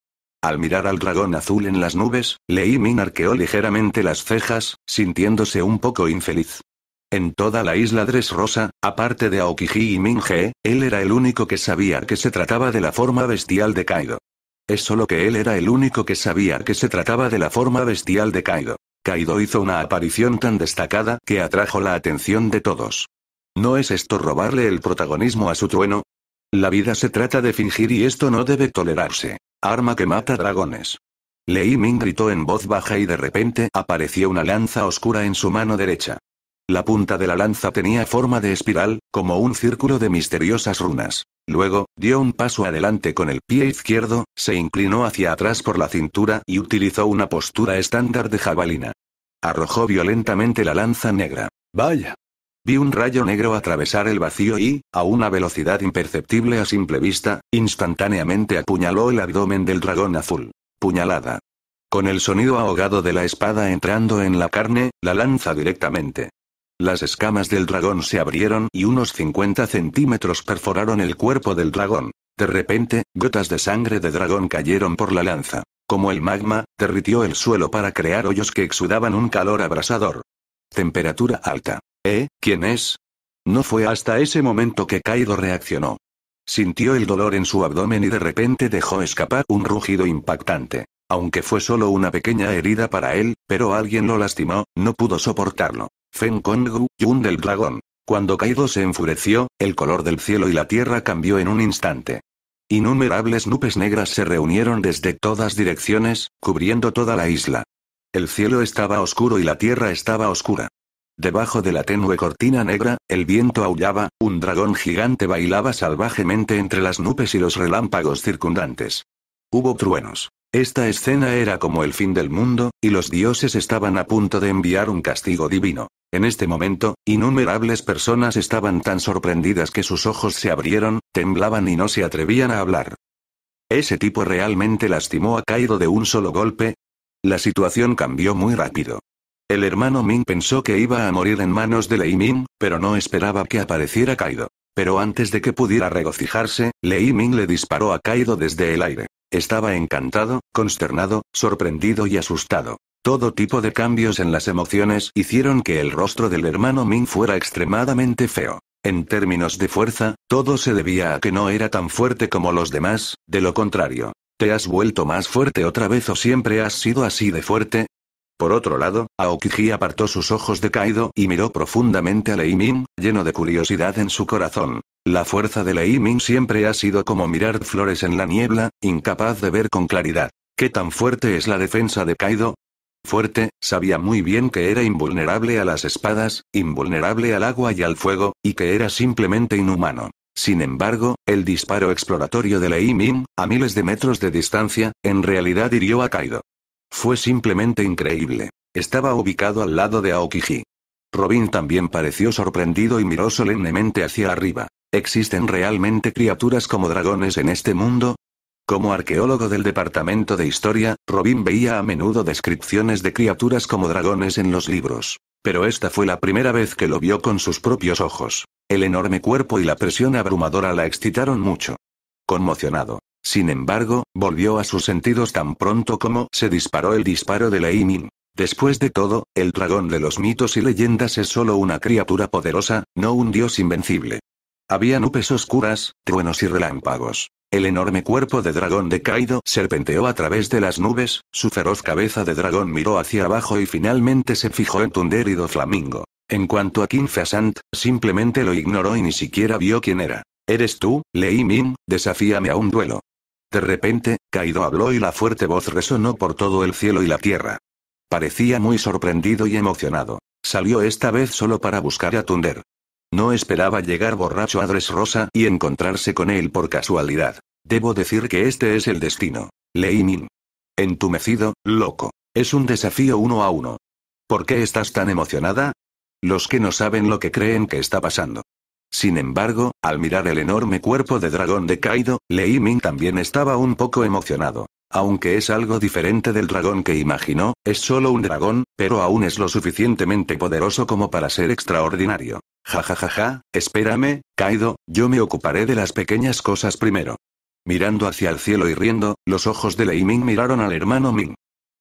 Speaker 1: Al mirar al dragón azul en las nubes, Lei Min arqueó ligeramente las cejas, sintiéndose un poco infeliz. En toda la isla Dres Rosa, aparte de Aokiji y Minje, él era el único que sabía que se trataba de la forma bestial de Kaido. Es solo que él era el único que sabía que se trataba de la forma bestial de Kaido. Kaido hizo una aparición tan destacada que atrajo la atención de todos. ¿No es esto robarle el protagonismo a su trueno? La vida se trata de fingir y esto no debe tolerarse. Arma que mata dragones. Lei Ming gritó en voz baja y de repente apareció una lanza oscura en su mano derecha. La punta de la lanza tenía forma de espiral, como un círculo de misteriosas runas. Luego, dio un paso adelante con el pie izquierdo, se inclinó hacia atrás por la cintura y utilizó una postura estándar de jabalina. Arrojó violentamente la lanza negra. Vaya. Vi un rayo negro atravesar el vacío y, a una velocidad imperceptible a simple vista, instantáneamente apuñaló el abdomen del dragón azul. Puñalada. Con el sonido ahogado de la espada entrando en la carne, la lanza directamente las escamas del dragón se abrieron y unos 50 centímetros perforaron el cuerpo del dragón. De repente, gotas de sangre de dragón cayeron por la lanza. Como el magma, derritió el suelo para crear hoyos que exudaban un calor abrasador. Temperatura alta. ¿Eh? ¿Quién es? No fue hasta ese momento que Kaido reaccionó. Sintió el dolor en su abdomen y de repente dejó escapar un rugido impactante. Aunque fue solo una pequeña herida para él, pero alguien lo lastimó, no pudo soportarlo. Feng Kongu, Yun del dragón. Cuando Kaido se enfureció, el color del cielo y la tierra cambió en un instante. Innumerables nubes negras se reunieron desde todas direcciones, cubriendo toda la isla. El cielo estaba oscuro y la tierra estaba oscura. Debajo de la tenue cortina negra, el viento aullaba, un dragón gigante bailaba salvajemente entre las nubes y los relámpagos circundantes. Hubo truenos. Esta escena era como el fin del mundo, y los dioses estaban a punto de enviar un castigo divino. En este momento, innumerables personas estaban tan sorprendidas que sus ojos se abrieron, temblaban y no se atrevían a hablar. ¿Ese tipo realmente lastimó a Kaido de un solo golpe? La situación cambió muy rápido. El hermano Ming pensó que iba a morir en manos de Lei Ming, pero no esperaba que apareciera Kaido. Pero antes de que pudiera regocijarse, Lei Ming le disparó a Kaido desde el aire. Estaba encantado, consternado, sorprendido y asustado. Todo tipo de cambios en las emociones hicieron que el rostro del hermano Ming fuera extremadamente feo. En términos de fuerza, todo se debía a que no era tan fuerte como los demás, de lo contrario. ¿Te has vuelto más fuerte otra vez o siempre has sido así de fuerte? Por otro lado, Aokiji apartó sus ojos de Kaido y miró profundamente a Lei Min, lleno de curiosidad en su corazón. La fuerza de Lei Min siempre ha sido como mirar flores en la niebla, incapaz de ver con claridad. ¿Qué tan fuerte es la defensa de Kaido? Fuerte, sabía muy bien que era invulnerable a las espadas, invulnerable al agua y al fuego, y que era simplemente inhumano. Sin embargo, el disparo exploratorio de Lei Min, a miles de metros de distancia, en realidad hirió a Kaido. Fue simplemente increíble. Estaba ubicado al lado de Aokiji. Robin también pareció sorprendido y miró solemnemente hacia arriba. ¿Existen realmente criaturas como dragones en este mundo? Como arqueólogo del Departamento de Historia, Robin veía a menudo descripciones de criaturas como dragones en los libros. Pero esta fue la primera vez que lo vio con sus propios ojos. El enorme cuerpo y la presión abrumadora la excitaron mucho. Conmocionado, sin embargo, volvió a sus sentidos tan pronto como se disparó el disparo de Lei Min. Después de todo, el dragón de los mitos y leyendas es solo una criatura poderosa, no un dios invencible. Había nubes oscuras, truenos y relámpagos. El enorme cuerpo de dragón de Kaido serpenteó a través de las nubes, su feroz cabeza de dragón miró hacia abajo y finalmente se fijó en Tundérido Flamingo. En cuanto a King Fasant, simplemente lo ignoró y ni siquiera vio quién era. ¿Eres tú, Lei Min? Desafíame a un duelo. De repente, Kaido habló y la fuerte voz resonó por todo el cielo y la tierra. Parecía muy sorprendido y emocionado. Salió esta vez solo para buscar a Tunder. No esperaba llegar borracho a Dressrosa y encontrarse con él por casualidad. Debo decir que este es el destino. Lei Min. Entumecido, loco. Es un desafío uno a uno. ¿Por qué estás tan emocionada? Los que no saben lo que creen que está pasando. Sin embargo, al mirar el enorme cuerpo de dragón de Kaido, Lei Ming también estaba un poco emocionado. Aunque es algo diferente del dragón que imaginó, es solo un dragón, pero aún es lo suficientemente poderoso como para ser extraordinario. Ja ja ja ja, espérame, Kaido, yo me ocuparé de las pequeñas cosas primero. Mirando hacia el cielo y riendo, los ojos de Lei Ming miraron al hermano Ming.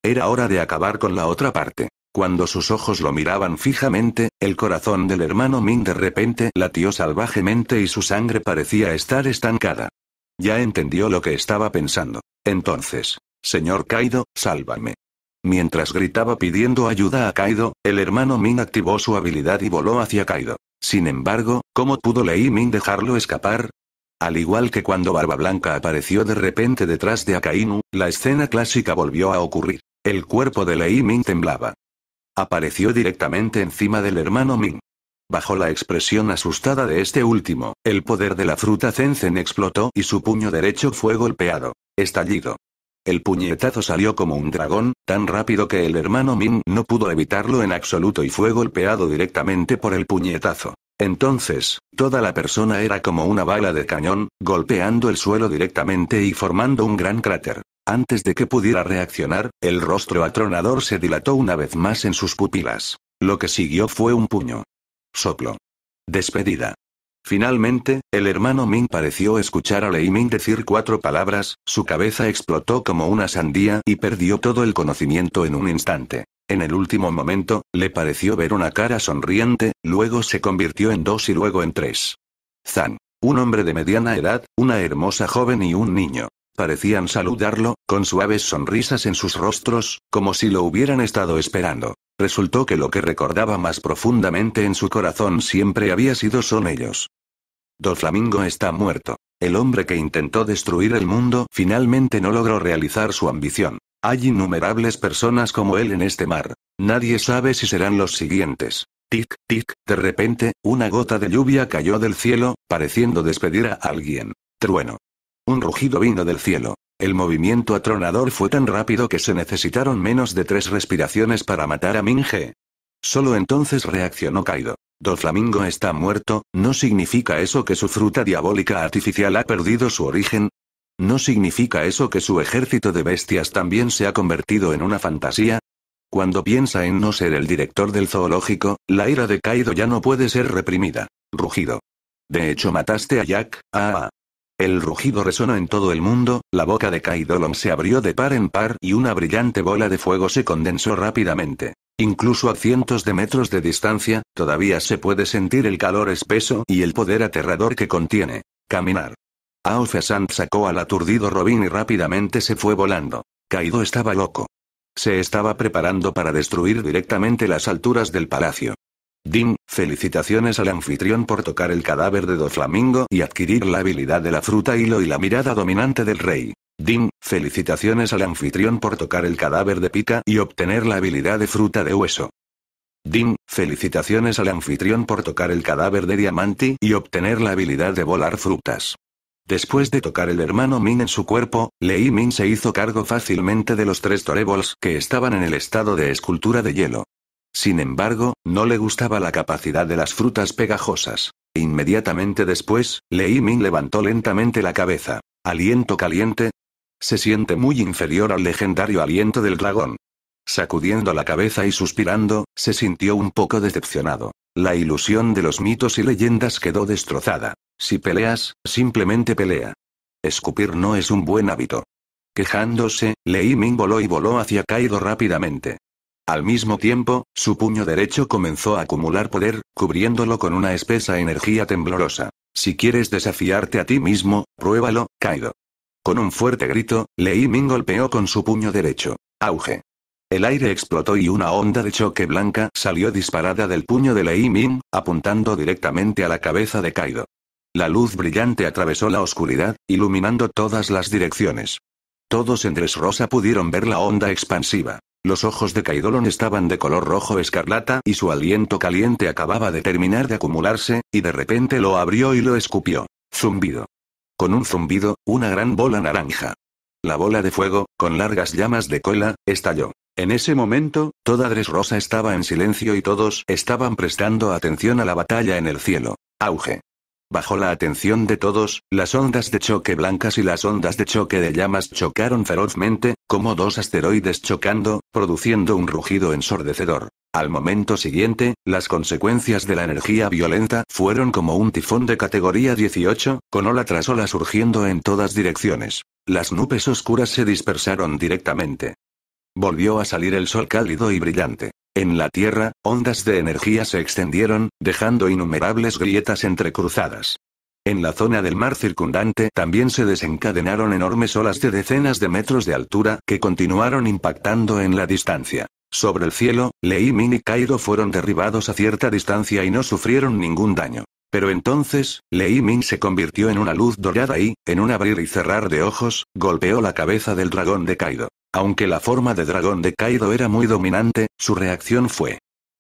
Speaker 1: Era hora de acabar con la otra parte. Cuando sus ojos lo miraban fijamente, el corazón del hermano Min de repente latió salvajemente y su sangre parecía estar estancada. Ya entendió lo que estaba pensando. Entonces, señor Kaido, sálvame. Mientras gritaba pidiendo ayuda a Kaido, el hermano Min activó su habilidad y voló hacia Kaido. Sin embargo, ¿cómo pudo Lei Min dejarlo escapar? Al igual que cuando Barba Blanca apareció de repente detrás de Akainu, la escena clásica volvió a ocurrir. El cuerpo de Lei Ming temblaba. Apareció directamente encima del hermano Ming. Bajo la expresión asustada de este último, el poder de la fruta Zenzen explotó y su puño derecho fue golpeado. Estallido. El puñetazo salió como un dragón, tan rápido que el hermano Min no pudo evitarlo en absoluto y fue golpeado directamente por el puñetazo. Entonces, toda la persona era como una bala de cañón, golpeando el suelo directamente y formando un gran cráter. Antes de que pudiera reaccionar, el rostro atronador se dilató una vez más en sus pupilas. Lo que siguió fue un puño. Soplo. Despedida. Finalmente, el hermano Ming pareció escuchar a Lei Ming decir cuatro palabras, su cabeza explotó como una sandía y perdió todo el conocimiento en un instante. En el último momento, le pareció ver una cara sonriente, luego se convirtió en dos y luego en tres. Zan. Un hombre de mediana edad, una hermosa joven y un niño. Parecían saludarlo, con suaves sonrisas en sus rostros, como si lo hubieran estado esperando. Resultó que lo que recordaba más profundamente en su corazón siempre había sido son ellos. Doflamingo está muerto. El hombre que intentó destruir el mundo finalmente no logró realizar su ambición. Hay innumerables personas como él en este mar. Nadie sabe si serán los siguientes. Tic, tic, de repente, una gota de lluvia cayó del cielo, pareciendo despedir a alguien. Trueno. Un rugido vino del cielo. El movimiento atronador fue tan rápido que se necesitaron menos de tres respiraciones para matar a Minge. Solo entonces reaccionó Kaido. Doflamingo está muerto, ¿no significa eso que su fruta diabólica artificial ha perdido su origen? ¿No significa eso que su ejército de bestias también se ha convertido en una fantasía? Cuando piensa en no ser el director del zoológico, la ira de Kaido ya no puede ser reprimida. Rugido. De hecho mataste a Jack, ah, ah. El rugido resonó en todo el mundo, la boca de Kaidolon se abrió de par en par y una brillante bola de fuego se condensó rápidamente. Incluso a cientos de metros de distancia, todavía se puede sentir el calor espeso y el poder aterrador que contiene. Caminar. Ao sacó al aturdido Robin y rápidamente se fue volando. Kaido estaba loco. Se estaba preparando para destruir directamente las alturas del palacio. Dim, felicitaciones al anfitrión por tocar el cadáver de Doflamingo y adquirir la habilidad de la fruta hilo y la mirada dominante del rey. Dim, felicitaciones al anfitrión por tocar el cadáver de Pica y obtener la habilidad de fruta de hueso. Dim, felicitaciones al anfitrión por tocar el cadáver de Diamanti y obtener la habilidad de volar frutas. Después de tocar el hermano Min en su cuerpo, Lei Min se hizo cargo fácilmente de los tres torebols que estaban en el estado de escultura de hielo. Sin embargo, no le gustaba la capacidad de las frutas pegajosas. E inmediatamente después, Lei Min levantó lentamente la cabeza. ¿Aliento caliente? Se siente muy inferior al legendario aliento del dragón. Sacudiendo la cabeza y suspirando, se sintió un poco decepcionado. La ilusión de los mitos y leyendas quedó destrozada. Si peleas, simplemente pelea. Escupir no es un buen hábito. Quejándose, Lei Ming voló y voló hacia Kaido rápidamente. Al mismo tiempo, su puño derecho comenzó a acumular poder, cubriéndolo con una espesa energía temblorosa. Si quieres desafiarte a ti mismo, pruébalo, Kaido. Con un fuerte grito, Lei Ming golpeó con su puño derecho. Auge. El aire explotó y una onda de choque blanca salió disparada del puño de Lei Ming, apuntando directamente a la cabeza de Kaido. La luz brillante atravesó la oscuridad, iluminando todas las direcciones. Todos en Rosa pudieron ver la onda expansiva. Los ojos de Kaidolon estaban de color rojo escarlata y su aliento caliente acababa de terminar de acumularse, y de repente lo abrió y lo escupió. Zumbido. Con un zumbido, una gran bola naranja. La bola de fuego, con largas llamas de cola, estalló. En ese momento, toda Dresrosa estaba en silencio y todos estaban prestando atención a la batalla en el cielo. Auge. Bajo la atención de todos, las ondas de choque blancas y las ondas de choque de llamas chocaron ferozmente, como dos asteroides chocando, produciendo un rugido ensordecedor. Al momento siguiente, las consecuencias de la energía violenta fueron como un tifón de categoría 18, con ola tras ola surgiendo en todas direcciones. Las nubes oscuras se dispersaron directamente. Volvió a salir el sol cálido y brillante. En la Tierra, ondas de energía se extendieron, dejando innumerables grietas entrecruzadas. En la zona del mar circundante también se desencadenaron enormes olas de decenas de metros de altura que continuaron impactando en la distancia. Sobre el cielo, Lei y y Cairo fueron derribados a cierta distancia y no sufrieron ningún daño. Pero entonces, Lei Ming se convirtió en una luz dorada y, en un abrir y cerrar de ojos, golpeó la cabeza del dragón de Kaido. Aunque la forma de dragón de Kaido era muy dominante, su reacción fue.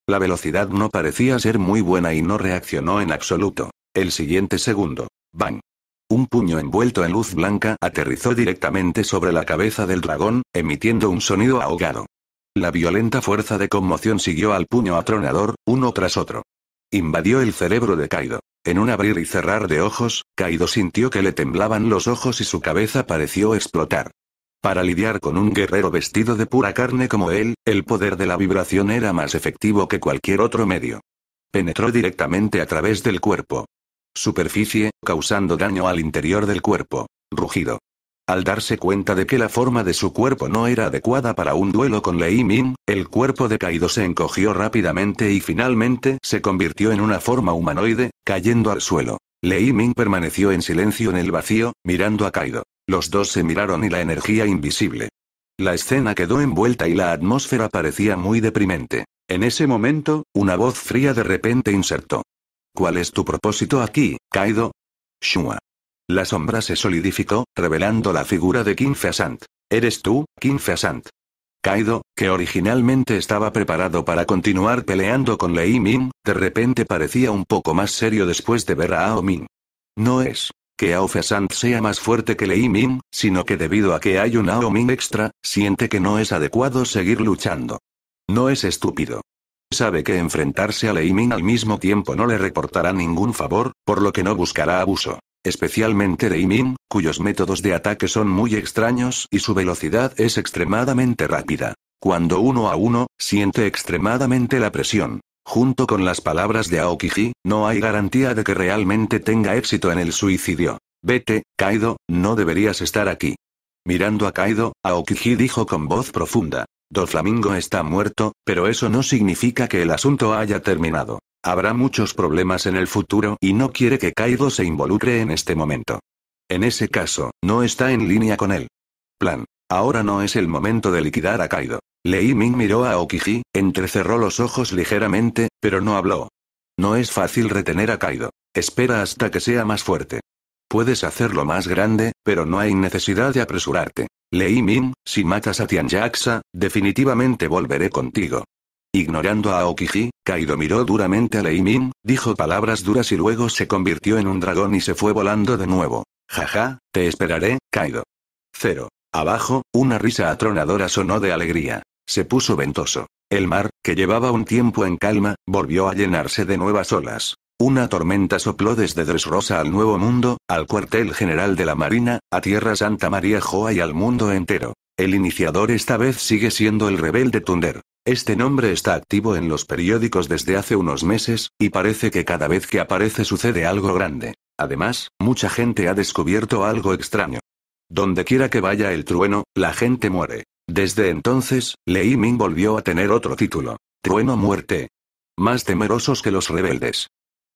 Speaker 1: La velocidad no parecía ser muy buena y no reaccionó en absoluto. El siguiente segundo. Bang. Un puño envuelto en luz blanca aterrizó directamente sobre la cabeza del dragón, emitiendo un sonido ahogado. La violenta fuerza de conmoción siguió al puño atronador, uno tras otro invadió el cerebro de Kaido. En un abrir y cerrar de ojos, Kaido sintió que le temblaban los ojos y su cabeza pareció explotar. Para lidiar con un guerrero vestido de pura carne como él, el poder de la vibración era más efectivo que cualquier otro medio. Penetró directamente a través del cuerpo. Superficie, causando daño al interior del cuerpo. Rugido. Al darse cuenta de que la forma de su cuerpo no era adecuada para un duelo con Lei Min, el cuerpo de Kaido se encogió rápidamente y finalmente se convirtió en una forma humanoide, cayendo al suelo. Lei Ming permaneció en silencio en el vacío, mirando a Kaido. Los dos se miraron y la energía invisible. La escena quedó envuelta y la atmósfera parecía muy deprimente. En ese momento, una voz fría de repente insertó. ¿Cuál es tu propósito aquí, Kaido? Shua. La sombra se solidificó, revelando la figura de King Feasant. ¿Eres tú, King Feasant? Kaido, que originalmente estaba preparado para continuar peleando con Lei Min, de repente parecía un poco más serio después de ver a Ao Min. No es que Ao Feasant sea más fuerte que Lei Min, sino que debido a que hay un Ao Min extra, siente que no es adecuado seguir luchando. No es estúpido. Sabe que enfrentarse a Lei Min al mismo tiempo no le reportará ningún favor, por lo que no buscará abuso especialmente de Imin, cuyos métodos de ataque son muy extraños y su velocidad es extremadamente rápida. Cuando uno a uno, siente extremadamente la presión. Junto con las palabras de Aokiji, no hay garantía de que realmente tenga éxito en el suicidio. Vete, Kaido, no deberías estar aquí. Mirando a Kaido, Aokiji dijo con voz profunda. Doflamingo está muerto, pero eso no significa que el asunto haya terminado. Habrá muchos problemas en el futuro y no quiere que Kaido se involucre en este momento. En ese caso, no está en línea con él. Plan. Ahora no es el momento de liquidar a Kaido. Lei Ming miró a Okiji, entrecerró los ojos ligeramente, pero no habló. No es fácil retener a Kaido. Espera hasta que sea más fuerte. Puedes hacerlo más grande, pero no hay necesidad de apresurarte. Lei Ming, si matas a Tian definitivamente volveré contigo. Ignorando a Okiji, Kaido miró duramente a Lei dijo palabras duras y luego se convirtió en un dragón y se fue volando de nuevo. Jaja, te esperaré, Kaido. Cero. Abajo, una risa atronadora sonó de alegría. Se puso ventoso. El mar, que llevaba un tiempo en calma, volvió a llenarse de nuevas olas. Una tormenta sopló desde Dressrosa al Nuevo Mundo, al cuartel general de la Marina, a Tierra Santa María Joa y al mundo entero. El iniciador esta vez sigue siendo el rebelde Tunder. Este nombre está activo en los periódicos desde hace unos meses, y parece que cada vez que aparece sucede algo grande. Además, mucha gente ha descubierto algo extraño. Donde quiera que vaya el trueno, la gente muere. Desde entonces, Lei Ming volvió a tener otro título. Trueno Muerte. Más temerosos que los rebeldes.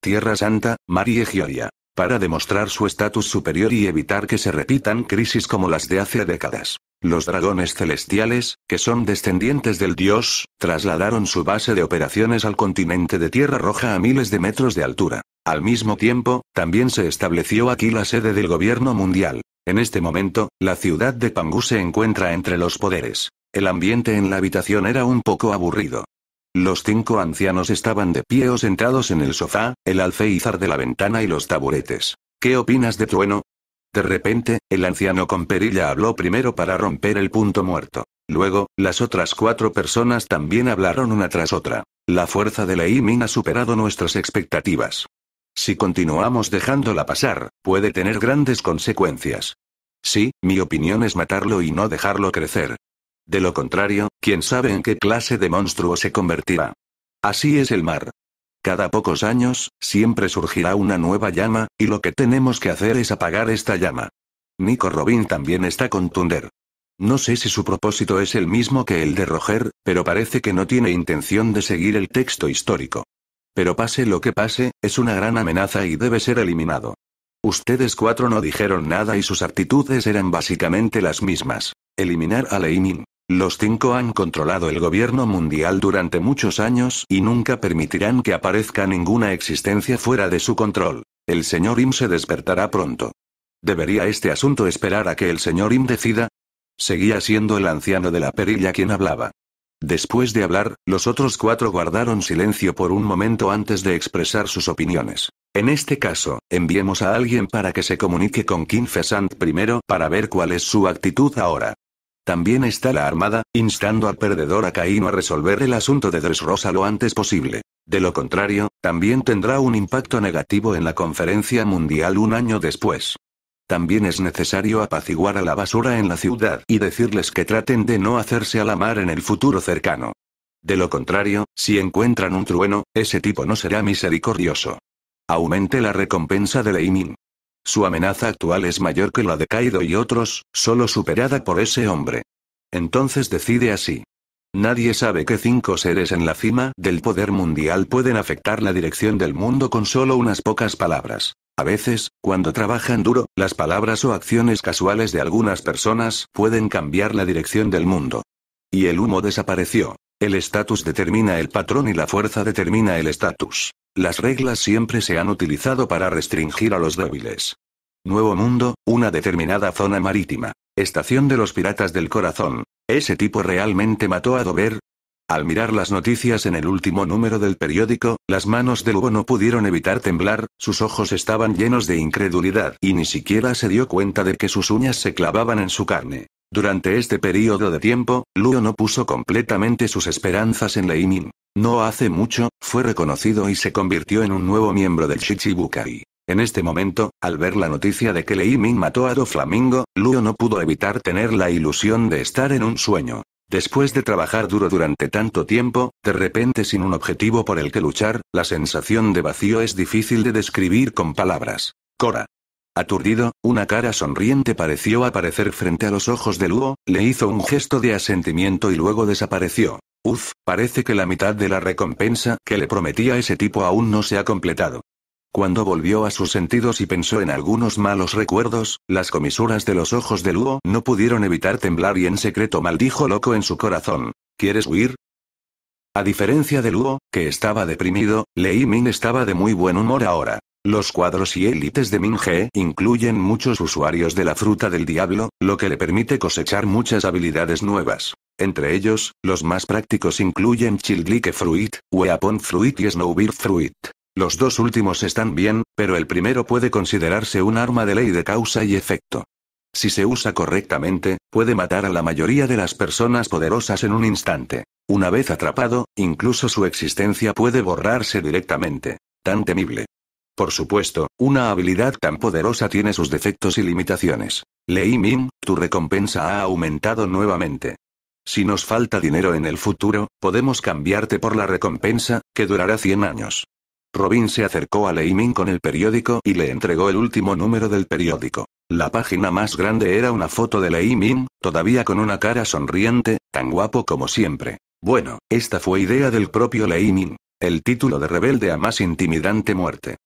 Speaker 1: Tierra Santa, María Gioia para demostrar su estatus superior y evitar que se repitan crisis como las de hace décadas. Los dragones celestiales, que son descendientes del dios, trasladaron su base de operaciones al continente de Tierra Roja a miles de metros de altura. Al mismo tiempo, también se estableció aquí la sede del gobierno mundial. En este momento, la ciudad de Pangu se encuentra entre los poderes. El ambiente en la habitación era un poco aburrido. Los cinco ancianos estaban de pie o sentados en el sofá, el alféizar de la ventana y los taburetes. ¿Qué opinas de Trueno? De repente, el anciano con perilla habló primero para romper el punto muerto. Luego, las otras cuatro personas también hablaron una tras otra. La fuerza de la Imin ha superado nuestras expectativas. Si continuamos dejándola pasar, puede tener grandes consecuencias. Sí, mi opinión es matarlo y no dejarlo crecer, de lo contrario, quién sabe en qué clase de monstruo se convertirá. Así es el mar. Cada pocos años, siempre surgirá una nueva llama, y lo que tenemos que hacer es apagar esta llama. Nico Robin también está con Tunder. No sé si su propósito es el mismo que el de Roger, pero parece que no tiene intención de seguir el texto histórico. Pero pase lo que pase, es una gran amenaza y debe ser eliminado. Ustedes cuatro no dijeron nada y sus actitudes eran básicamente las mismas. Eliminar a Leimin. Los cinco han controlado el gobierno mundial durante muchos años y nunca permitirán que aparezca ninguna existencia fuera de su control. El señor Im se despertará pronto. ¿Debería este asunto esperar a que el señor Im decida? Seguía siendo el anciano de la perilla quien hablaba. Después de hablar, los otros cuatro guardaron silencio por un momento antes de expresar sus opiniones. En este caso, enviemos a alguien para que se comunique con Kim Fesant primero para ver cuál es su actitud ahora. También está la Armada, instando al perdedor a a resolver el asunto de Dressrosa lo antes posible. De lo contrario, también tendrá un impacto negativo en la conferencia mundial un año después. También es necesario apaciguar a la basura en la ciudad y decirles que traten de no hacerse a la mar en el futuro cercano. De lo contrario, si encuentran un trueno, ese tipo no será misericordioso. Aumente la recompensa de Leimin. Su amenaza actual es mayor que la de Kaido y otros, solo superada por ese hombre. Entonces decide así. Nadie sabe que cinco seres en la cima del poder mundial pueden afectar la dirección del mundo con solo unas pocas palabras. A veces, cuando trabajan duro, las palabras o acciones casuales de algunas personas pueden cambiar la dirección del mundo. Y el humo desapareció. El estatus determina el patrón y la fuerza determina el estatus. Las reglas siempre se han utilizado para restringir a los débiles. Nuevo Mundo, una determinada zona marítima. Estación de los Piratas del Corazón. ¿Ese tipo realmente mató a Dover? Al mirar las noticias en el último número del periódico, las manos de Lugo no pudieron evitar temblar, sus ojos estaban llenos de incredulidad y ni siquiera se dio cuenta de que sus uñas se clavaban en su carne. Durante este periodo de tiempo, Luo no puso completamente sus esperanzas en Lei Min. No hace mucho, fue reconocido y se convirtió en un nuevo miembro del Shichibukai. En este momento, al ver la noticia de que Lei Min mató a Flamingo, Luo no pudo evitar tener la ilusión de estar en un sueño. Después de trabajar duro durante tanto tiempo, de repente sin un objetivo por el que luchar, la sensación de vacío es difícil de describir con palabras. Cora, Aturdido, una cara sonriente pareció aparecer frente a los ojos de Luo, le hizo un gesto de asentimiento y luego desapareció. Uf, parece que la mitad de la recompensa que le prometía ese tipo aún no se ha completado. Cuando volvió a sus sentidos y pensó en algunos malos recuerdos, las comisuras de los ojos de Luo no pudieron evitar temblar y en secreto maldijo loco en su corazón. ¿Quieres huir? A diferencia de Luo, que estaba deprimido, Lei Min estaba de muy buen humor ahora. Los cuadros y élites de Minge incluyen muchos usuarios de la fruta del diablo, lo que le permite cosechar muchas habilidades nuevas. Entre ellos, los más prácticos incluyen Childlike Fruit, Weapon Fruit y Snowbeard Fruit. Los dos últimos están bien, pero el primero puede considerarse un arma de ley de causa y efecto. Si se usa correctamente, puede matar a la mayoría de las personas poderosas en un instante. Una vez atrapado, incluso su existencia puede borrarse directamente. Tan temible. Por supuesto, una habilidad tan poderosa tiene sus defectos y limitaciones. Lei Min, tu recompensa ha aumentado nuevamente. Si nos falta dinero en el futuro, podemos cambiarte por la recompensa, que durará 100 años. Robin se acercó a Lei Min con el periódico y le entregó el último número del periódico. La página más grande era una foto de Lei Min, todavía con una cara sonriente, tan guapo como siempre. Bueno, esta fue idea del propio Lei Min. El título de rebelde a más intimidante muerte.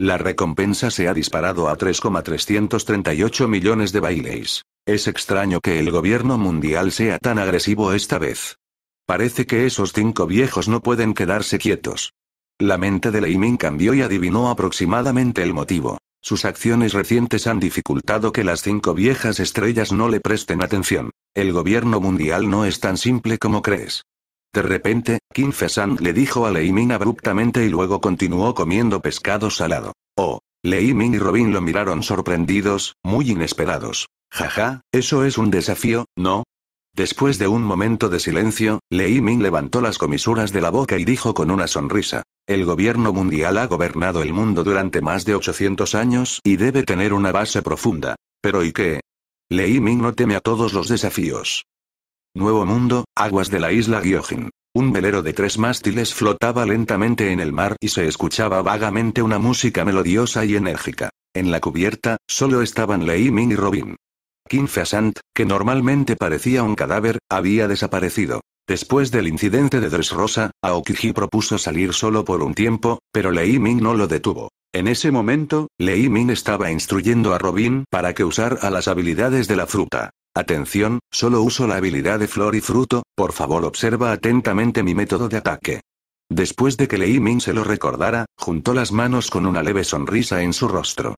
Speaker 1: La recompensa se ha disparado a 3,338 millones de baileys. Es extraño que el gobierno mundial sea tan agresivo esta vez. Parece que esos cinco viejos no pueden quedarse quietos. La mente de Leimin cambió y adivinó aproximadamente el motivo. Sus acciones recientes han dificultado que las cinco viejas estrellas no le presten atención. El gobierno mundial no es tan simple como crees. De repente, Kim le dijo a Lei Ming abruptamente y luego continuó comiendo pescado salado. Oh. Lei Ming y Robin lo miraron sorprendidos, muy inesperados. Jaja, eso es un desafío, ¿no? Después de un momento de silencio, Lei Ming levantó las comisuras de la boca y dijo con una sonrisa. El gobierno mundial ha gobernado el mundo durante más de 800 años y debe tener una base profunda. Pero ¿y qué? Lei Ming no teme a todos los desafíos. Nuevo Mundo, aguas de la isla Gyojin. Un velero de tres mástiles flotaba lentamente en el mar y se escuchaba vagamente una música melodiosa y enérgica. En la cubierta, solo estaban Lei Ming y Robin. Kim que normalmente parecía un cadáver, había desaparecido. Después del incidente de Dressrosa, Aokiji propuso salir solo por un tiempo, pero Lei Ming no lo detuvo. En ese momento, Lei Ming estaba instruyendo a Robin para que usara las habilidades de la fruta. Atención, solo uso la habilidad de flor y fruto, por favor observa atentamente mi método de ataque. Después de que Lei Min se lo recordara, juntó las manos con una leve sonrisa en su rostro.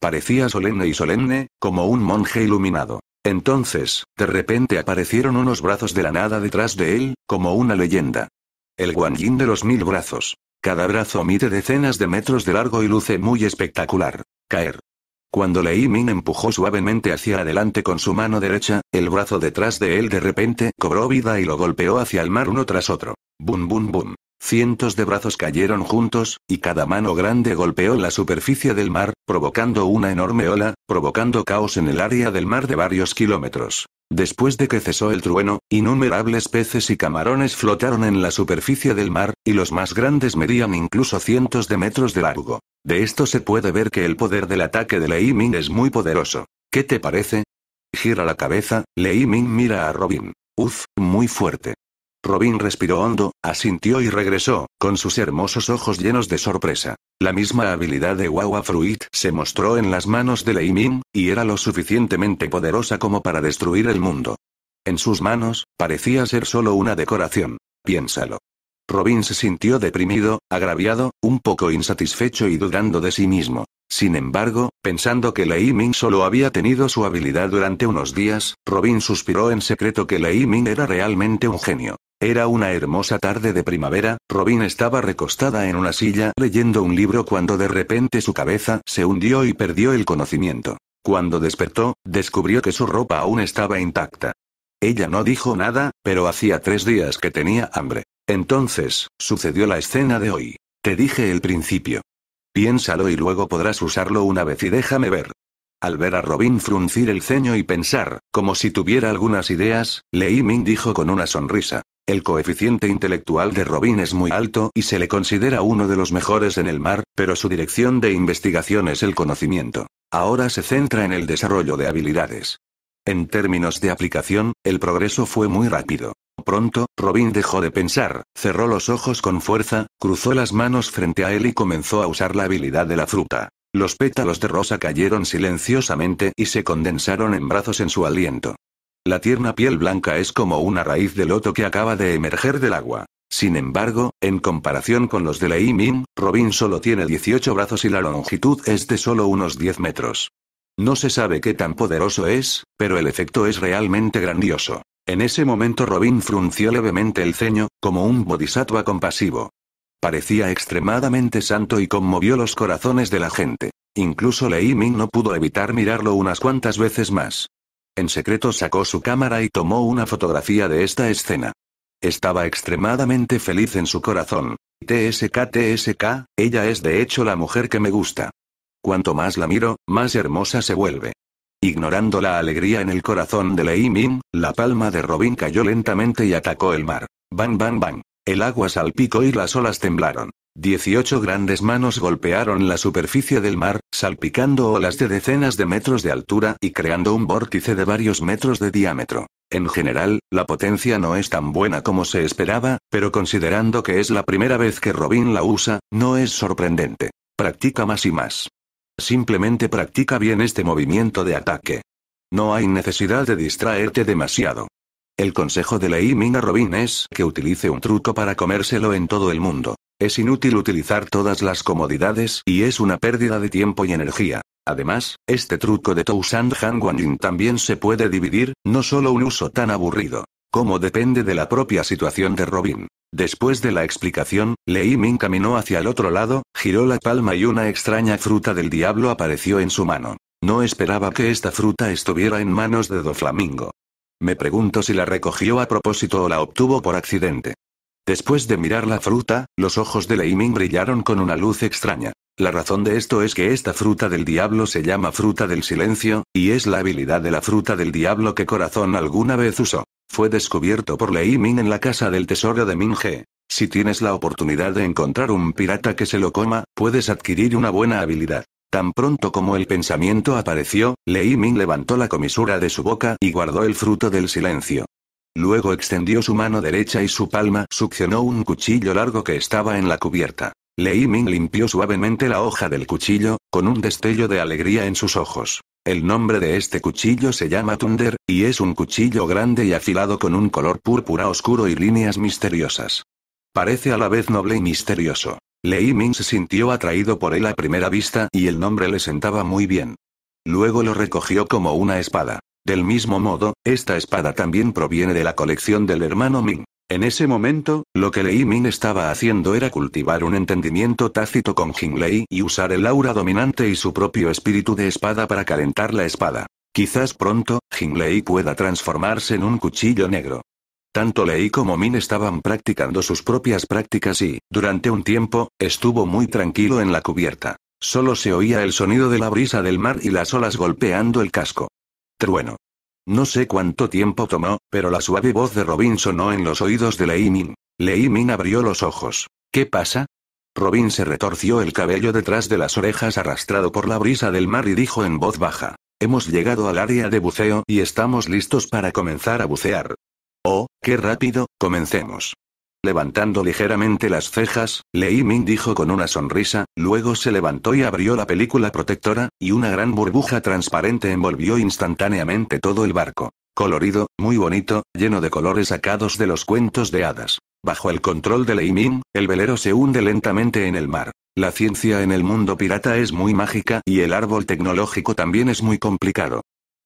Speaker 1: Parecía solemne y solemne, como un monje iluminado. Entonces, de repente aparecieron unos brazos de la nada detrás de él, como una leyenda. El Yin de los mil brazos. Cada brazo mide decenas de metros de largo y luce muy espectacular. Caer, cuando Lei Min empujó suavemente hacia adelante con su mano derecha, el brazo detrás de él de repente cobró vida y lo golpeó hacia el mar uno tras otro. Bum bum bum. Cientos de brazos cayeron juntos, y cada mano grande golpeó la superficie del mar, provocando una enorme ola, provocando caos en el área del mar de varios kilómetros. Después de que cesó el trueno, innumerables peces y camarones flotaron en la superficie del mar, y los más grandes medían incluso cientos de metros de largo. De esto se puede ver que el poder del ataque de Lei Ming es muy poderoso. ¿Qué te parece? Gira la cabeza, Lei Ming mira a Robin. Uf, muy fuerte. Robin respiró hondo, asintió y regresó, con sus hermosos ojos llenos de sorpresa. La misma habilidad de Wawa Fruit se mostró en las manos de Lei y era lo suficientemente poderosa como para destruir el mundo. En sus manos, parecía ser solo una decoración. Piénsalo. Robin se sintió deprimido, agraviado, un poco insatisfecho y dudando de sí mismo. Sin embargo, pensando que Lei Ming solo había tenido su habilidad durante unos días, Robin suspiró en secreto que Lei Ming era realmente un genio. Era una hermosa tarde de primavera, Robin estaba recostada en una silla leyendo un libro cuando de repente su cabeza se hundió y perdió el conocimiento. Cuando despertó, descubrió que su ropa aún estaba intacta. Ella no dijo nada, pero hacía tres días que tenía hambre. Entonces, sucedió la escena de hoy. Te dije el principio. Piénsalo y luego podrás usarlo una vez y déjame ver. Al ver a Robin fruncir el ceño y pensar, como si tuviera algunas ideas, Lei Ming dijo con una sonrisa. El coeficiente intelectual de Robin es muy alto y se le considera uno de los mejores en el mar, pero su dirección de investigación es el conocimiento. Ahora se centra en el desarrollo de habilidades. En términos de aplicación, el progreso fue muy rápido. Pronto, Robin dejó de pensar, cerró los ojos con fuerza, cruzó las manos frente a él y comenzó a usar la habilidad de la fruta. Los pétalos de rosa cayeron silenciosamente y se condensaron en brazos en su aliento. La tierna piel blanca es como una raíz de loto que acaba de emerger del agua. Sin embargo, en comparación con los de la Robin solo tiene 18 brazos y la longitud es de solo unos 10 metros. No se sabe qué tan poderoso es, pero el efecto es realmente grandioso. En ese momento Robin frunció levemente el ceño, como un bodhisattva compasivo. Parecía extremadamente santo y conmovió los corazones de la gente. Incluso Lei Ming no pudo evitar mirarlo unas cuantas veces más. En secreto sacó su cámara y tomó una fotografía de esta escena. Estaba extremadamente feliz en su corazón. TSK TSK, ella es de hecho la mujer que me gusta. Cuanto más la miro, más hermosa se vuelve. Ignorando la alegría en el corazón de Lei Min, la palma de Robin cayó lentamente y atacó el mar. Bang, bang, bang. El agua salpicó y las olas temblaron. Dieciocho grandes manos golpearon la superficie del mar, salpicando olas de decenas de metros de altura y creando un vórtice de varios metros de diámetro. En general, la potencia no es tan buena como se esperaba, pero considerando que es la primera vez que Robin la usa, no es sorprendente. Practica más y más. Simplemente practica bien este movimiento de ataque. No hay necesidad de distraerte demasiado. El consejo de Lei Mina Robin es que utilice un truco para comérselo en todo el mundo. Es inútil utilizar todas las comodidades y es una pérdida de tiempo y energía. Además, este truco de Toussaint Han Yin también se puede dividir, no solo un uso tan aburrido. Como depende de la propia situación de Robin. Después de la explicación, Lei Min caminó hacia el otro lado, giró la palma y una extraña fruta del diablo apareció en su mano. No esperaba que esta fruta estuviera en manos de Doflamingo. Me pregunto si la recogió a propósito o la obtuvo por accidente. Después de mirar la fruta, los ojos de Leiming brillaron con una luz extraña. La razón de esto es que esta fruta del diablo se llama fruta del silencio, y es la habilidad de la fruta del diablo que Corazón alguna vez usó. Fue descubierto por Lei Min en la casa del tesoro de Min He. Si tienes la oportunidad de encontrar un pirata que se lo coma, puedes adquirir una buena habilidad. Tan pronto como el pensamiento apareció, Lei Min levantó la comisura de su boca y guardó el fruto del silencio. Luego extendió su mano derecha y su palma succionó un cuchillo largo que estaba en la cubierta. Lei Min limpió suavemente la hoja del cuchillo, con un destello de alegría en sus ojos. El nombre de este cuchillo se llama Thunder, y es un cuchillo grande y afilado con un color púrpura oscuro y líneas misteriosas. Parece a la vez noble y misterioso. Lei Ming se sintió atraído por él a primera vista y el nombre le sentaba muy bien. Luego lo recogió como una espada. Del mismo modo, esta espada también proviene de la colección del hermano Ming. En ese momento, lo que Lei Min estaba haciendo era cultivar un entendimiento tácito con Lei y usar el aura dominante y su propio espíritu de espada para calentar la espada. Quizás pronto, Lei pueda transformarse en un cuchillo negro. Tanto Lei como Min estaban practicando sus propias prácticas y, durante un tiempo, estuvo muy tranquilo en la cubierta. Solo se oía el sonido de la brisa del mar y las olas golpeando el casco. Trueno. No sé cuánto tiempo tomó, pero la suave voz de Robin sonó en los oídos de Lei Min. Lei Min abrió los ojos. ¿Qué pasa? Robin se retorció el cabello detrás de las orejas arrastrado por la brisa del mar y dijo en voz baja. Hemos llegado al área de buceo y estamos listos para comenzar a bucear. Oh, qué rápido, comencemos. Levantando ligeramente las cejas, Lei Min dijo con una sonrisa, luego se levantó y abrió la película protectora, y una gran burbuja transparente envolvió instantáneamente todo el barco. Colorido, muy bonito, lleno de colores sacados de los cuentos de hadas. Bajo el control de Lei Ming, el velero se hunde lentamente en el mar. La ciencia en el mundo pirata es muy mágica y el árbol tecnológico también es muy complicado.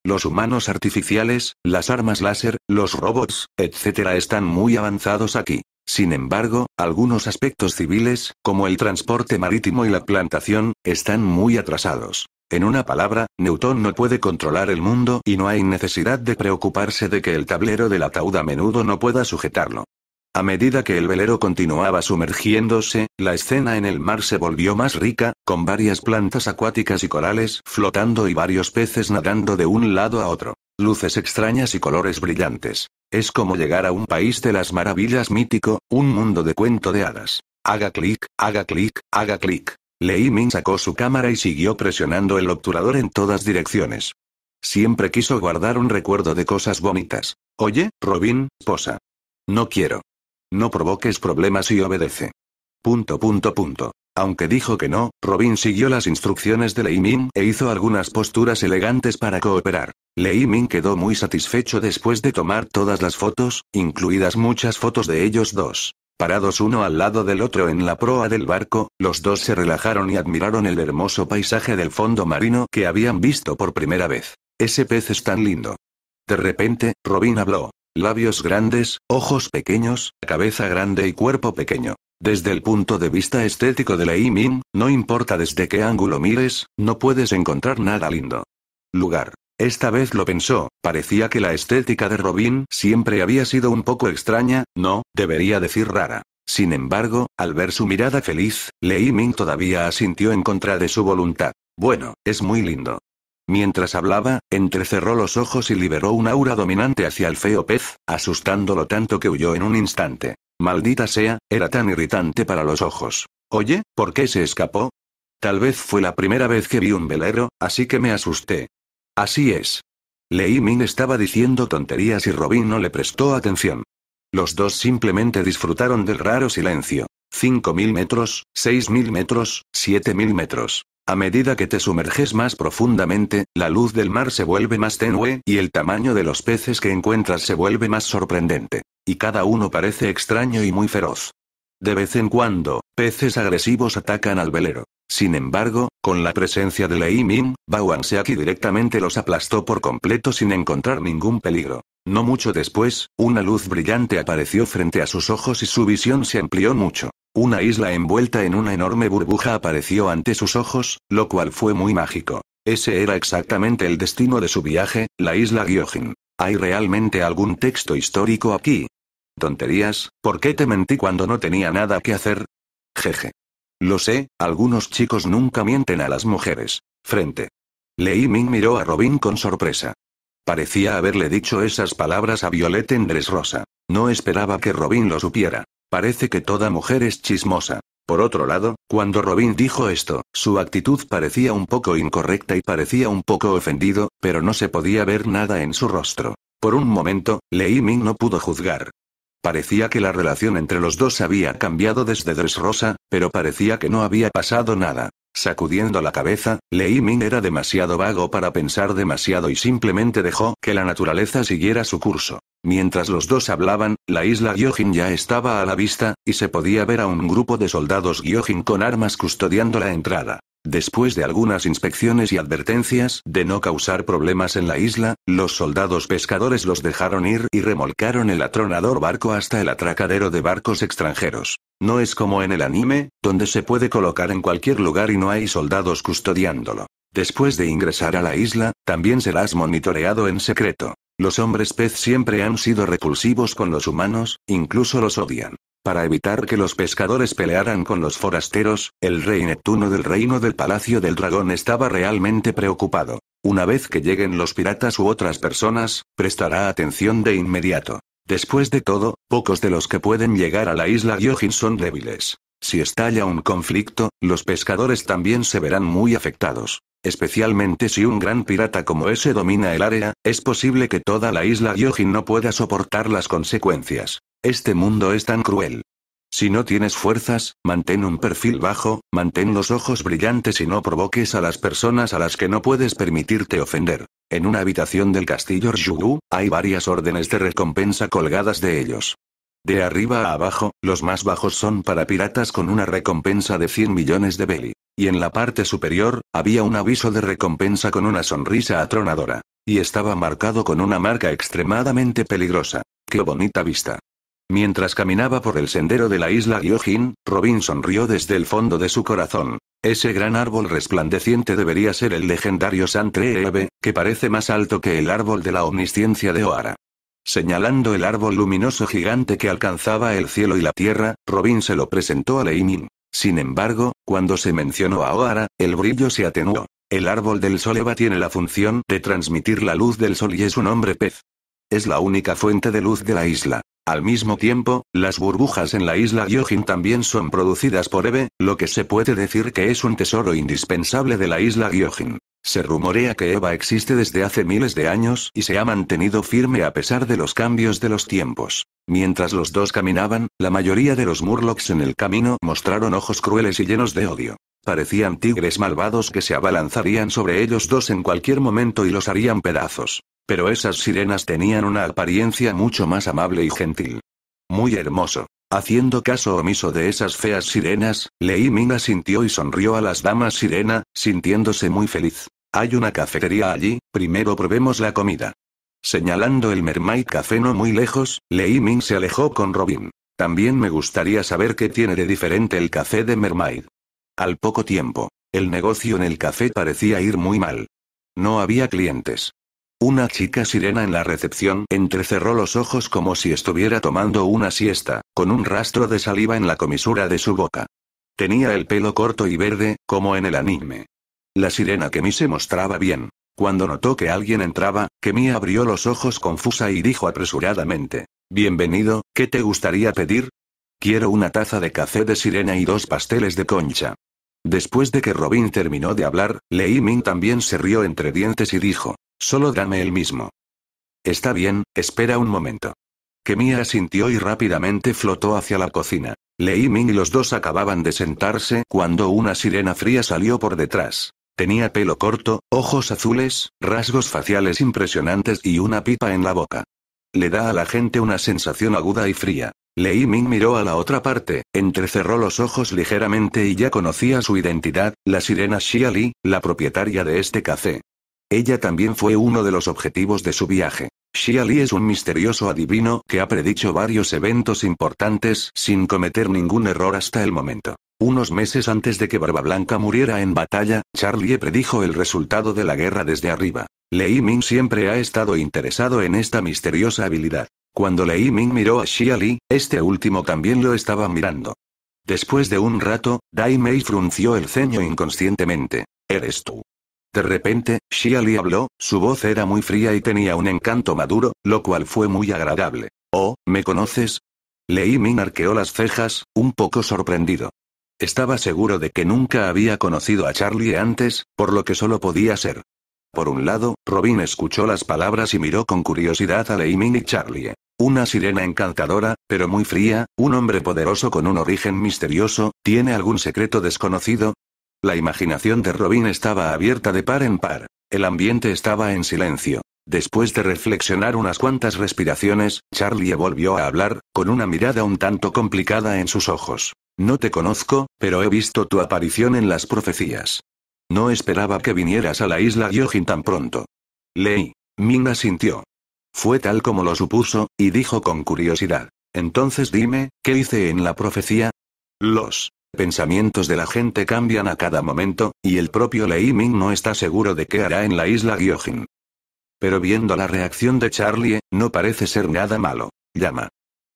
Speaker 1: Los humanos artificiales, las armas láser, los robots, etc. están muy avanzados aquí. Sin embargo, algunos aspectos civiles, como el transporte marítimo y la plantación, están muy atrasados. En una palabra, Newton no puede controlar el mundo y no hay necesidad de preocuparse de que el tablero del ataúd a menudo no pueda sujetarlo. A medida que el velero continuaba sumergiéndose, la escena en el mar se volvió más rica, con varias plantas acuáticas y corales flotando y varios peces nadando de un lado a otro luces extrañas y colores brillantes. Es como llegar a un país de las maravillas mítico, un mundo de cuento de hadas. Haga clic, haga clic, haga clic. Lei Min sacó su cámara y siguió presionando el obturador en todas direcciones. Siempre quiso guardar un recuerdo de cosas bonitas. Oye, Robin, posa. No quiero. No provoques problemas y obedece. Punto punto punto. Aunque dijo que no, Robin siguió las instrucciones de Lei Min e hizo algunas posturas elegantes para cooperar. Lei Min quedó muy satisfecho después de tomar todas las fotos, incluidas muchas fotos de ellos dos. Parados uno al lado del otro en la proa del barco, los dos se relajaron y admiraron el hermoso paisaje del fondo marino que habían visto por primera vez. Ese pez es tan lindo. De repente, Robin habló. Labios grandes, ojos pequeños, cabeza grande y cuerpo pequeño. Desde el punto de vista estético de Lei Min, no importa desde qué ángulo mires, no puedes encontrar nada lindo. Lugar. Esta vez lo pensó, parecía que la estética de Robin siempre había sido un poco extraña, no, debería decir rara. Sin embargo, al ver su mirada feliz, Lei Min todavía asintió en contra de su voluntad. Bueno, es muy lindo. Mientras hablaba, entrecerró los ojos y liberó un aura dominante hacia el feo pez, asustándolo tanto que huyó en un instante. Maldita sea, era tan irritante para los ojos. Oye, ¿por qué se escapó? Tal vez fue la primera vez que vi un velero, así que me asusté. Así es. Lei Min estaba diciendo tonterías y Robin no le prestó atención. Los dos simplemente disfrutaron del raro silencio. 5.000 metros, 6.000 metros, 7.000 metros. A medida que te sumerges más profundamente, la luz del mar se vuelve más tenue y el tamaño de los peces que encuentras se vuelve más sorprendente. Y cada uno parece extraño y muy feroz. De vez en cuando, peces agresivos atacan al velero. Sin embargo, con la presencia de Lei Min, aquí directamente los aplastó por completo sin encontrar ningún peligro. No mucho después, una luz brillante apareció frente a sus ojos y su visión se amplió mucho. Una isla envuelta en una enorme burbuja apareció ante sus ojos, lo cual fue muy mágico. Ese era exactamente el destino de su viaje, la isla Gyojin. ¿Hay realmente algún texto histórico aquí? Tonterías, ¿por qué te mentí cuando no tenía nada que hacer? Jeje. Lo sé, algunos chicos nunca mienten a las mujeres. Frente. Lei Ming miró a Robin con sorpresa. Parecía haberle dicho esas palabras a Violet Endres Rosa. No esperaba que Robin lo supiera. Parece que toda mujer es chismosa. Por otro lado, cuando Robin dijo esto, su actitud parecía un poco incorrecta y parecía un poco ofendido, pero no se podía ver nada en su rostro. Por un momento, Lei Ming no pudo juzgar. Parecía que la relación entre los dos había cambiado desde Dressrosa, pero parecía que no había pasado nada. Sacudiendo la cabeza, Lei Min era demasiado vago para pensar demasiado y simplemente dejó que la naturaleza siguiera su curso. Mientras los dos hablaban, la isla Gyojin ya estaba a la vista, y se podía ver a un grupo de soldados Gyojin con armas custodiando la entrada. Después de algunas inspecciones y advertencias de no causar problemas en la isla, los soldados pescadores los dejaron ir y remolcaron el atronador barco hasta el atracadero de barcos extranjeros. No es como en el anime, donde se puede colocar en cualquier lugar y no hay soldados custodiándolo. Después de ingresar a la isla, también serás monitoreado en secreto. Los hombres pez siempre han sido repulsivos con los humanos, incluso los odian. Para evitar que los pescadores pelearan con los forasteros, el rey Neptuno del reino del Palacio del Dragón estaba realmente preocupado. Una vez que lleguen los piratas u otras personas, prestará atención de inmediato. Después de todo, pocos de los que pueden llegar a la isla Gyojin son débiles. Si estalla un conflicto, los pescadores también se verán muy afectados. Especialmente si un gran pirata como ese domina el área, es posible que toda la isla Gyojin no pueda soportar las consecuencias. Este mundo es tan cruel. Si no tienes fuerzas, mantén un perfil bajo, mantén los ojos brillantes y no provoques a las personas a las que no puedes permitirte ofender. En una habitación del castillo Ryugu, hay varias órdenes de recompensa colgadas de ellos. De arriba a abajo, los más bajos son para piratas con una recompensa de 100 millones de beli. Y en la parte superior, había un aviso de recompensa con una sonrisa atronadora. Y estaba marcado con una marca extremadamente peligrosa. ¡Qué bonita vista! Mientras caminaba por el sendero de la isla Gyojin, Robin sonrió desde el fondo de su corazón. Ese gran árbol resplandeciente debería ser el legendario Eve, que parece más alto que el árbol de la omnisciencia de Oara. Señalando el árbol luminoso gigante que alcanzaba el cielo y la tierra, Robin se lo presentó a Leimin. Sin embargo, cuando se mencionó a Oara, el brillo se atenuó. El árbol del sol Eva tiene la función de transmitir la luz del sol y es un hombre pez. Es la única fuente de luz de la isla. Al mismo tiempo, las burbujas en la isla Gyojin también son producidas por Eve, lo que se puede decir que es un tesoro indispensable de la isla Gyojin. Se rumorea que Eva existe desde hace miles de años y se ha mantenido firme a pesar de los cambios de los tiempos. Mientras los dos caminaban, la mayoría de los Murlocs en el camino mostraron ojos crueles y llenos de odio. Parecían tigres malvados que se abalanzarían sobre ellos dos en cualquier momento y los harían pedazos. Pero esas sirenas tenían una apariencia mucho más amable y gentil. Muy hermoso. Haciendo caso omiso de esas feas sirenas, Lei Ming asintió y sonrió a las damas sirena, sintiéndose muy feliz. Hay una cafetería allí, primero probemos la comida. Señalando el Mermaid Café no muy lejos, Lei Ming se alejó con Robin. También me gustaría saber qué tiene de diferente el café de Mermaid. Al poco tiempo, el negocio en el café parecía ir muy mal. No había clientes. Una chica sirena en la recepción entrecerró los ojos como si estuviera tomando una siesta, con un rastro de saliva en la comisura de su boca. Tenía el pelo corto y verde, como en el anime. La sirena Kemi se mostraba bien. Cuando notó que alguien entraba, Kemi abrió los ojos confusa y dijo apresuradamente. Bienvenido, ¿qué te gustaría pedir? Quiero una taza de café de sirena y dos pasteles de concha. Después de que Robin terminó de hablar, Lei Min también se rió entre dientes y dijo, Solo dame el mismo. Está bien, espera un momento. Kemia asintió y rápidamente flotó hacia la cocina. Lei Ming y los dos acababan de sentarse cuando una sirena fría salió por detrás. Tenía pelo corto, ojos azules, rasgos faciales impresionantes y una pipa en la boca. Le da a la gente una sensación aguda y fría. Lei Ming miró a la otra parte, entrecerró los ojos ligeramente y ya conocía su identidad, la sirena Xia Li, la propietaria de este café. Ella también fue uno de los objetivos de su viaje. Xia Li es un misterioso adivino que ha predicho varios eventos importantes sin cometer ningún error hasta el momento. Unos meses antes de que Barba Blanca muriera en batalla, Charlie e. predijo el resultado de la guerra desde arriba. Lei Ming siempre ha estado interesado en esta misteriosa habilidad. Cuando Lei Ming miró a Xia Li, este último también lo estaba mirando. Después de un rato, Dai Mei frunció el ceño inconscientemente. Eres tú. De repente, Lee habló, su voz era muy fría y tenía un encanto maduro, lo cual fue muy agradable. Oh, ¿me conoces? Lei Min arqueó las cejas, un poco sorprendido. Estaba seguro de que nunca había conocido a Charlie antes, por lo que solo podía ser. Por un lado, Robin escuchó las palabras y miró con curiosidad a Min y Charlie. Una sirena encantadora, pero muy fría, un hombre poderoso con un origen misterioso, ¿tiene algún secreto desconocido? La imaginación de Robin estaba abierta de par en par. El ambiente estaba en silencio. Después de reflexionar unas cuantas respiraciones, Charlie volvió a hablar, con una mirada un tanto complicada en sus ojos. No te conozco, pero he visto tu aparición en las profecías. No esperaba que vinieras a la isla Gyojin tan pronto. Leí. Mina sintió. Fue tal como lo supuso, y dijo con curiosidad. Entonces dime, ¿qué hice en la profecía? Los pensamientos de la gente cambian a cada momento, y el propio Lei Ming no está seguro de qué hará en la isla Gyojin. Pero viendo la reacción de Charlie, no parece ser nada malo. Llama.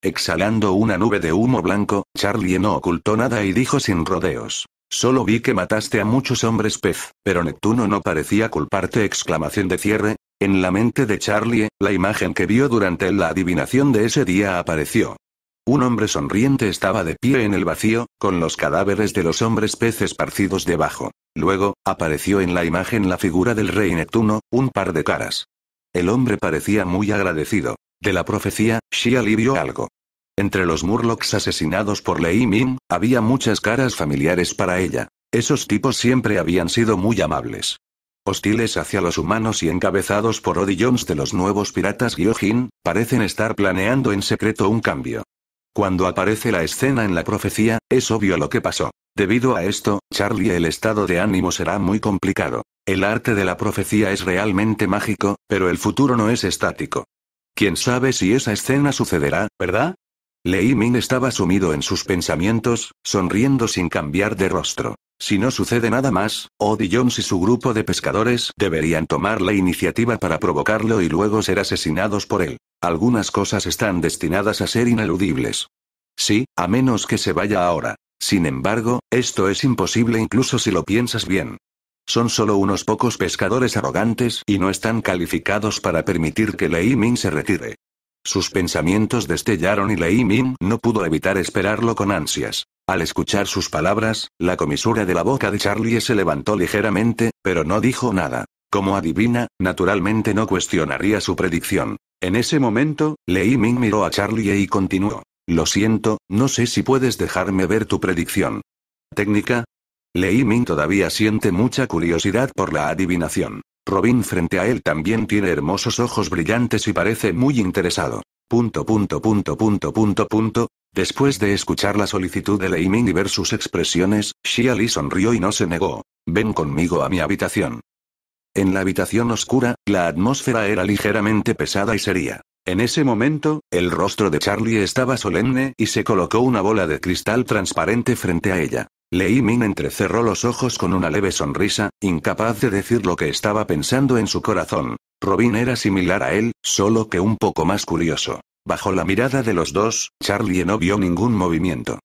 Speaker 1: Exhalando una nube de humo blanco, Charlie no ocultó nada y dijo sin rodeos. Solo vi que mataste a muchos hombres pez, pero Neptuno no parecía culparte exclamación de cierre. En la mente de Charlie, la imagen que vio durante la adivinación de ese día apareció. Un hombre sonriente estaba de pie en el vacío, con los cadáveres de los hombres peces esparcidos debajo. Luego, apareció en la imagen la figura del rey Neptuno, un par de caras. El hombre parecía muy agradecido. De la profecía, Shi alivió algo. Entre los Murlocs asesinados por Lei Ming, había muchas caras familiares para ella. Esos tipos siempre habían sido muy amables. Hostiles hacia los humanos y encabezados por Odi Jones de los nuevos piratas Gyojin, parecen estar planeando en secreto un cambio. Cuando aparece la escena en la profecía, es obvio lo que pasó. Debido a esto, Charlie el estado de ánimo será muy complicado. El arte de la profecía es realmente mágico, pero el futuro no es estático. ¿Quién sabe si esa escena sucederá, verdad? Lei Min estaba sumido en sus pensamientos, sonriendo sin cambiar de rostro. Si no sucede nada más, Odi Jones y su grupo de pescadores deberían tomar la iniciativa para provocarlo y luego ser asesinados por él. Algunas cosas están destinadas a ser ineludibles. Sí, a menos que se vaya ahora. Sin embargo, esto es imposible incluso si lo piensas bien. Son solo unos pocos pescadores arrogantes y no están calificados para permitir que Lei Min se retire. Sus pensamientos destellaron y Lei Min no pudo evitar esperarlo con ansias. Al escuchar sus palabras, la comisura de la boca de Charlie se levantó ligeramente, pero no dijo nada. Como adivina, naturalmente no cuestionaría su predicción. En ese momento, Lei Ming miró a Charlie y continuó. Lo siento, no sé si puedes dejarme ver tu predicción. ¿Técnica? Lei Ming todavía siente mucha curiosidad por la adivinación. Robin frente a él también tiene hermosos ojos brillantes y parece muy interesado. Punto punto punto punto punto punto. Después de escuchar la solicitud de Lei Ming y ver sus expresiones, Xia Li sonrió y no se negó. Ven conmigo a mi habitación. En la habitación oscura, la atmósfera era ligeramente pesada y seria. En ese momento, el rostro de Charlie estaba solemne y se colocó una bola de cristal transparente frente a ella. Lei Min entrecerró los ojos con una leve sonrisa, incapaz de decir lo que estaba pensando en su corazón. Robin era similar a él, solo que un poco más curioso. Bajo la mirada de los dos, Charlie no vio ningún movimiento.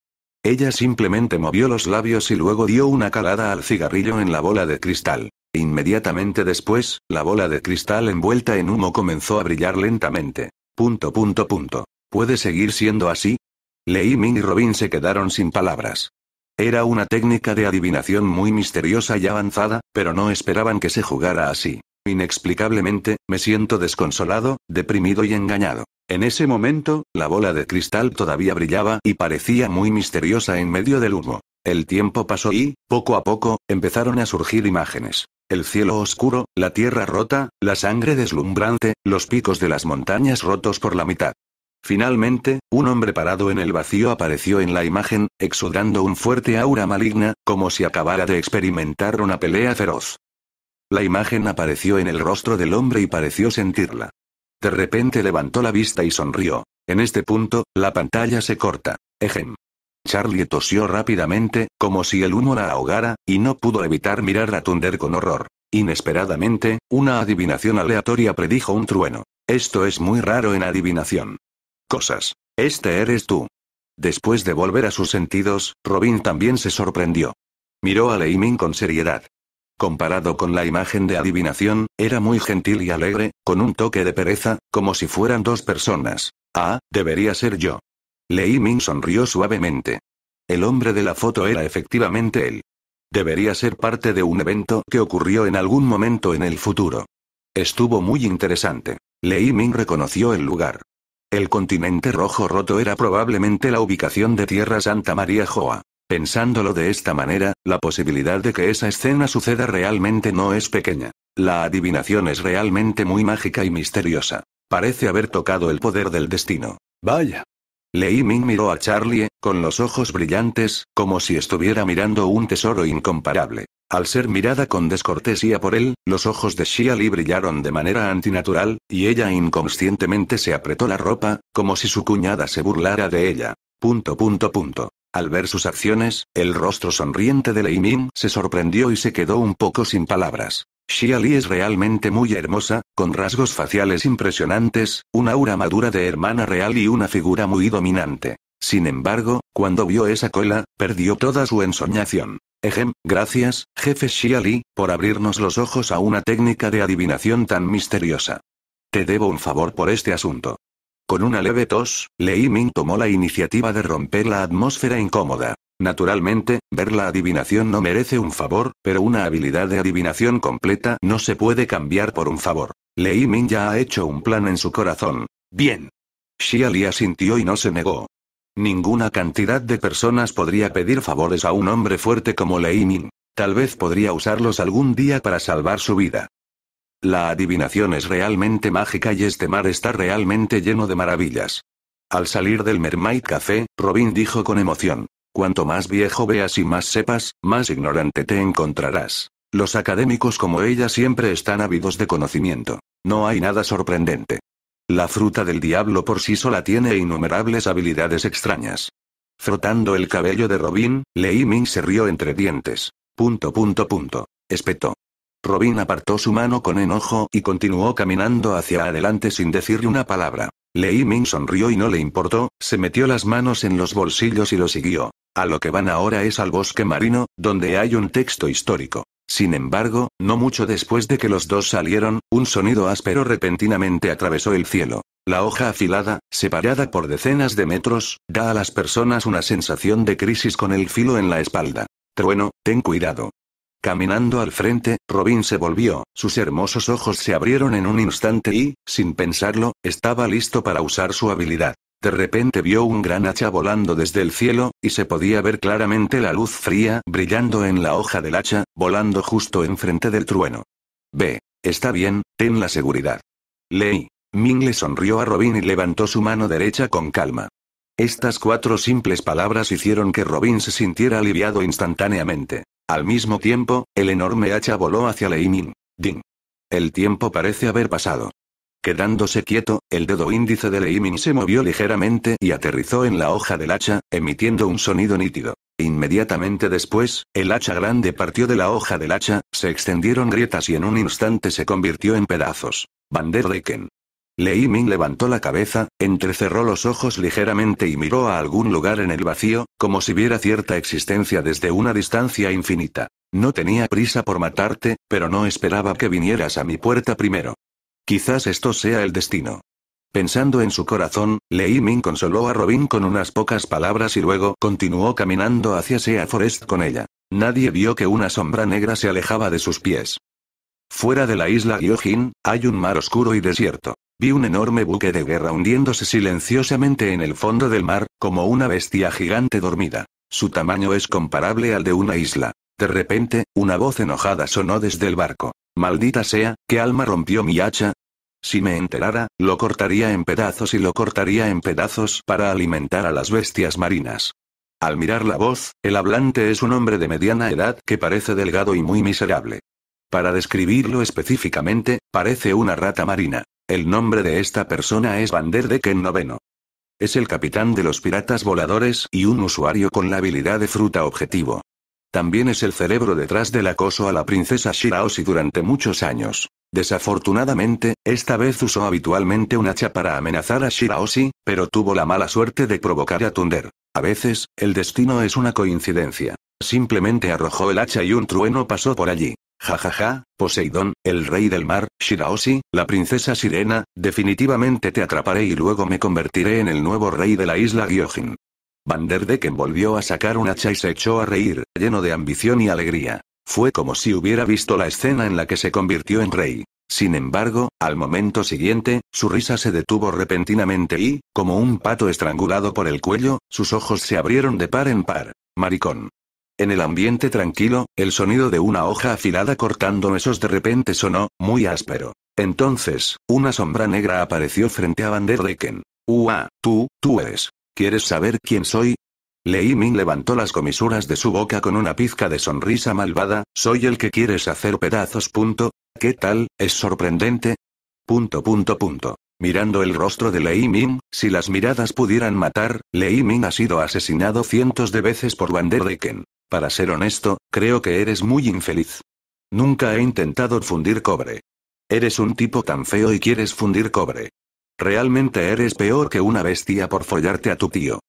Speaker 1: Ella simplemente movió los labios y luego dio una calada al cigarrillo en la bola de cristal. Inmediatamente después, la bola de cristal envuelta en humo comenzó a brillar lentamente. Punto punto punto. ¿Puede seguir siendo así? Lei Ming y Robin se quedaron sin palabras. Era una técnica de adivinación muy misteriosa y avanzada, pero no esperaban que se jugara así. Inexplicablemente, me siento desconsolado, deprimido y engañado. En ese momento, la bola de cristal todavía brillaba y parecía muy misteriosa en medio del humo. El tiempo pasó y, poco a poco, empezaron a surgir imágenes. El cielo oscuro, la tierra rota, la sangre deslumbrante, los picos de las montañas rotos por la mitad. Finalmente, un hombre parado en el vacío apareció en la imagen, exudando un fuerte aura maligna, como si acabara de experimentar una pelea feroz. La imagen apareció en el rostro del hombre y pareció sentirla. De repente levantó la vista y sonrió. En este punto, la pantalla se corta. Ejem. Charlie tosió rápidamente, como si el humo la ahogara, y no pudo evitar mirar a Thunder con horror. Inesperadamente, una adivinación aleatoria predijo un trueno. Esto es muy raro en adivinación. Cosas. Este eres tú. Después de volver a sus sentidos, Robin también se sorprendió. Miró a Leimin con seriedad. Comparado con la imagen de adivinación, era muy gentil y alegre, con un toque de pereza, como si fueran dos personas. Ah, debería ser yo. Lei Ming sonrió suavemente. El hombre de la foto era efectivamente él. Debería ser parte de un evento que ocurrió en algún momento en el futuro. Estuvo muy interesante. Lei Ming reconoció el lugar. El continente rojo roto era probablemente la ubicación de Tierra Santa María Joa. Pensándolo de esta manera, la posibilidad de que esa escena suceda realmente no es pequeña. La adivinación es realmente muy mágica y misteriosa. Parece haber tocado el poder del destino. Vaya, Lei Min miró a Charlie, con los ojos brillantes, como si estuviera mirando un tesoro incomparable. Al ser mirada con descortesía por él, los ojos de Xia Li brillaron de manera antinatural, y ella inconscientemente se apretó la ropa, como si su cuñada se burlara de ella. Punto punto punto. Al ver sus acciones, el rostro sonriente de Lei Min se sorprendió y se quedó un poco sin palabras. Xia Li es realmente muy hermosa, con rasgos faciales impresionantes, una aura madura de hermana real y una figura muy dominante. Sin embargo, cuando vio esa cola, perdió toda su ensoñación. Ejem, gracias, jefe Xia Li, por abrirnos los ojos a una técnica de adivinación tan misteriosa. Te debo un favor por este asunto. Con una leve tos, Lei Ming tomó la iniciativa de romper la atmósfera incómoda. Naturalmente, ver la adivinación no merece un favor, pero una habilidad de adivinación completa no se puede cambiar por un favor. Lei Min ya ha hecho un plan en su corazón. Bien. Xia Li asintió y no se negó. Ninguna cantidad de personas podría pedir favores a un hombre fuerte como Lei Min. Tal vez podría usarlos algún día para salvar su vida. La adivinación es realmente mágica y este mar está realmente lleno de maravillas. Al salir del Mermaid Café, Robin dijo con emoción. Cuanto más viejo veas y más sepas, más ignorante te encontrarás. Los académicos como ella siempre están ávidos de conocimiento. No hay nada sorprendente. La fruta del diablo por sí sola tiene innumerables habilidades extrañas. Frotando el cabello de Robin, Lei Ming se rió entre dientes. Punto punto punto. Espetó. Robin apartó su mano con enojo y continuó caminando hacia adelante sin decirle una palabra. Lei Ming sonrió y no le importó, se metió las manos en los bolsillos y lo siguió. A lo que van ahora es al bosque marino, donde hay un texto histórico. Sin embargo, no mucho después de que los dos salieron, un sonido áspero repentinamente atravesó el cielo. La hoja afilada, separada por decenas de metros, da a las personas una sensación de crisis con el filo en la espalda. Trueno, ten cuidado. Caminando al frente, Robin se volvió, sus hermosos ojos se abrieron en un instante y, sin pensarlo, estaba listo para usar su habilidad. De repente vio un gran hacha volando desde el cielo, y se podía ver claramente la luz fría brillando en la hoja del hacha, volando justo enfrente del trueno. Ve, está bien, ten la seguridad. Lei Ming le sonrió a Robin y levantó su mano derecha con calma. Estas cuatro simples palabras hicieron que Robin se sintiera aliviado instantáneamente. Al mismo tiempo, el enorme hacha voló hacia Lei Ming. Ding. El tiempo parece haber pasado. Quedándose quieto, el dedo índice de Leimin se movió ligeramente y aterrizó en la hoja del hacha, emitiendo un sonido nítido. Inmediatamente después, el hacha grande partió de la hoja del hacha, se extendieron grietas y en un instante se convirtió en pedazos. Bander Lei Min levantó la cabeza, entrecerró los ojos ligeramente y miró a algún lugar en el vacío, como si viera cierta existencia desde una distancia infinita. No tenía prisa por matarte, pero no esperaba que vinieras a mi puerta primero. Quizás esto sea el destino. Pensando en su corazón, Lei Min consoló a Robin con unas pocas palabras y luego continuó caminando hacia Sea Forest con ella. Nadie vio que una sombra negra se alejaba de sus pies. Fuera de la isla Gyojin, hay un mar oscuro y desierto. Vi un enorme buque de guerra hundiéndose silenciosamente en el fondo del mar, como una bestia gigante dormida. Su tamaño es comparable al de una isla. De repente, una voz enojada sonó desde el barco. Maldita sea, qué alma rompió mi hacha, si me enterara, lo cortaría en pedazos y lo cortaría en pedazos para alimentar a las bestias marinas. Al mirar la voz, el hablante es un hombre de mediana edad que parece delgado y muy miserable. Para describirlo específicamente, parece una rata marina. El nombre de esta persona es Vander Ken Noveno. Es el capitán de los piratas voladores y un usuario con la habilidad de fruta objetivo. También es el cerebro detrás del acoso a la princesa Shiraoshi durante muchos años. Desafortunadamente, esta vez usó habitualmente un hacha para amenazar a Shiraoshi, pero tuvo la mala suerte de provocar a Thunder. A veces, el destino es una coincidencia. Simplemente arrojó el hacha y un trueno pasó por allí. Jajaja, ja, Poseidón, el rey del mar, Shiraoshi, la princesa sirena, definitivamente te atraparé y luego me convertiré en el nuevo rey de la isla Gyojin. Decken volvió a sacar un hacha y se echó a reír, lleno de ambición y alegría. Fue como si hubiera visto la escena en la que se convirtió en rey. Sin embargo, al momento siguiente, su risa se detuvo repentinamente y, como un pato estrangulado por el cuello, sus ojos se abrieron de par en par. Maricón. En el ambiente tranquilo, el sonido de una hoja afilada cortando huesos de repente sonó, muy áspero. Entonces, una sombra negra apareció frente a Van der Ua, tú, tú eres. ¿Quieres saber quién soy? Lei Min levantó las comisuras de su boca con una pizca de sonrisa malvada, soy el que quieres hacer pedazos. ¿Qué tal? ¿Es sorprendente? Punto punto punto. Mirando el rostro de Lei Min, si las miradas pudieran matar, Lei Min ha sido asesinado cientos de veces por Van der Para ser honesto, creo que eres muy infeliz. Nunca he intentado fundir cobre. Eres un tipo tan feo y quieres fundir cobre. Realmente eres peor que una bestia por follarte a tu tío.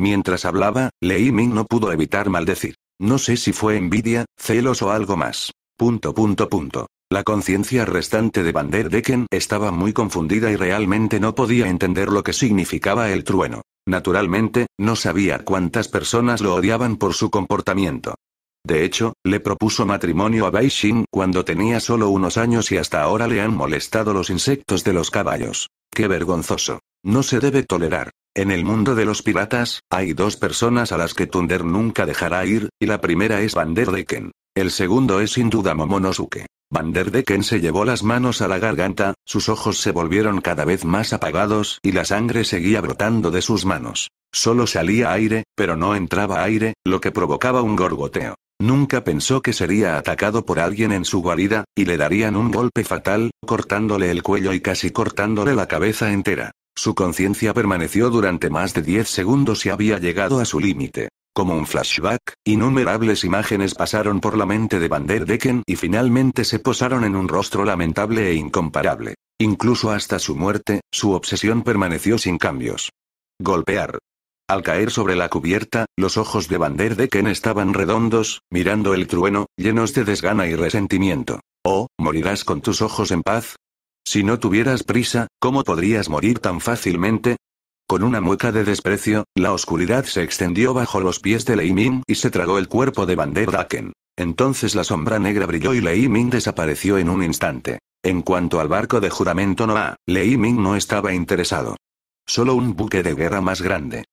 Speaker 1: Mientras hablaba, Lei Ming no pudo evitar maldecir. No sé si fue envidia, celos o algo más. Punto punto punto. La conciencia restante de Van der Decken estaba muy confundida y realmente no podía entender lo que significaba el trueno. Naturalmente, no sabía cuántas personas lo odiaban por su comportamiento. De hecho, le propuso matrimonio a Baishin cuando tenía solo unos años y hasta ahora le han molestado los insectos de los caballos. ¡Qué vergonzoso! No se debe tolerar. En el mundo de los piratas, hay dos personas a las que Thunder nunca dejará ir, y la primera es Vanderdecken. El segundo es sin duda Momonosuke. Vanderdecken se llevó las manos a la garganta, sus ojos se volvieron cada vez más apagados y la sangre seguía brotando de sus manos. Solo salía aire, pero no entraba aire, lo que provocaba un gorgoteo. Nunca pensó que sería atacado por alguien en su guarida, y le darían un golpe fatal, cortándole el cuello y casi cortándole la cabeza entera. Su conciencia permaneció durante más de 10 segundos y había llegado a su límite. Como un flashback, innumerables imágenes pasaron por la mente de Van der Decken y finalmente se posaron en un rostro lamentable e incomparable. Incluso hasta su muerte, su obsesión permaneció sin cambios. Golpear, al caer sobre la cubierta, los ojos de Vanderdecken estaban redondos, mirando el trueno, llenos de desgana y resentimiento. Oh, ¿morirás con tus ojos en paz? Si no tuvieras prisa, ¿cómo podrías morir tan fácilmente? Con una mueca de desprecio, la oscuridad se extendió bajo los pies de Lei Min y se tragó el cuerpo de Vanderdecken. Entonces la sombra negra brilló y Lei Min desapareció en un instante. En cuanto al barco de juramento Noah, Lei no estaba interesado. Solo un buque de guerra más grande.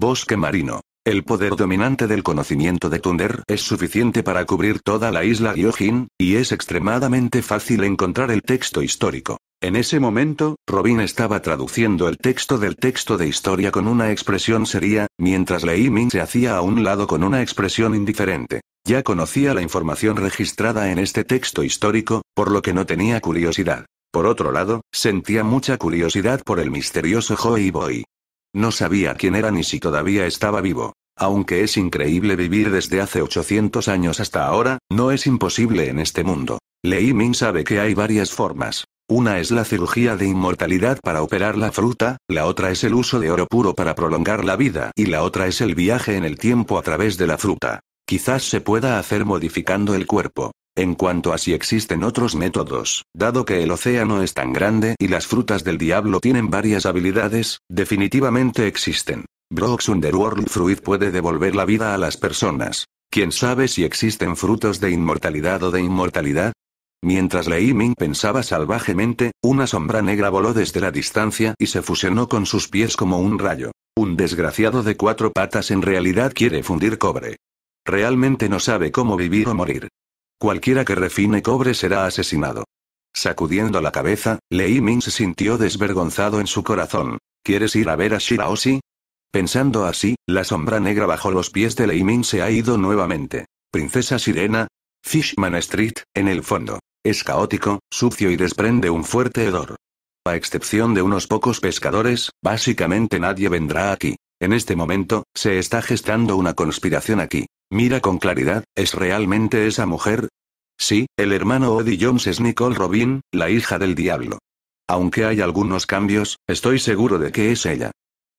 Speaker 1: Bosque marino. El poder dominante del conocimiento de Thunder es suficiente para cubrir toda la isla Gyojin, y es extremadamente fácil encontrar el texto histórico. En ese momento, Robin estaba traduciendo el texto del texto de historia con una expresión seria, mientras Lei Min se hacía a un lado con una expresión indiferente. Ya conocía la información registrada en este texto histórico, por lo que no tenía curiosidad. Por otro lado, sentía mucha curiosidad por el misterioso Hoi Boi. No sabía quién era ni si todavía estaba vivo. Aunque es increíble vivir desde hace 800 años hasta ahora, no es imposible en este mundo. Lei Min sabe que hay varias formas. Una es la cirugía de inmortalidad para operar la fruta, la otra es el uso de oro puro para prolongar la vida y la otra es el viaje en el tiempo a través de la fruta. Quizás se pueda hacer modificando el cuerpo. En cuanto a si existen otros métodos, dado que el océano es tan grande y las frutas del diablo tienen varias habilidades, definitivamente existen. Brox Underworld Fruit puede devolver la vida a las personas. ¿Quién sabe si existen frutos de inmortalidad o de inmortalidad? Mientras Lei Ming pensaba salvajemente, una sombra negra voló desde la distancia y se fusionó con sus pies como un rayo. Un desgraciado de cuatro patas en realidad quiere fundir cobre. Realmente no sabe cómo vivir o morir. Cualquiera que refine cobre será asesinado. Sacudiendo la cabeza, Lei Ming se sintió desvergonzado en su corazón. ¿Quieres ir a ver a Shiraoshi? Pensando así, la sombra negra bajo los pies de Lei Ming se ha ido nuevamente. Princesa Sirena. Fishman Street, en el fondo. Es caótico, sucio y desprende un fuerte hedor. A excepción de unos pocos pescadores, básicamente nadie vendrá aquí. En este momento, se está gestando una conspiración aquí. Mira con claridad, ¿es realmente esa mujer? Sí, el hermano Odie Jones es Nicole Robin, la hija del diablo. Aunque hay algunos cambios, estoy seguro de que es ella.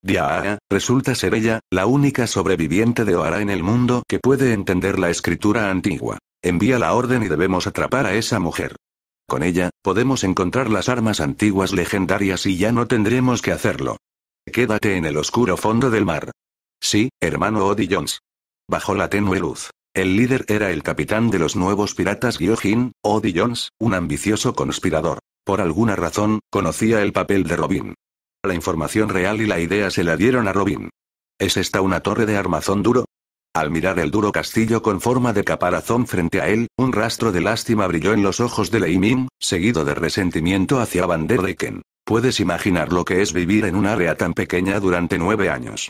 Speaker 1: Ya, resulta ser ella, la única sobreviviente de Oara en el mundo que puede entender la escritura antigua. Envía la orden y debemos atrapar a esa mujer. Con ella, podemos encontrar las armas antiguas legendarias y ya no tendremos que hacerlo. Quédate en el oscuro fondo del mar. Sí, hermano Odie Jones bajo la tenue luz. El líder era el capitán de los nuevos piratas Gyojin, o Jones, un ambicioso conspirador. Por alguna razón, conocía el papel de Robin. La información real y la idea se la dieron a Robin. ¿Es esta una torre de armazón duro? Al mirar el duro castillo con forma de caparazón frente a él, un rastro de lástima brilló en los ojos de Lei Ming, seguido de resentimiento hacia Van der Puedes imaginar lo que es vivir en un área tan pequeña durante nueve años.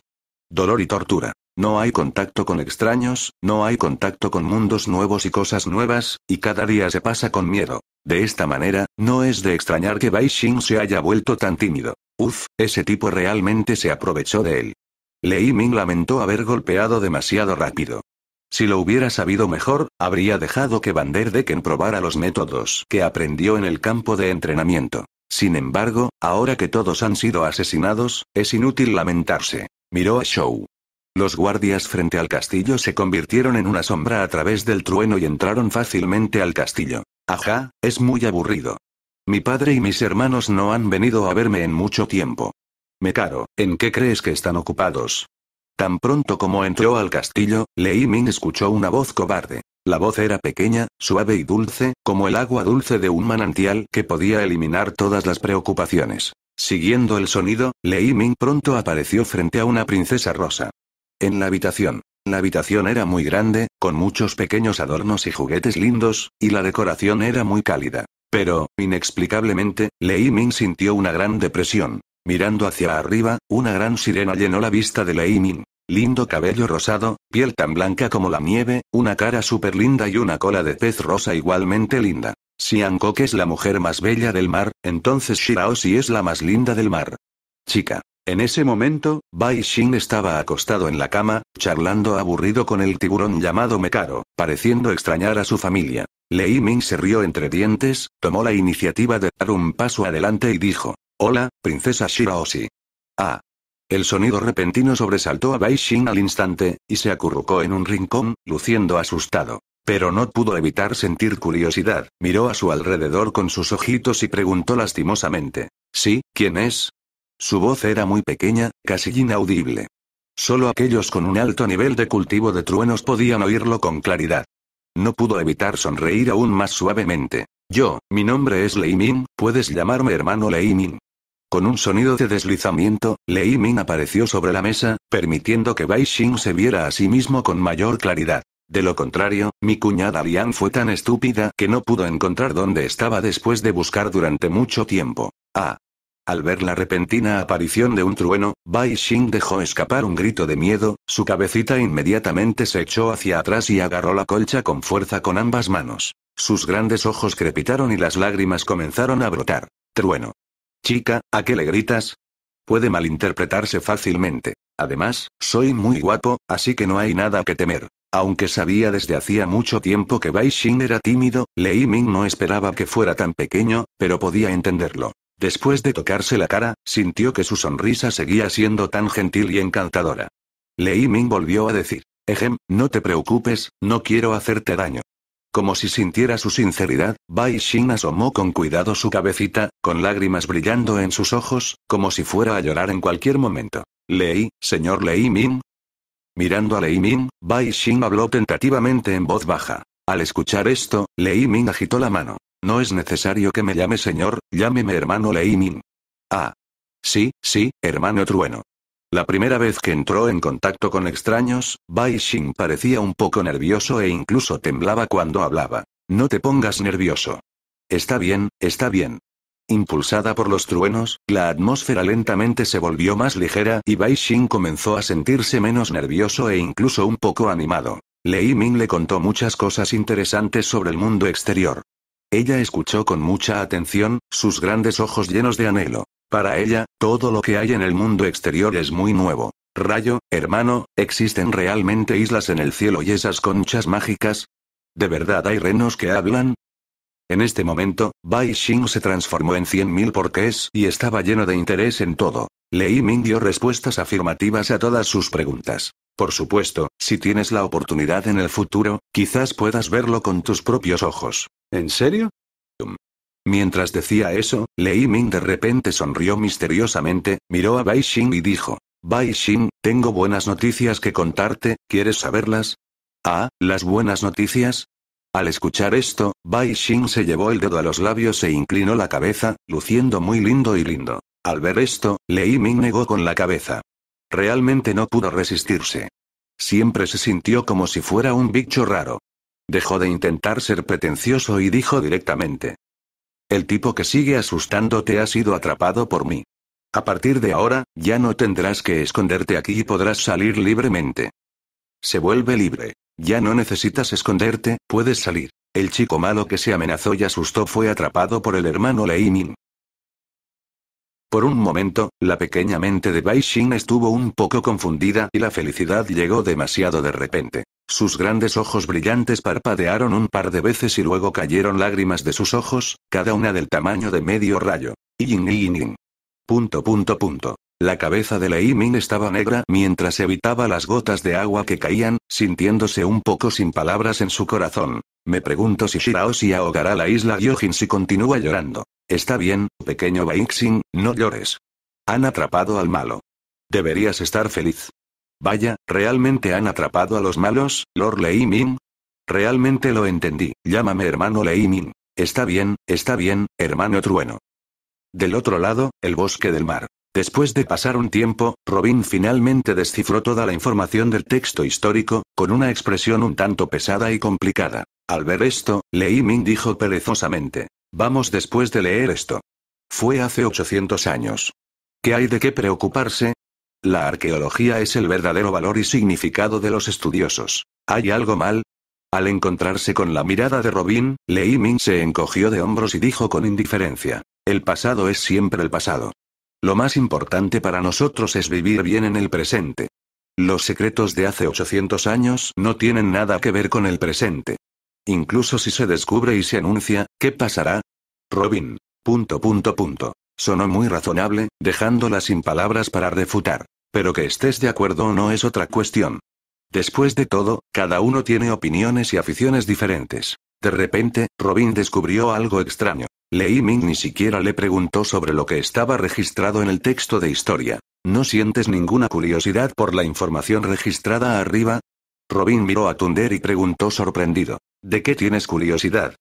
Speaker 1: Dolor y tortura. No hay contacto con extraños, no hay contacto con mundos nuevos y cosas nuevas, y cada día se pasa con miedo. De esta manera, no es de extrañar que Bai Xing se haya vuelto tan tímido. Uf, ese tipo realmente se aprovechó de él. Lei Ming lamentó haber golpeado demasiado rápido. Si lo hubiera sabido mejor, habría dejado que Van der Decken probara los métodos que aprendió en el campo de entrenamiento. Sin embargo, ahora que todos han sido asesinados, es inútil lamentarse. Miró a Shou. Los guardias frente al castillo se convirtieron en una sombra a través del trueno y entraron fácilmente al castillo. Ajá, es muy aburrido. Mi padre y mis hermanos no han venido a verme en mucho tiempo. Me caro, ¿en qué crees que están ocupados? Tan pronto como entró al castillo, Lei Ming escuchó una voz cobarde. La voz era pequeña, suave y dulce, como el agua dulce de un manantial que podía eliminar todas las preocupaciones. Siguiendo el sonido, Lei Ming pronto apareció frente a una princesa rosa en la habitación. La habitación era muy grande, con muchos pequeños adornos y juguetes lindos, y la decoración era muy cálida. Pero, inexplicablemente, Lei Min sintió una gran depresión. Mirando hacia arriba, una gran sirena llenó la vista de Lei Min. Lindo cabello rosado, piel tan blanca como la nieve, una cara súper linda y una cola de pez rosa igualmente linda. Si Ankok es la mujer más bella del mar, entonces si es la más linda del mar. Chica. En ese momento, Bai Xin estaba acostado en la cama, charlando aburrido con el tiburón llamado Mekaro, pareciendo extrañar a su familia. Lei Ming se rió entre dientes, tomó la iniciativa de dar un paso adelante y dijo, Hola, princesa Shiraoshi. Ah. El sonido repentino sobresaltó a Bai Xin al instante, y se acurrucó en un rincón, luciendo asustado. Pero no pudo evitar sentir curiosidad, miró a su alrededor con sus ojitos y preguntó lastimosamente, ¿Sí, quién es? Su voz era muy pequeña, casi inaudible. Solo aquellos con un alto nivel de cultivo de truenos podían oírlo con claridad. No pudo evitar sonreír aún más suavemente. Yo, mi nombre es Lei Min, puedes llamarme hermano Lei Min. Con un sonido de deslizamiento, Lei Min apareció sobre la mesa, permitiendo que Bai Xing se viera a sí mismo con mayor claridad. De lo contrario, mi cuñada Lian fue tan estúpida que no pudo encontrar dónde estaba después de buscar durante mucho tiempo. Ah, al ver la repentina aparición de un trueno, Bai Xing dejó escapar un grito de miedo, su cabecita inmediatamente se echó hacia atrás y agarró la colcha con fuerza con ambas manos. Sus grandes ojos crepitaron y las lágrimas comenzaron a brotar. Trueno. Chica, ¿a qué le gritas? Puede malinterpretarse fácilmente. Además, soy muy guapo, así que no hay nada que temer. Aunque sabía desde hacía mucho tiempo que Bai Xing era tímido, Lei Ming no esperaba que fuera tan pequeño, pero podía entenderlo. Después de tocarse la cara, sintió que su sonrisa seguía siendo tan gentil y encantadora. Lei Ming volvió a decir, Ejem, no te preocupes, no quiero hacerte daño. Como si sintiera su sinceridad, Bai Xin asomó con cuidado su cabecita, con lágrimas brillando en sus ojos, como si fuera a llorar en cualquier momento. Lei, señor Lei Ming. Mirando a Lei Ming, Bai Xin habló tentativamente en voz baja. Al escuchar esto, Lei Ming agitó la mano. No es necesario que me llame señor, llámeme hermano Ming. Ah. Sí, sí, hermano trueno. La primera vez que entró en contacto con extraños, Bai Xing parecía un poco nervioso e incluso temblaba cuando hablaba. No te pongas nervioso. Está bien, está bien. Impulsada por los truenos, la atmósfera lentamente se volvió más ligera y Bai Xing comenzó a sentirse menos nervioso e incluso un poco animado. Lei Ming le contó muchas cosas interesantes sobre el mundo exterior. Ella escuchó con mucha atención, sus grandes ojos llenos de anhelo. Para ella, todo lo que hay en el mundo exterior es muy nuevo. Rayo, hermano, ¿existen realmente islas en el cielo y esas conchas mágicas? ¿De verdad hay renos que hablan? En este momento, Bai Xing se transformó en cien mil porqués y estaba lleno de interés en todo. Lei Ming dio respuestas afirmativas a todas sus preguntas. Por supuesto, si tienes la oportunidad en el futuro, quizás puedas verlo con tus propios ojos. ¿En serio? Mientras decía eso, Lei Ming de repente sonrió misteriosamente, miró a Bai Xing y dijo, Bai Xing, tengo buenas noticias que contarte, ¿quieres saberlas? Ah, las buenas noticias, al escuchar esto, Bai Xing se llevó el dedo a los labios e inclinó la cabeza, luciendo muy lindo y lindo. Al ver esto, Lei Ming negó con la cabeza. Realmente no pudo resistirse. Siempre se sintió como si fuera un bicho raro. Dejó de intentar ser pretencioso y dijo directamente. El tipo que sigue asustándote ha sido atrapado por mí. A partir de ahora, ya no tendrás que esconderte aquí y podrás salir libremente. Se vuelve libre. Ya no necesitas esconderte, puedes salir. El chico malo que se amenazó y asustó fue atrapado por el hermano Leimin. Por un momento, la pequeña mente de Bai estuvo un poco confundida y la felicidad llegó demasiado de repente. Sus grandes ojos brillantes parpadearon un par de veces y luego cayeron lágrimas de sus ojos, cada una del tamaño de medio rayo. Yin yin yin. Punto punto punto. La cabeza de Lei Min estaba negra mientras evitaba las gotas de agua que caían, sintiéndose un poco sin palabras en su corazón. Me pregunto si si ahogará la isla Gyojin si continúa llorando. Está bien, pequeño Baixing, no llores. Han atrapado al malo. Deberías estar feliz. Vaya, ¿realmente han atrapado a los malos, Lord Lei Min? Realmente lo entendí, llámame hermano Lei Min. Está bien, está bien, hermano trueno. Del otro lado, el bosque del mar. Después de pasar un tiempo, Robin finalmente descifró toda la información del texto histórico, con una expresión un tanto pesada y complicada. Al ver esto, Lei Ming dijo perezosamente. Vamos después de leer esto. Fue hace 800 años. ¿Qué hay de qué preocuparse? La arqueología es el verdadero valor y significado de los estudiosos. ¿Hay algo mal? Al encontrarse con la mirada de Robin, Lei Ming se encogió de hombros y dijo con indiferencia. El pasado es siempre el pasado. Lo más importante para nosotros es vivir bien en el presente. Los secretos de hace 800 años no tienen nada que ver con el presente. Incluso si se descubre y se anuncia, ¿qué pasará? Robin. Punto punto punto. Sonó muy razonable, dejándola sin palabras para refutar. Pero que estés de acuerdo o no es otra cuestión. Después de todo, cada uno tiene opiniones y aficiones diferentes. De repente, Robin descubrió algo extraño. Lei Ming ni siquiera le preguntó sobre lo que estaba registrado en el texto de historia. ¿No sientes ninguna curiosidad por la información registrada arriba? Robin miró a Tunder y preguntó sorprendido. ¿De qué tienes curiosidad?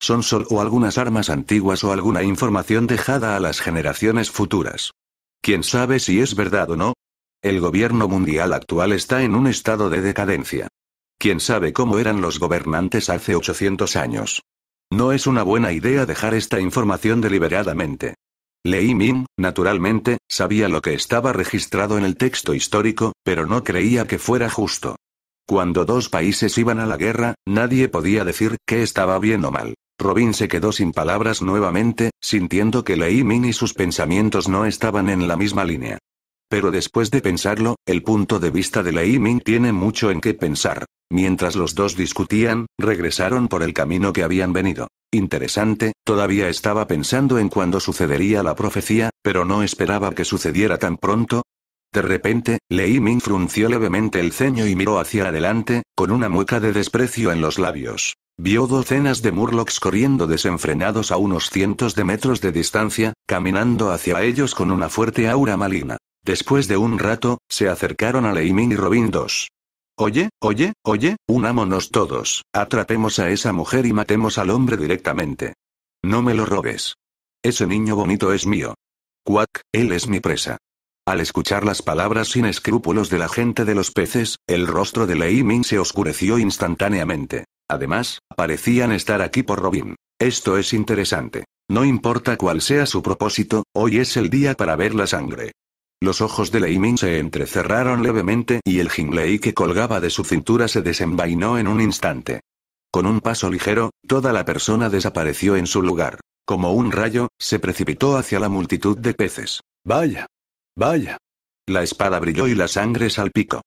Speaker 1: Son sol o algunas armas antiguas o alguna información dejada a las generaciones futuras. ¿Quién sabe si es verdad o no? El gobierno mundial actual está en un estado de decadencia. ¿Quién sabe cómo eran los gobernantes hace 800 años? No es una buena idea dejar esta información deliberadamente. Lei Min, naturalmente, sabía lo que estaba registrado en el texto histórico, pero no creía que fuera justo. Cuando dos países iban a la guerra, nadie podía decir qué estaba bien o mal. Robin se quedó sin palabras nuevamente, sintiendo que Lei Min y sus pensamientos no estaban en la misma línea. Pero después de pensarlo, el punto de vista de Lei Min tiene mucho en qué pensar. Mientras los dos discutían, regresaron por el camino que habían venido. Interesante, todavía estaba pensando en cuándo sucedería la profecía, pero no esperaba que sucediera tan pronto, de repente, Lei Min frunció levemente el ceño y miró hacia adelante, con una mueca de desprecio en los labios. Vio docenas de Murlocs corriendo desenfrenados a unos cientos de metros de distancia, caminando hacia ellos con una fuerte aura maligna. Después de un rato, se acercaron a Lei Ming y Robin dos. Oye, oye, oye, unámonos todos, atrapemos a esa mujer y matemos al hombre directamente. No me lo robes. Ese niño bonito es mío. Quack, él es mi presa. Al escuchar las palabras sin escrúpulos de la gente de los peces, el rostro de Lei Ming se oscureció instantáneamente. Además, parecían estar aquí por Robin. Esto es interesante. No importa cuál sea su propósito, hoy es el día para ver la sangre. Los ojos de Lei Ming se entrecerraron levemente y el Jinglei que colgaba de su cintura se desenvainó en un instante. Con un paso ligero, toda la persona desapareció en su lugar. Como un rayo, se precipitó hacia la multitud de peces. Vaya, Vaya. La espada brilló y la sangre salpicó.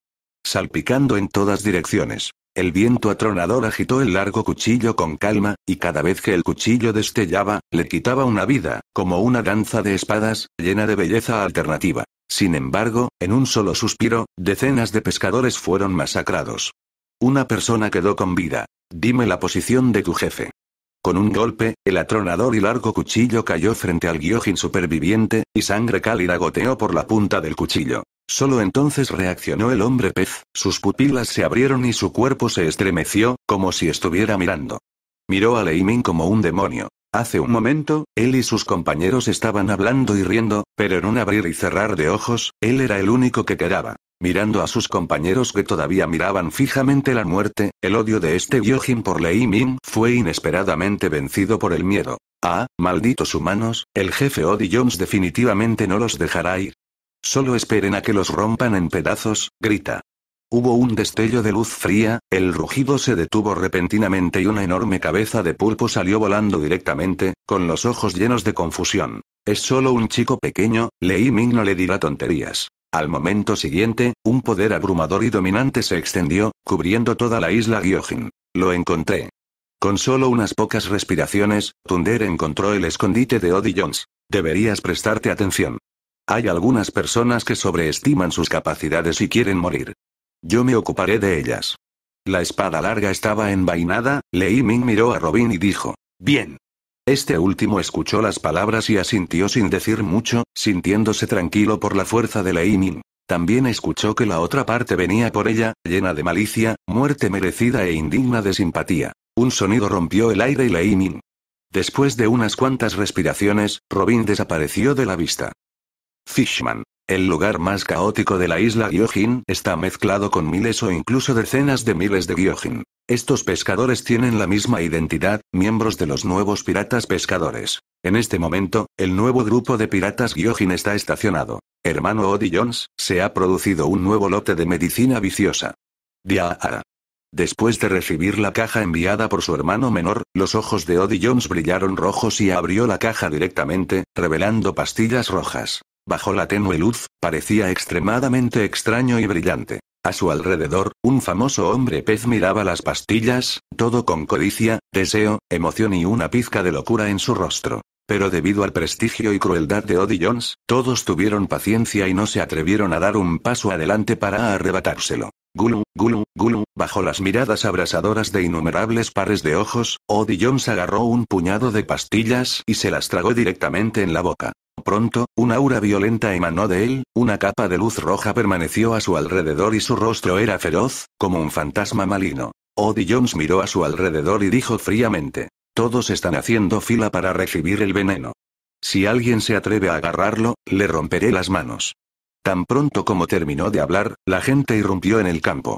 Speaker 1: Salpicando en todas direcciones. El viento atronador agitó el largo cuchillo con calma, y cada vez que el cuchillo destellaba, le quitaba una vida, como una danza de espadas, llena de belleza alternativa. Sin embargo, en un solo suspiro, decenas de pescadores fueron masacrados. Una persona quedó con vida. Dime la posición de tu jefe. Con un golpe, el atronador y largo cuchillo cayó frente al Gyojin superviviente, y sangre cálida goteó por la punta del cuchillo. Solo entonces reaccionó el hombre pez, sus pupilas se abrieron y su cuerpo se estremeció, como si estuviera mirando. Miró a Leimin como un demonio. Hace un momento, él y sus compañeros estaban hablando y riendo, pero en un abrir y cerrar de ojos, él era el único que quedaba. Mirando a sus compañeros que todavía miraban fijamente la muerte, el odio de este Jim por Lei Ming fue inesperadamente vencido por el miedo. Ah, malditos humanos, el jefe Odi Jones definitivamente no los dejará ir. Solo esperen a que los rompan en pedazos, grita. Hubo un destello de luz fría, el rugido se detuvo repentinamente y una enorme cabeza de pulpo salió volando directamente, con los ojos llenos de confusión. Es solo un chico pequeño, Lei Ming no le dirá tonterías. Al momento siguiente, un poder abrumador y dominante se extendió, cubriendo toda la isla Gyojin. Lo encontré. Con solo unas pocas respiraciones, Tunder encontró el escondite de Odi Jones. Deberías prestarte atención. Hay algunas personas que sobreestiman sus capacidades y quieren morir. Yo me ocuparé de ellas. La espada larga estaba envainada, Lei Ming miró a Robin y dijo. Bien, este último escuchó las palabras y asintió sin decir mucho, sintiéndose tranquilo por la fuerza de Min. También escuchó que la otra parte venía por ella, llena de malicia, muerte merecida e indigna de simpatía. Un sonido rompió el aire y Min. Después de unas cuantas respiraciones, Robin desapareció de la vista. Fishman. El lugar más caótico de la isla Gyojin está mezclado con miles o incluso decenas de miles de Gyojin. Estos pescadores tienen la misma identidad, miembros de los nuevos piratas pescadores. En este momento, el nuevo grupo de piratas Gyojin está estacionado. Hermano Odie Jones, se ha producido un nuevo lote de medicina viciosa. a. Después de recibir la caja enviada por su hermano menor, los ojos de Odie Jones brillaron rojos y abrió la caja directamente, revelando pastillas rojas. Bajo la tenue luz, parecía extremadamente extraño y brillante. A su alrededor, un famoso hombre pez miraba las pastillas, todo con codicia, deseo, emoción y una pizca de locura en su rostro. Pero debido al prestigio y crueldad de Odie Jones, todos tuvieron paciencia y no se atrevieron a dar un paso adelante para arrebatárselo. Gulu, gulu, gulu, bajo las miradas abrasadoras de innumerables pares de ojos, Odie Jones agarró un puñado de pastillas y se las tragó directamente en la boca. Pronto, una aura violenta emanó de él, una capa de luz roja permaneció a su alrededor y su rostro era feroz, como un fantasma maligno. Odie Jones miró a su alrededor y dijo fríamente, todos están haciendo fila para recibir el veneno. Si alguien se atreve a agarrarlo, le romperé las manos. Tan pronto como terminó de hablar, la gente irrumpió en el campo.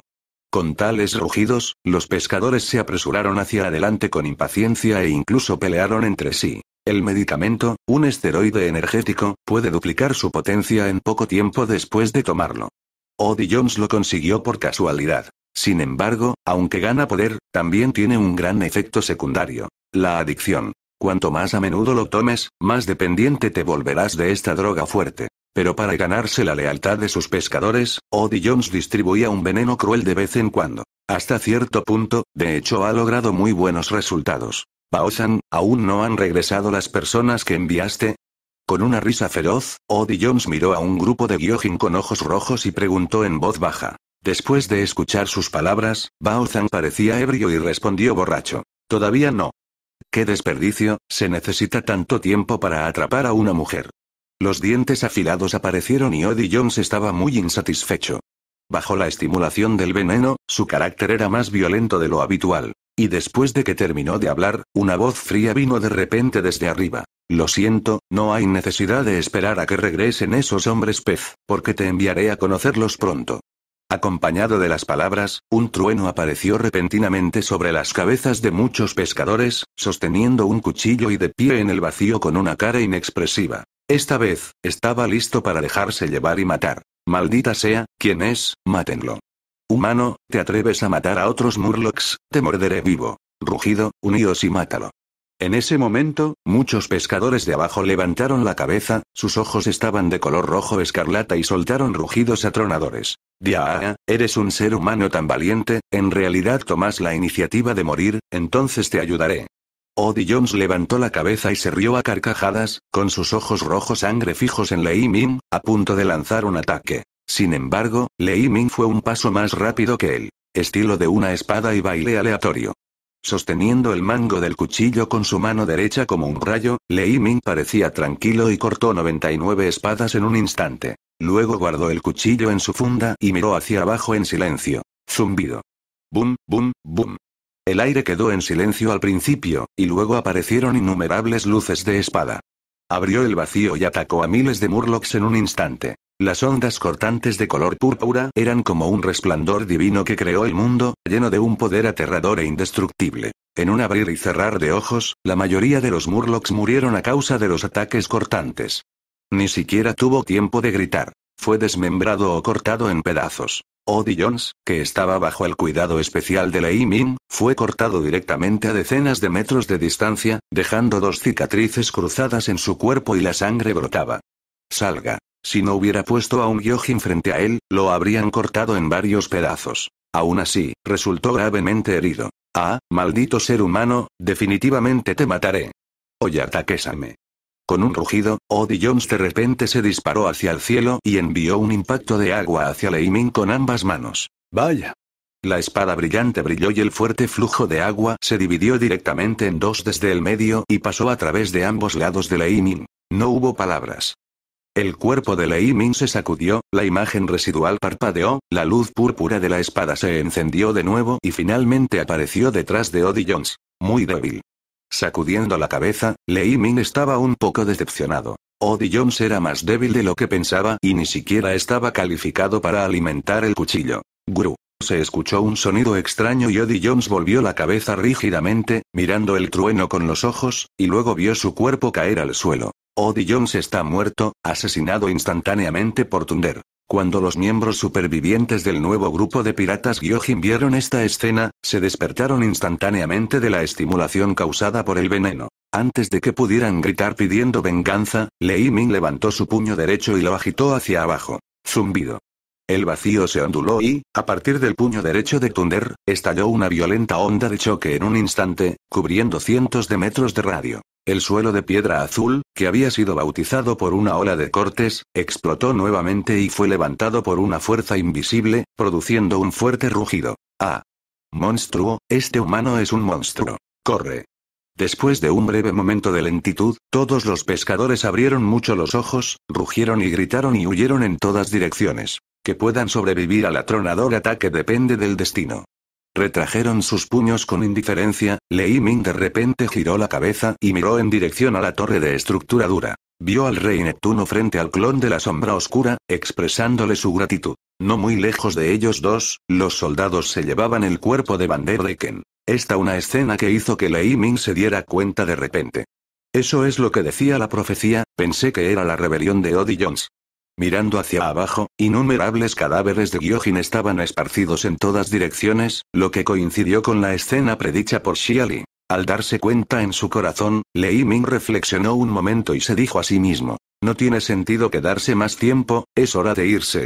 Speaker 1: Con tales rugidos, los pescadores se apresuraron hacia adelante con impaciencia e incluso pelearon entre sí. El medicamento, un esteroide energético, puede duplicar su potencia en poco tiempo después de tomarlo. Odie Jones lo consiguió por casualidad. Sin embargo, aunque gana poder, también tiene un gran efecto secundario. La adicción. Cuanto más a menudo lo tomes, más dependiente te volverás de esta droga fuerte. Pero para ganarse la lealtad de sus pescadores, Odi Jones distribuía un veneno cruel de vez en cuando. Hasta cierto punto, de hecho ha logrado muy buenos resultados. Baozan, ¿aún no han regresado las personas que enviaste? Con una risa feroz, Odi Jones miró a un grupo de Gyojin con ojos rojos y preguntó en voz baja. Después de escuchar sus palabras, Baozan parecía ebrio y respondió borracho. Todavía no. Qué desperdicio, se necesita tanto tiempo para atrapar a una mujer. Los dientes afilados aparecieron y Odie Jones estaba muy insatisfecho. Bajo la estimulación del veneno, su carácter era más violento de lo habitual. Y después de que terminó de hablar, una voz fría vino de repente desde arriba. Lo siento, no hay necesidad de esperar a que regresen esos hombres pez, porque te enviaré a conocerlos pronto. Acompañado de las palabras, un trueno apareció repentinamente sobre las cabezas de muchos pescadores, sosteniendo un cuchillo y de pie en el vacío con una cara inexpresiva. Esta vez, estaba listo para dejarse llevar y matar. Maldita sea, ¿quién es? Mátenlo. Humano, ¿te atreves a matar a otros Murlocs? Te morderé vivo. Rugido, uníos y mátalo. En ese momento, muchos pescadores de abajo levantaron la cabeza, sus ojos estaban de color rojo escarlata y soltaron rugidos atronadores. Diaa, eres un ser humano tan valiente, en realidad tomas la iniciativa de morir, entonces te ayudaré. Odie Jones levantó la cabeza y se rió a carcajadas, con sus ojos rojos sangre fijos en Lei Ming, a punto de lanzar un ataque. Sin embargo, Lei Ming fue un paso más rápido que él. Estilo de una espada y baile aleatorio. Sosteniendo el mango del cuchillo con su mano derecha como un rayo, Lei Ming parecía tranquilo y cortó 99 espadas en un instante. Luego guardó el cuchillo en su funda y miró hacia abajo en silencio. Zumbido. Bum, bum, bum. El aire quedó en silencio al principio, y luego aparecieron innumerables luces de espada. Abrió el vacío y atacó a miles de Murlocs en un instante. Las ondas cortantes de color púrpura eran como un resplandor divino que creó el mundo, lleno de un poder aterrador e indestructible. En un abrir y cerrar de ojos, la mayoría de los Murlocs murieron a causa de los ataques cortantes. Ni siquiera tuvo tiempo de gritar. Fue desmembrado o cortado en pedazos. Odie Jones, que estaba bajo el cuidado especial de Lei Min, fue cortado directamente a decenas de metros de distancia, dejando dos cicatrices cruzadas en su cuerpo y la sangre brotaba. Salga. Si no hubiera puesto a un Gyojin frente a él, lo habrían cortado en varios pedazos. Aún así, resultó gravemente herido. Ah, maldito ser humano, definitivamente te mataré. Oyata Késame. Con un rugido, Odi Jones de repente se disparó hacia el cielo y envió un impacto de agua hacia Leimin con ambas manos. Vaya. La espada brillante brilló y el fuerte flujo de agua se dividió directamente en dos desde el medio y pasó a través de ambos lados de Leimin. No hubo palabras. El cuerpo de Lei Min se sacudió, la imagen residual parpadeó, la luz púrpura de la espada se encendió de nuevo y finalmente apareció detrás de Odi Jones. Muy débil. Sacudiendo la cabeza, Lei Min estaba un poco decepcionado. Odi Jones era más débil de lo que pensaba y ni siquiera estaba calificado para alimentar el cuchillo. Gru. Se escuchó un sonido extraño y Odie Jones volvió la cabeza rígidamente, mirando el trueno con los ojos, y luego vio su cuerpo caer al suelo. Odie Jones está muerto, asesinado instantáneamente por Thunder. Cuando los miembros supervivientes del nuevo grupo de piratas Gyojin vieron esta escena, se despertaron instantáneamente de la estimulación causada por el veneno. Antes de que pudieran gritar pidiendo venganza, Lei Ming levantó su puño derecho y lo agitó hacia abajo. Zumbido. El vacío se onduló y, a partir del puño derecho de Tunder, estalló una violenta onda de choque en un instante, cubriendo cientos de metros de radio. El suelo de piedra azul, que había sido bautizado por una ola de cortes, explotó nuevamente y fue levantado por una fuerza invisible, produciendo un fuerte rugido. ¡Ah! Monstruo, este humano es un monstruo. Corre. Después de un breve momento de lentitud, todos los pescadores abrieron mucho los ojos, rugieron y gritaron y huyeron en todas direcciones. Que puedan sobrevivir al atronador ataque depende del destino. Retrajeron sus puños con indiferencia, Lei Ming de repente giró la cabeza y miró en dirección a la torre de estructura dura. Vio al rey Neptuno frente al clon de la sombra oscura, expresándole su gratitud. No muy lejos de ellos dos, los soldados se llevaban el cuerpo de Van der Ken. Esta una escena que hizo que Lei Ming se diera cuenta de repente. Eso es lo que decía la profecía, pensé que era la rebelión de Odie Jones. Mirando hacia abajo, innumerables cadáveres de Gyojin estaban esparcidos en todas direcciones, lo que coincidió con la escena predicha por Xiali. Al darse cuenta en su corazón, Lei Ming reflexionó un momento y se dijo a sí mismo. No tiene sentido quedarse más tiempo, es hora de irse.